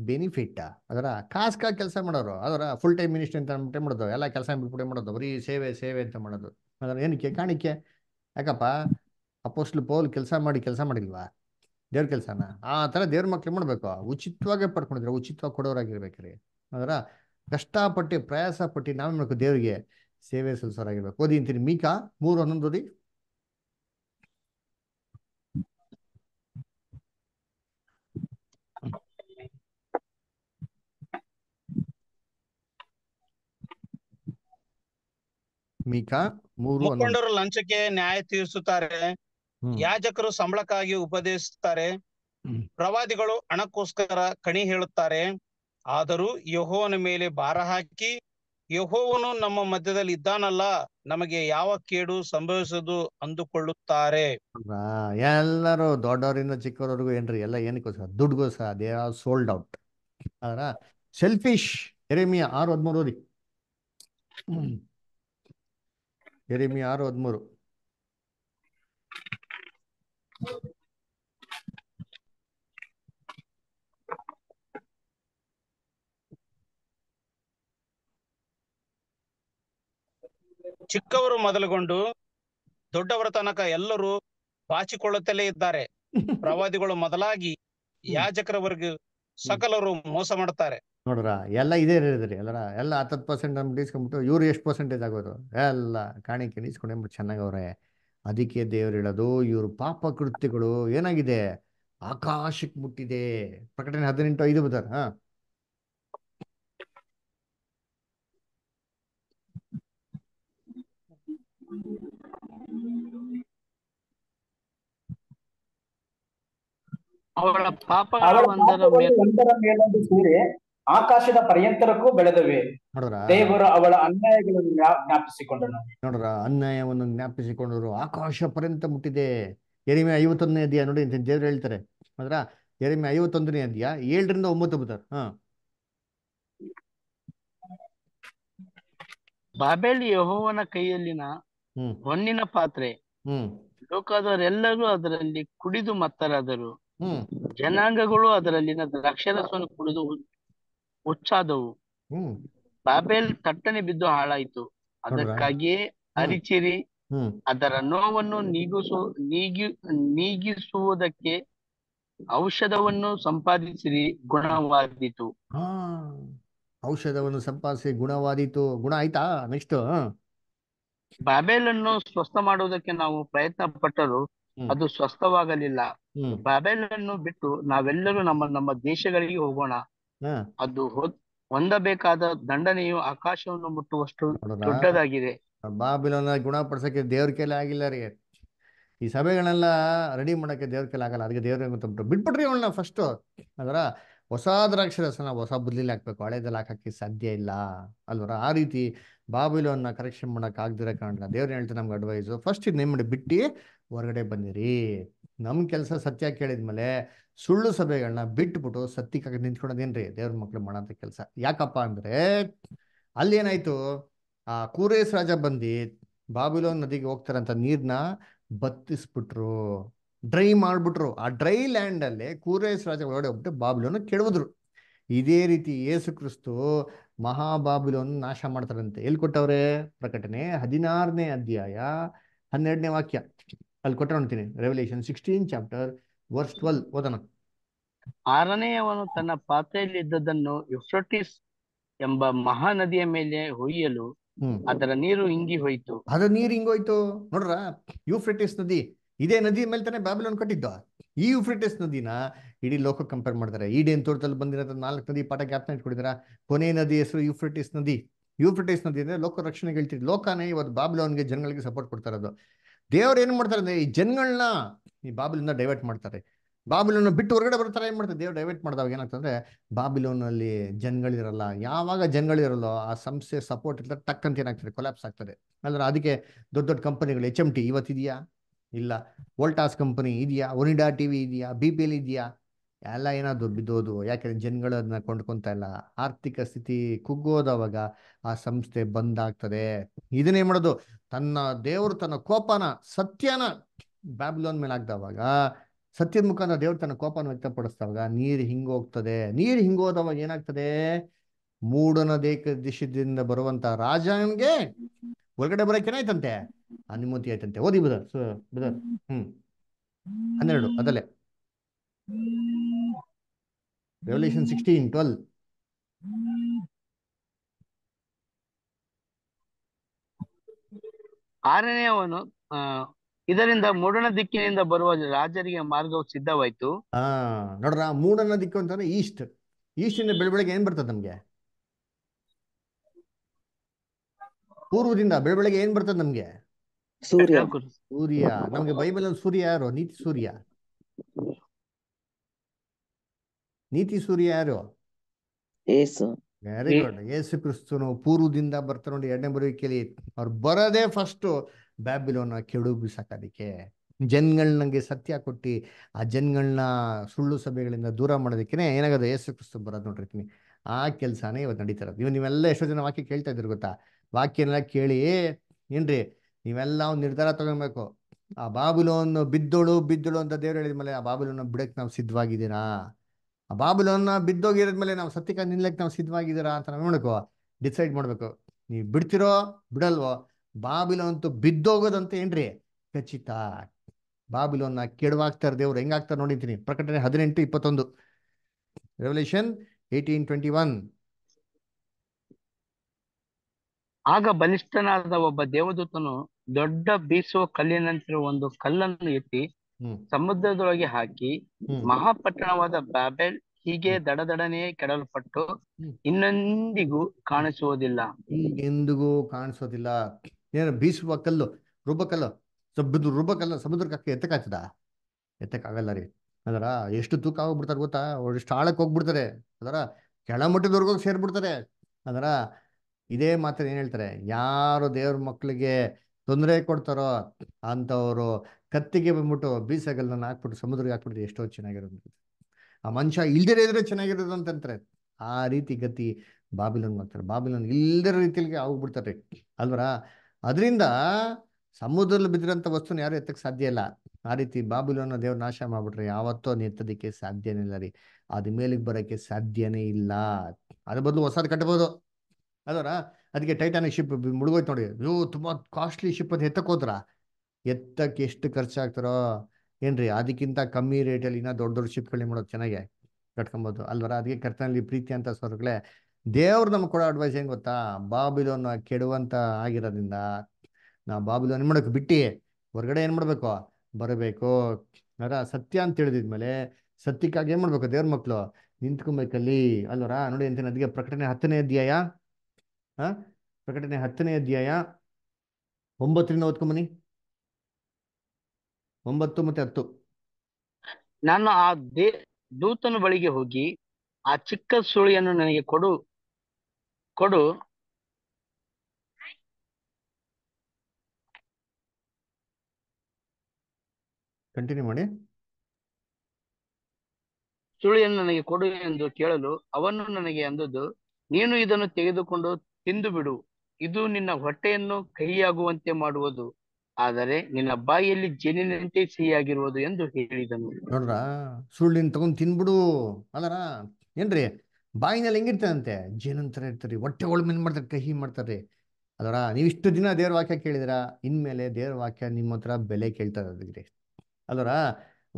ಬೆನಿಫಿಟ್ ಅದರ ಕಾಸ್ಕ ಕೆಲಸ ಮಾಡೋರು ಅದರ ಫುಲ್ ಟೈಮ್ ಮಿನಿಸ್ಟ್ರಿ ಅಂತ ಅನ್ಬಿಟ್ಟು ಮಾಡೋದು ಎಲ್ಲ ಕೆಲಸ ಬಿಟ್ಬಿಟ್ಟೆ ಮಾಡೋದು ಬರೀ ಸೇವೆ ಸೇವೆ ಅಂತ ಮಾಡೋದು ಅದರ ಏನಕ್ಕೆ ಕಾಣಿಕೆ ಯಾಕಪ್ಪ ಅಪೋಸ್ಟ್ಲು ಪೌಲ್ ಕೆಲಸ ಮಾಡಿ ಕೆಲಸ ಮಾಡಿಲ್ವಾ ದೇವ್ರ ಕೆಲಸನ ಆ ತರ ದೇವ್ರ ಮಕ್ಳು ಮಾಡಬೇಕು ಉಚಿತವಾಗೇ ಪಡ್ಕೊಂಡಿದ್ರೆ ಉಚಿತವಾಗಿ ಕೊಡೋರಾಗಿರ್ಬೇಕ್ರಿ ಅದರ ಪಟ್ಟಿ ಪ್ರಯಾಸ ಪಟ್ಟಿ ನಾವೇನು ಮಾಡಬೇಕು ದೇವ್ರಿಗೆ ಸೇವೆ ಸಲ್ಲಿಸೋರಾಗಿರ್ಬೇಕು ಓದಿ ಅಂತೀನಿ ಮೀಕಾ ಮೂರು ಹನ್ನೊಂದು ಓದಿ ಮೂರು ಲಂಚಕ್ಕೆ ನ್ಯಾಯ ತೀರಿಸುತ್ತಾರೆ ಯಾಜಕರು ಸಂಬಳಕ್ಕಾಗಿ ಉಪದೇಶಿಸುತ್ತಾರೆ ಪ್ರವಾದಿಗಳು ಹಣಕ್ಕೋಸ್ಕರ ಕಣಿ ಹೇಳುತ್ತಾರೆ ಆದರೂ ಯಹೋವನ ಮೇಲೆ ಭಾರ ಹಾಕಿ ಯಹೋವನು ನಮ್ಮ ಮಧ್ಯದಲ್ಲಿ ಇದ್ದಾನಲ್ಲ ನಮಗೆ ಯಾವ ಕೇಡು ಸಂಭವಿಸುದು ಅಂದುಕೊಳ್ಳುತ್ತಾರೆ ಎಲ್ಲರೂ ದೊಡ್ಡವರಿಂದ ಚಿಕ್ಕವರವರೆಗೂ ಏನ್ರಿ ಎಲ್ಲ ಏನಕ್ಕೋಸ್ಕರ ದುಡ್ಡುಗೋಸ್ಕರ ದೇ ಆರ್ ಸೋಲ್ಡ್ ಔಟ್ ಅದರ ಸೆಲ್ಫಿಶ್ ಎರೆಮಿಯ ಆರು ಹದಿಮೂರು ಎರೆಮಿಯ ಆರು ಹದಿಮೂರು ಚಿಕ್ಕವರು ಮೊದಲುಗೊಂಡು ದೊಡ್ಡವರ ತನಕ ಎಲ್ಲರೂ ಬಾಚಿಕೊಳ್ಳುತ್ತಲೇ ಇದ್ದಾರೆ <laughs> ಪ್ರವಾದಿಗಳು ಮೊದಲಾಗಿ ಯಾಜಕರವರೆಗೂ ಸಕಲರು ಮೋಸ ಮಾಡ್ತಾರೆ ನೋಡ್ರ ಎಲ್ಲ ಇದೇ ಇರೋದ್ರಿ ಎಲ್ಲರ ಎಲ್ಲ ಹತ್ತತ್ತು ಪರ್ಸೆಂಟ್ ನಮ್ಗೆ ಇವ್ರು ಎಷ್ಟು ಪರ್ಸೆಂಟೇಜ್ ಆಗೋದು ಎಲ್ಲ ಕಾಣಿಕೆ ಇಸ್ಕೊಂಡೇಬಿಟ್ಟು ಚೆನ್ನಾಗವ್ರೆ ಅದಕ್ಕೆ ದೇವರು ಹೇಳೋದು ಇವರು ಪಾಪ ಕೃತ್ಯಗಳು ಏನಾಗಿದೆ ಆಕಾಶಕ್ಕೆ ಮುಟ್ಟಿದೆ ಪ್ರಕಟಣೆ ಹದಿನೆಂಟು ಐದು ಬದರ್ ಹಾ ಆಕಾಶದ ಪರ್ಯಂತರಕ್ಕೂ ಬೆಳೆದವೆ ದೇವರು ಅವಳ ಅನ್ಯಾಯಗಳನ್ನು ಜ್ಞಾಪಿಸಿಕೊಂಡನು ನೋಡ್ರ ಅನ್ಯಾಯವನ್ನು ಜ್ಞಾಪಿಸಿಕೊಂಡರು ಆಕಾಶ ಪರ್ಯಂತ ಮುಟ್ಟಿದೆ ಎರಿಮೆ ಐವತ್ತೊಂದನೇ ಅಧ್ಯಾಯ ನೋಡಿ ದೇವ್ರು ಹೇಳ್ತಾರೆ ಅದರ ಎರಿಮೆ ಐವತ್ತೊಂದನೇ ಅಧ್ಯಾಯ ಏಳರಿಂದ ಒಂಬತ್ತು ಬರ್ತಾರೆ ಹಾ ಬಾಬೆಲ್ ಯಹೋವನ ಕೈಯಲ್ಲಿನ ಹೊನ್ನಿನ ಪಾತ್ರೆ ಲೋಕದವರೆಲ್ಲರೂ ಅದರಲ್ಲಿ ಕುಡಿದು ಮತ್ತರಾದರು ಜನಾಂಗಗಳು ಅದರಲ್ಲಿನ ದ್ರಾಕ್ಷರಸವನ್ನು ಕುಡಿದು ಮುಚ್ಚಾದವು ಬಾಬೆಲ್ ತಟ್ಟನೆ ಬಿದ್ದು ಹಾಳಾಯಿತು ಅದಕ್ಕಾಗಿಯೇ ಅರಿಚಿರಿ ಅದರ ನೋವನ್ನು ನೀಗಿಸು ನೀಗಿ ನೀಗಿಸುವುದಕ್ಕೆ ಔಷಧವನ್ನು ಸಂಪಾದಿಸಿರಿ ಗುಣವಾದೀತು ಔಷಧವನ್ನು ಸಂಪಾದಿಸಿ ಗುಣವಾದೀತು ಗುಣ ಆಯ್ತಾ ನೆಕ್ಸ್ಟ್ ಅನ್ನು ಸ್ವಸ್ಥ ಮಾಡುವುದಕ್ಕೆ ನಾವು ಪ್ರಯತ್ನ ಪಟ್ಟರು ಅದು ಸ್ವಸ್ಥವಾಗಲಿಲ್ಲ ಅನ್ನು ಬಿಟ್ಟು ನಾವೆಲ್ಲರೂ ನಮ್ಮ ನಮ್ಮ ದೇಶಗಳಿಗೆ ಹೋಗೋಣ ಅದು ಹೊಂದಬೇಕಾದ ದಂಡನೆಯು ಆಕಾಶವನ್ನು ಮುಟ್ಟುವಷ್ಟು ದೊಡ್ಡದಾಗಿದೆ ಬಾಬಿಲನ್ನ ಗುಣಪಡಿಸಕ್ಕೆ ದೇವ್ರ ಕೈಲಿ ಆಗಿಲ್ಲ ರೀ ಈ ಸಭೆಗಳನ್ನೆಲ್ಲ ರೆಡಿ ಮಾಡಕ್ಕೆ ದೇವ್ರ ಕೈಲಿ ಆಗಲ್ಲ ಅದಕ್ಕೆ ದೇವ್ರ ಗೊತ್ತುಂಟು ಬಿಟ್ಬಿಟ್ರಿ ಅವಳನ್ನ ಫಸ್ಟ್ ಅದರ ಹೊಸ ದ್ರಾಕ್ಷರಸನ ಹೊಸ ಬುದ್ಧಿಲಿ ಹಾಕ್ಬೇಕು ಹಳೆದಲ್ಲಿ ಹಾಕಕ್ಕೆ ಸಾಧ್ಯ ಇಲ್ಲ ಅಲ್ವರ ಆ ರೀತಿ ಬಾಬಿಲೋನ್ನ ಕರೆಕ್ಷನ್ ಮಾಡಕ್ ಆಗದಿರೋ ಕಾರಣ ದೇವ್ರ ಹೇಳ್ತಾರೆ ನಮ್ಗೆ ಅಡ್ವೈಸು ಫಸ್ಟ್ ಇದು ನಿಮ್ಮ ಬಿಟ್ಟು ಹೊರಗಡೆ ಬಂದಿರಿ ನಮ್ಮ ಕೆಲಸ ಸತ್ಯ ಕೇಳಿದ್ಮೇಲೆ ಸುಳ್ಳು ಸಭೆಗಳನ್ನ ಬಿಟ್ಬಿಟ್ಟು ಸತ್ಯಕ್ಕಾಗಿ ನಿಂತ್ಕೊಳ್ಳೋದೇನ್ರಿ ದೇವ್ರ ಮಕ್ಳು ಮಾಡೋಂಥ ಕೆಲಸ ಯಾಕಪ್ಪ ಅಲ್ಲಿ ಏನಾಯ್ತು ಆ ಕೂರೇಸ್ ರಾಜ ಬಂದಿ ಬಾಬಿಲೋನ್ ನದಿಗೆ ಹೋಗ್ತಾರಂತ ನೀರ್ನ ಬತ್ತಿಸ್ಬಿಟ್ರು ಡ್ರೈ ಮಾಡ್ಬಿಟ್ರು ಆ ಡ್ರೈ ಅಲ್ಲಿ ಕೂರೇಸ್ ರಾಜ ಒಳಗಡೆ ಹೋಗ್ಬಿಟ್ಟು ಬಾಬಿಲೋನ ಕೆಡವಿದ್ರು ಇದೇ ರೀತಿ ಯೇಸು ಕ್ರಿಸ್ತು ಮಹಾಬಾಬಿಲೋನ್ ನಾಶ ಮಾಡ್ತಾರಂತೆ ಎಲ್ಲಿ ಕೊಟ್ಟವ್ರೆ ಪ್ರಕಟಣೆ ಹದಿನಾರನೇ ಅಧ್ಯಾಯ ಹನ್ನೆರಡನೇ ವಾಕ್ಯ ಅಲ್ಲಿ ಕೊಟ್ಟ ನೋಡ್ತೀನಿ revelation sixteen chapter verse twelve ಓದೋಣ ಆರನೆಯವನು ತನ್ನ ಇದ್ದದ್ದನ್ನು ಯುಫ್ರಟಿಸ್ ಎಂಬ ಮಹಾನದಿಯ ಮೇಲೆ ಹೊಯ್ಯಲು ಅದರ ನೀರು ಇಂಗಿ ಹೋಯ್ತು ಅದರ ನೀರು ಹಿಂಗೋಯ್ತು ನೋಡ್ರ ಯುಫ್ರೆಟಿಸ್ ನದಿ ಇದೇ ನದಿ ಮೇಲೆ ತಾನೆ ಬ್ಯಾಬಿಲೋನ್ ಕಟ್ಟಿದ್ದ ಈ ಯುಫ್ರೆಟಿಸ್ ನದಿನ ಇಡೀ ಲೋಕ ಕಂಪೇರ್ ಮಾಡ್ತಾರೆ ಇಡೀ ತೋಟದಲ್ಲಿ ಬಂದಿರೋ ನಾಲ್ಕು ನದಿ ಪಾಠ ಗ್ಯಾಪ್ ಇಟ್ಕೊಂಡಿದಾರ ಕೊನೆ ನದಿ ಹೆಸರು ಯುಫ್ರೆಟಿಸ್ ನದಿ ಯುಫ್ರೆಟಿಸ್ ನದಿ ಅಂದ್ರೆ ಲೋಕ ರಕ್ಷಣೆಗೆ ಹೇಳ್ತೀರಿ ಲೋಕಾನೇ ಇವತ್ತು ಬ್ಯಾಬಿಲೋನ್ಗೆ ಜನಗಳಿಗೆ ಸಪೋರ್ಟ್ ಕೊಡ್ತಾರದು ದೇವರು ದೇವ್ರು ಏನ್ ಮಾಡ್ತಾರೆ ಅಂದ್ರೆ ಈ ಜನಗಳನ್ನ ಈ ಬಾಬಿಲಿಂದ ಡೈವರ್ಟ್ ಮಾಡ್ತಾರೆ ಬಾಬಿಲೋನ್ ಬಿಟ್ಟು ಹೊರಗಡೆ ಬರ್ತಾರೆ ಏನು ಮಾಡ್ತಾರೆ ದೇವ್ರು ಡೈವರ್ಟ್ ಮಾಡಿದಾಗ ಏನಾಗ್ತಂದ್ರೆ ಬಾಬಿಲೋನಲ್ಲಿ ಜನಗಳಿರಲ್ಲ ಯಾವಾಗ ಜನಗಳಿರಲ್ಲೋ ಆ ಸಂಸ್ಥೆ ಸಪೋರ್ಟ್ ಇರ್ತದೆ ಟಕ್ ಅಂತ ಏನಾಗ್ತದೆ ಕೊಲಾಪ್ಸ್ ಆಗ್ತದೆ ಅಂದ್ರೆ ಅದಕ್ಕೆ ದೊಡ್ಡ ದೊಡ್ಡ ಕಂಪನಿಗಳು ಎಚ್ ಎಂ ಟಿ ಇವತ್ತಿದೆಯಾ ಇಲ್ಲ ವೋಲ್ಟಾಸ್ ಕಂಪನಿ ಇದೆಯಾ ಒನಿಡಾ ಟಿ ವಿ ಇದೆಯಾ ಬಿ ಪಿ ಎಲ್ ಇದೆಯಾ ಎಲ್ಲ ಏನಾದ್ರು ಬಿದ್ದೋದು ಯಾಕೆಂದ್ರೆ ಅದನ್ನ ಕೊಂಡ್ಕೊಂತ ಇಲ್ಲ ಆರ್ಥಿಕ ಸ್ಥಿತಿ ಕುಗ್ಗೋದವಾಗ ಆ ಸಂಸ್ಥೆ ಬಂದ್ ಆಗ್ತದೆ ಇದನ್ನೇ ಮಾಡೋದು ತನ್ನ ದೇವರು ತನ್ನ ಕೋಪನ ಸತ್ಯನ ಬ್ಯಾಬ್ಲೋನ್ ಮೇಲೆ ಆಗ್ದವಾಗ ಸತ್ಯದ ಮುಖಾಂತರ ದೇವ್ರ ತನ್ನ ಕೋಪನ ವ್ಯಕ್ತಪಡಿಸಿದವಾಗ ನೀರು ಹಿಂಗೋಗ್ತದೆ ನೀರು ಹಿಂಗೋದವಾಗ ಏನಾಗ್ತದೆ ಮೂಡನ ದೇಕ ದಿಶದಿಂದ ಬರುವಂತ ರಾಜನ್ಗೆ ಒಳಗಡೆ ಬರೋಕೆ ಏನಾಯ್ತಂತೆ ಅನುಮತಿ ಆಯ್ತಂತೆ ಓದಿ ಬದರ್ ಬದ ಹ್ಮ್ ಹನ್ನೆರಡು ಅದಲ್ಲೇ ರೆವಲ್ಯೂಷನ್ ಸಿಕ್ಸ್ಟೀನ್ ಟ್ವೆಲ್ ಅವನು ಇದರಿಂದ ಮೂಡನ ದಿಕ್ಕಿನಿಂದ ಬರುವ ರಾಜರಿಗೆ ಮಾರ್ಗವು ಸಿದ್ಧವಾಯ್ತು ಹಾ ನೋಡ್ರ ಮೂಡನ ದಿಕ್ಕು ಅಂತಂದ್ರೆ ಈಸ್ಟ್ ಈಸ್ಟ್ ಇಂದ ಬೆಳಬೆಳಗ್ಗೆ ಏನ್ ಬರ್ತದೆ ನಮ್ಗೆ ಪೂರ್ವದಿಂದ ಬೆಳಬೆಳಗ್ಗೆ ಏನ್ ಬರ್ತದೆ ನಮ್ಗೆ ಸೂರ್ಯ ಸೂರ್ಯ ನಮ್ಗೆ ಬೈಬಲ್ ಅಲ್ಲಿ ಸೂರ್ಯ ಯಾರು ನೀತಿ ಸೂರ್ಯ ನೀತಿ ಸೂರ್ಯ ಯಾರು ವೆರಿ ಗುಡ್ ಕ್ರಿಸ್ತನು ಪೂರ್ವದಿಂದ ಬರ್ತಾರೆ ನೋಡಿ ಎರಡನೇ ಬರುವಿಕೆಯಲ್ಲಿ ಅವ್ರು ಬರೋದೇ ಫಸ್ಟ್ ಬ್ಯಾಬಿಲೋನ ಕೆಡುಬಿಸೋಕೋದಕ್ಕೆ ಜನ್ಗಳನ್ನಂಗೆ ಸತ್ಯ ಕೊಟ್ಟು ಆ ಜನಗಳನ್ನ ಸುಳ್ಳು ಸಭೆಗಳಿಂದ ದೂರ ಮಾಡೋದಕ್ಕೆ ಏನಾಗೋದು ಯೇಸು ಕ್ರಿಸ್ತು ಬರೋದು ನೋಡಿರ್ತೀನಿ ಆ ಕೆಲಸನೇ ಇವತ್ತು ನಡೀತಾ ಇರೋದು ನೀವು ನೀವೆಲ್ಲ ಎಷ್ಟೋ ಜನ ವಾಕ್ಯ ಕೇಳ್ತಾ ಇದ್ರು ಗೊತ್ತಾ ವಾಕ್ಯನೆಲ್ಲ ಕೇಳಿ ಏನ್ರಿ ನೀವೆಲ್ಲ ಒಂದು ನಿರ್ಧಾರ ತಗೊಬೇಕು ಆ ಬಾಬುಲೋನ್ ಬಿದ್ದೋಳು ಬಿದ್ದೋಳು ಅಂತ ದೇವ್ರು ಹೇಳಿದ ಮೇಲೆ ಆ ಬಾಬುಲೋನ್ ಬಿಡಕ್ಕೆ ನಾವು ಸಿದ್ಧವಾಗಿದ್ದೀರಾ ಆ ಬಾಬುಲೋನ ಬಿದ್ದೋಗಿರೋದ್ಮೇಲೆ ಮೇಲೆ ನಾವು ಸತ್ಯಕ್ಕೆ ನಿಲ್ಲಕ್ಕೆ ನಾವು ಸಿದ್ಧವಾಗಿದ್ದೀರಾ ಅಂತ ನಾವು ನೋಡ್ಕೋ ಡಿಸೈಡ್ ಮಾಡಬೇಕು ನೀವು ಬಿಡ್ತಿರೋ ಬಿಡಲ್ವೋ ಬಾಬಿಲೋನಂತೂ ಬಿದ್ದೋಗೋದಂತ ಏನ್ರಿ ಖಚಿತ ಬಾಬಿಲೋನ್ನ ಕೆಡವಾಗ್ತಾರೆ ದೇವ್ರು ಹೆಂಗಾಗ್ತಾರೆ ನೋಡಿದ್ದೀನಿ ಪ್ರಕಟಣೆ ಹದಿನೆಂಟು ಇಪ್ಪತ್ತೊಂದು ರೆವಲ್ಯೂಷನ್ ಏಯ್ಟೀನ್ ಟ್ವೆಂಟಿ ಒನ್ ಆಗ ಬಲಿಷ್ಠನಾದ ಒಬ್ಬ ದೇವದೂತನು ದೊಡ್ಡ ಬೀಸುವ ಕಲ್ಲಿನಂತಿರುವ ಒಂದು ಕಲ್ಲನ್ನು ಎತ್ತಿ ಸಮುದ್ರದೊಳಗೆ ಹಾಕಿ ಮಹಾಪಟ್ಟಣವಾದ ಬ್ಯಾಬೆಲ್ ಹೀಗೆ ದಡದಡನೆ ಕೆಡಲ್ಪಟ್ಟು ಇನ್ನೊಂದಿಗೂ ಕಾಣಿಸುವುದಿಲ್ಲ ಎಂದಿಗೂ ಕಾಣಿಸೋದಿಲ್ಲ ಏನು ಬೀಸುವ ಕಲ್ಲು ರುಬ್ಬಕಲ್ಲು ಸಬ್ಬದು ರುಬ್ಬಕಲ್ಲು ಸಮುದ್ರಕ್ಕೆ ಎತ್ತಕ್ಕಾಗ್ತದ ಎತ್ತಕ್ಕಾಗಲ್ಲ ರೀ ಅದರ ಎಷ್ಟು ತೂಕ ಹೋಗ್ಬಿಡ್ತಾರೆ ಗೊತ್ತಾ ಎಷ್ಟು ಆಳಕ್ಕೆ ಹೋಗ್ಬಿಡ್ತಾರೆ ಅದರ ಕೆಳಮಟ್ಟದವರೆಗೂ ಸೇರ್ಬಿಡ್ತಾರೆ ಅದರ ಇದೇ ಮಾತ್ರ ಏನು ಹೇಳ್ತಾರೆ ಯಾರು ದೇವ್ರ ಮಕ್ಕಳಿಗೆ ತೊಂದರೆ ಕೊಡ್ತಾರೋ ಅಂಥವರು ಕತ್ತಿಗೆ ಬಂದ್ಬಿಟ್ಟು ಬೀಸಗಲ್ಲನ್ನು ಹಾಕ್ಬಿಟ್ಟು ಸಮುದ್ರಕ್ಕೆ ಹಾಕ್ಬಿಟ್ಟು ಎಷ್ಟೋ ಚೆನ್ನಾಗಿರೋದು ಆ ಮನುಷ್ಯ ಇಲ್ದಿರೇ ಇದ್ರೆ ಚೆನ್ನಾಗಿರೋದು ಅಂತಂತಾರೆ ಆ ರೀತಿ ಗತಿ ಬಾಬಿಲನ್ ಮಾಡ್ತಾರೆ ಬಾಬಿಲನ್ ಇಲ್ದಿರೋ ರೀತಿಯಲ್ಲಿ ಆಗ್ಬಿಡ್ತಾರೆ ಅಲ್ವರ ಅದರಿಂದ ಸಮುದ್ರದಲ್ಲಿ ಬಿದ್ದಿರೋಂಥ ವಸ್ತುನ ಯಾರು ಎತ್ತಕ್ಕೆ ಸಾಧ್ಯ ಇಲ್ಲ ಆ ರೀತಿ ಅನ್ನೋ ದೇವ್ರ ನಾಶ ಮಾಡ್ಬಿಟ್ರೆ ಯಾವತ್ತೋ ಅದು ಎತ್ತೋದಕ್ಕೆ ಸಾಧ್ಯನೇ ಇಲ್ಲ ರೀ ಅದು ಮೇಲಿಗೆ ಬರೋಕ್ಕೆ ಸಾಧ್ಯನೇ ಇಲ್ಲ ಅದ್ರ ಬದಲು ಹೊಸದು ಕಟ್ಬೋದು ಅದರ ಅದಕ್ಕೆ ಟೈಟಾನಿಕ್ ಶಿಪ್ ಮುಳುಗೋಯ್ತು ನೋಡಿ ನೀವು ತುಂಬ ಕಾಸ್ಟ್ಲಿ ಶಿಪ್ ಅಂತ ಎತ್ತಕ್ಕೆ ಹೋದ್ರ ಎತ್ತಕ್ಕೆ ಎಷ್ಟು ಖರ್ಚಾಗ್ತಾರೋ ಏನ್ರಿ ಅದಕ್ಕಿಂತ ಕಮ್ಮಿ ರೇಟಲ್ಲಿ ಇನ್ನೂ ದೊಡ್ಡ ದೊಡ್ಡ ಶಿಪ್ಗಳನ್ನ ಮಾಡೋದು ಚೆನ್ನಾಗೆ ಕಟ್ಕೊಬೋದು ಅಲ್ವರ ಅದಕ್ಕೆ ಕರ್ತನಲ್ಲಿ ಪ್ರೀತಿ ಅಂತ ಸ್ವರ್ಗಳೇ ದೇವ್ರು ನಮ್ಗೆ ಕೊಡೋ ಅಡ್ವೈಸ್ ಏನು ಗೊತ್ತಾ ಬಾಬಿಲೋನ್ ಕೆಡುವಂತ ಆಗಿರೋದ್ರಿಂದ ನಾವು ಬಾಬಿಲೋನ್ ಏನ್ ಮಾಡೋಕೆ ಬಿಟ್ಟಿ ಹೊರಗಡೆ ಏನ್ ಮಾಡ್ಬೇಕು ಬರಬೇಕು ಅರ ಸತ್ಯ ಅಂತ ತಿಳಿದಿದ್ಮೇಲೆ ಸತ್ಯಕ್ಕಾಗಿ ಏನ್ ಮಾಡ್ಬೇಕು ದೇವ್ರ ಮಕ್ಳು ನಿಂತ್ಕೊಬೇಕಲ್ಲಿ ಅಲ್ವರ ನೋಡಿ ಅಂತ ಅದಕ್ಕೆ ಪ್ರಕಟಣೆ ಹತ್ತನೇ ಅಧ್ಯಾಯ ಹಾ ಪ್ರಕಟಣೆ ಹತ್ತನೇ ಅಧ್ಯಾಯ ಒಂಬತ್ತರಿಂದ ಓದ್ಕೊಂಬನಿ ಒಂಬತ್ತು ಮತ್ತೆ ಹತ್ತು ನಾನು ಆ ದೇ ದೂತನ ಬಳಿಗೆ ಹೋಗಿ ಆ ಚಿಕ್ಕ ಸುಳಿಯನ್ನು ನನಗೆ ಕೊಡು ಕೊಡು ಕಂಟಿನ್ಯೂ ಮಾಡಿ ಸುಳಿಯನ್ನು ನನಗೆ ಕೊಡು ಎಂದು ಕೇಳಲು ಅವನು ನನಗೆ ಅಂದದ್ದು ನೀನು ಇದನ್ನು ತೆಗೆದುಕೊಂಡು ತಿಂದು ಬಿಡು ಇದು ನಿನ್ನ ಹೊಟ್ಟೆಯನ್ನು ಕಹಿಯಾಗುವಂತೆ ಮಾಡುವುದು ಆದರೆ ನಿನ್ನ ಬಾಯಿಯಲ್ಲಿ ಜೇನಿನಂತೆ ಸಿಹಿಯಾಗಿರುವುದು ಎಂದು ಹೇಳಿದನು ನೋಡ್ರ ಸುಳ್ಳಿನ ತಗೊಂಡ್ ತಿನ್ಬಿಡು ಅಲ್ಲರ ಏನ್ರಿ ಬಾಯಿನಲ್ಲಿ ಹೆಂಗಿರ್ತದಂತೆ ಜೇನಂತರ ಇರ್ತಾರೆ ಹೊಟ್ಟೆ ಒಳ ಮೇನ್ ಮಾಡ್ತಾರೆ ಕಹಿ ಮಾಡ್ತಾರೆ ಅದರ ಇಷ್ಟು ದಿನ ದೇವ್ರ ವಾಕ್ಯ ಕೇಳಿದ್ರ ಇನ್ಮೇಲೆ ದೇವ್ರ ವಾಕ್ಯ ನಿಮ್ಮ ಹತ್ರ ಬೆಲೆ ಕೇಳ್ತಾ ಇದ್ರಿ ಅದರ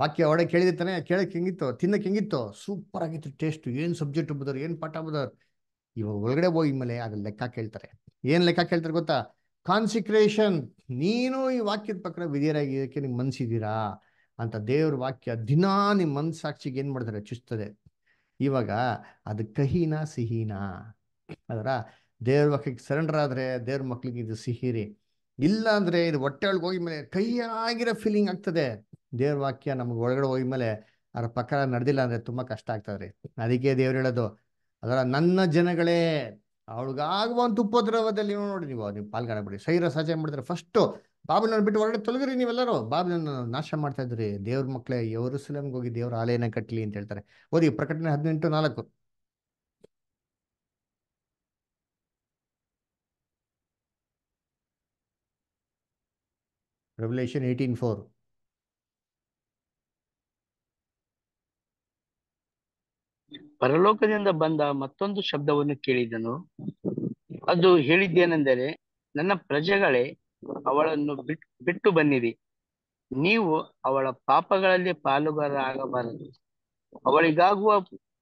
ವಾಕ್ಯ ಒಡೆ ಕೇಳಿದಿರ್ತಾನೆ ಕೇಳಕ್ ಹೆಂಗಿತ್ತು ತಿನ್ನಕ್ ಹೆಂಗಿತ್ತು ಸೂಪರ್ ಆಗಿತ್ತು ಟೇಸ್ಟ್ ಏನು ಸಬ್ಜೆಕ್ಟ್ ಬದರ್ ಏನು ಪಾಠ ಬದರ್ ಇವಾಗ ಒಳಗಡೆ ಹೋಗಿ ಮೇಲೆ ಅದ್ರ ಲೆಕ್ಕ ಕೇಳ್ತಾರೆ ಏನು ಲೆಕ್ಕ ಕೇಳ್ತಾರೆ ಗೊತ್ತಾ ಕಾನ್ಸಿಕ್ರೇಷನ್ ನೀನು ಈ ವಾಕ್ಯದ ಪ್ರಕಾರ ವಿಧಿಯರಾಗಿ ಇದಕ್ಕೆ ನಿಮ್ಗೆ ಮನ್ಸಿದ್ದೀರಾ ಅಂತ ದೇವ್ರ ವಾಕ್ಯ ದಿನಾ ನಿಮ್ಮ ಮನ್ಸಾಕ್ಷಿಗೆ ಏನು ಮಾಡ್ತಾರೆ ಚುಚ್ತದೆ ಇವಾಗ ಅದು ಕಹೀನಾ ಸಿಹಿನಾ ಅದರ ದೇವ್ರ ಮಕ್ಕಳಿಗೆ ಸರೆಂಡರ್ ಆದ್ರೆ ದೇವ್ರ ಮಕ್ಳಿಗೆ ಇದು ಸಿಹಿರಿ ಇಲ್ಲ ಅಂದ್ರೆ ಇದು ಹೊಟ್ಟೆ ಒಳಗೆ ಹೋಗಿದ್ಮೇಲೆ ಕಹಿಯಾಗಿರೋ ಫೀಲಿಂಗ್ ಆಗ್ತದೆ ದೇವ್ರ ವಾಕ್ಯ ನಮ್ಗೆ ಒಳಗಡೆ ಹೋಗಿದ್ಮೇಲೆ ಅದರ ಪ್ರಕಾರ ನಡೆದಿಲ್ಲ ಅಂದರೆ ತುಂಬ ಕಷ್ಟ ಆಗ್ತದೆ ಅದಕ್ಕೆ ದೇವ್ರು ಹೇಳೋದು ಅದರ ನನ್ನ ಜನಗಳೇ ಅವಳಿಗಾಗುವಂಥ ಉಪದ್ರವದಲ್ಲಿ ನೋಡಿ ನೀವು ನೀವು ಪಾಲ್ಗೊಂಡು ಬಿಡಿ ಸೈರ ಸಹಜ ಮಾಡಿದ್ರೆ ಫಸ್ಟು ಬಾಬುಲನ್ ಬಿಟ್ಟು ಹೊರಗಡೆ ತೊಲಗ್ರಿ ನೀವೆಲ್ಲರೂ ಬಾಬಿಲೋನ್ ನಾಶ ಮಾಡ್ತಾ ಇದ್ರಿ ದೇವ್ರ ಮಕ್ಕಳೇ ಹೋಗಿ ದೇವ್ರ ಆಲಯನ ಕಟ್ಟಲಿ ಅಂತ ಹೇಳ್ತಾರೆ ಓದಿ ಪ್ರಕಟಣೆ ಹದಿನೆಂಟು ನಾಲ್ಕು ರೆವಲ್ಯೂಷನ್ ಏಯ್ಟೀನ್ ಫೋರ್ ಪರಲೋಕದಿಂದ ಬಂದ ಮತ್ತೊಂದು ಶಬ್ದವನ್ನು ಕೇಳಿದನು ಅದು ಹೇಳಿದ್ದೇನೆಂದರೆ ನನ್ನ ಪ್ರಜೆಗಳೇ ಅವಳನ್ನು ಬಿಟ್ಟು ಬನ್ನಿರಿ ನೀವು ಅವಳ ಪಾಪಗಳಲ್ಲಿ ಪಾಲುಗಾರರಾಗಬಾರದು ಅವಳಿಗಾಗುವ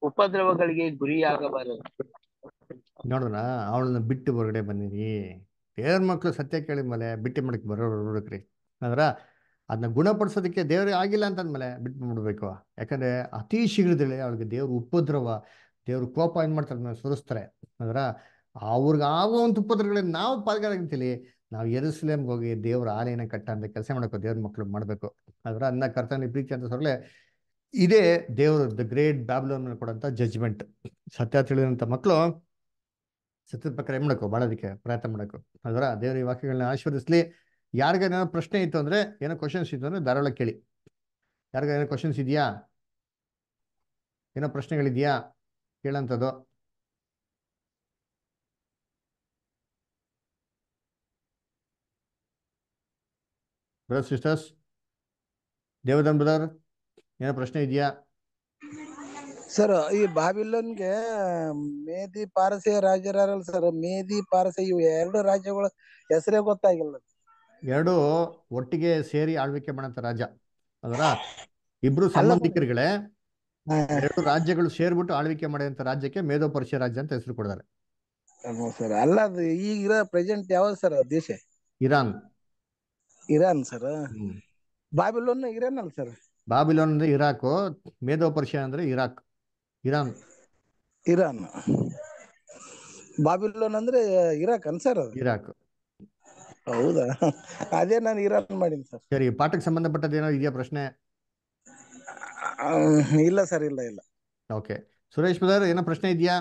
ಉಪದ್ರವಗಳಿಗೆ ಗುರಿಯಾಗಬಾರದು ನೋಡೋಣ ಅವಳನ್ನ ಬಿಟ್ಟು ಹೊರಗಡೆ ಬಂದಿರಿ ದೇವ್ರ ಮಕ್ಕಳು ಸತ್ಯ ಕೇಳಿದ ಮೇಲೆ ಬಿಟ್ಟು ಮಾಡಕ್ ಬರೋರು ನೋಡಕ್ರಿ ಅಂದ್ರ ಅದನ್ನ ಗುಣಪಡಿಸೋದಕ್ಕೆ ದೇವ್ರಿಗೆ ಆಗಿಲ್ಲ ಅಂತಂದ್ಮೇಲೆ ಬಿಟ್ಟು ಮಾಡ್ಬಿಡ್ಬೇಕು ಯಾಕಂದ್ರೆ ಅತಿ ಶೀಘ್ರದಲ್ಲಿ ಅವಳಿಗೆ ದೇವ್ರ ಉಪದ್ರವ ದೇವ್ರ ಕೋಪ ಏನ್ ಮಾಡ್ತಾರೆ ಸುರಿಸ್ತಾರೆ ಅಂದ್ರ ಅವ್ರಿಗೆ ಆಗುವಂತ ಉಪದ್ರವಗಳನ್ನ ನಾವು ಪಾಲ್ಗಾರ ನಾವು ಎರುಸಲೇಮ್ಗೆ ಹೋಗಿ ದೇವ್ರ ಆಲಯನ ಕಟ್ಟ ಅಂತ ಕೆಲಸ ಮಾಡಬೇಕು ದೇವ್ರ ಮಕ್ಕಳು ಮಾಡಬೇಕು ಅದರ ಅನ್ನ ಕರ್ತನ ಪ್ರೀತಿ ಅಂತ ಸರ್ಲೆ ಇದೇ ದೇವ್ರ ದ ಗ್ರೇಟ್ ಬ್ಯಾಬ್ಲೋನ್ ಕೊಡಂತ ಜಜ್ಮೆಂಟ್ ಸತ್ಯ ತಿಳಿದಂಥ ಮಕ್ಕಳು ಸತ್ಯದ ಪ್ರಕಾರ ಮಾಡಬೇಕು ಬಾಳೋದಕ್ಕೆ ಪ್ರಯತ್ನ ಮಾಡಕು ಅದರ ದೇವ್ರ ಈ ವಾಕ್ಯಗಳನ್ನ ಆಶೀರ್ವದಿಸಲಿ ಯಾರಿಗೇನೋ ಪ್ರಶ್ನೆ ಇತ್ತು ಅಂದ್ರೆ ಏನೋ ಕ್ವಶನ್ಸ್ ಇತ್ತು ಅಂದ್ರೆ ಧಾರಾಳ ಕೇಳಿ ಏನೋ ಕ್ವಶನ್ಸ್ ಇದೆಯಾ ಏನೋ ಪ್ರಶ್ನೆಗಳಿದೆಯಾ ಕೇಳೋಂಥದ್ದು ಬ್ರದರ್ ಸಿಸ್ಟರ್ಸ್ ದೇವದನ್ ಬ್ರದರ್ ಏನೋ ಪ್ರಶ್ನೆ ಇದೆಯಾ ಸರ್ ಈ ಬಾಬಿಲೋನ್ಗೆ ಮೇದಿ ಪಾರಸಿಯ ರಾಜರಲ್ಲ ಸರ್ ಮೇದಿ ಪಾರಸಿ ಇವು ಎರಡು ರಾಜ್ಯಗಳ ಹೆಸರೇ ಗೊತ್ತಾಗಿಲ್ಲ ಎರಡು ಒಟ್ಟಿಗೆ ಸೇರಿ ಆಳ್ವಿಕೆ ಮಾಡಂತ ರಾಜ ಅದರ ಇಬ್ರು ಸಂಬಂಧಿಕರುಗಳೇ ಎರಡು ರಾಜ್ಯಗಳು ಸೇರ್ಬಿಟ್ಟು ಆಳ್ವಿಕೆ ಮಾಡಿದಂತ ರಾಜ್ಯಕ್ಕೆ ಮೇಧೋ ಪರಿಚಯ ರಾಜ್ಯ ಅಂತ ಹೆಸರು ಕೊಡ್ತಾರೆ ಅಲ್ಲ ಅದು ಈಗಿರೋ ಪ್ರೆಸೆಂಟ್ ಯಾವ ಸರ್ ದೇಶ Iran Iran sir Babylon Iran ಅಲ್ಲ ಸರ್ ಬಾಬಿಲೋನ್ ಅಂದ್ರೆ ಇರಾಕ್ ಮೇಧೋ ಪರ್ಷಿಯಾ ಅಂದ್ರೆ ಇರಾಕ್ ಇರಾನ್ ಇರಾನ್ ಬಾಬಿಲೋನ್ ಅಂದ್ರೆ ಇರಾಕ್ ಅನ್ ಸರ್ ಇರಾಕ್ ಹೌದಾ ಅದೇ ನಾನು ಇರಾನ್ ಮಾಡಿನಿ ಸರ್ ಸರಿ ಪಾಠಕ್ಕೆ ಸಂಬಂಧಪಟ್ಟದ್ದು ಏನೋ ಇದೆಯಾ ಪ್ರಶ್ನೆ ಇಲ್ಲ ಸರ್ ಇಲ್ಲ ಇಲ್ಲ ಓಕೆ ಸುರೇಶ್ ಬದರ್ ಏನೋ ಪ್ರಶ್ನೆ ಇದೆಯಾ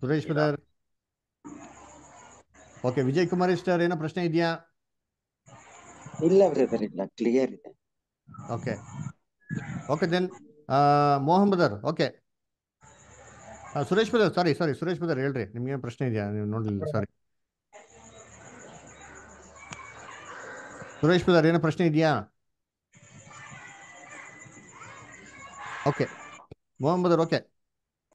Suresh brother okay Vijay Kumar sister ಏನೋ ಪ್ರಶ್ನೆ ಇದೆಯಾ ಇಲ್ಲ ಬ್ರದರ್ ಇಲ್ಲ ಕ್ಲಿಯರ್ ಇದೆ okay okay then Mohan brother okay Suresh brother sorry sorry Suresh brother ಹೇಳ್ರಿ ಏನು ಪ್ರಶ್ನೆ ಇದೆಯಾ ನೀವು ನೋಡಲಿಲ್ಲ ಸಾರಿ ಸುರೇಶ್ ಬ್ರದರ್ ಏನೋ ಪ್ರಶ್ನೆ ಇದೆಯಾ ಓಕೆ ಮೋಹನ್ ಓಕೆ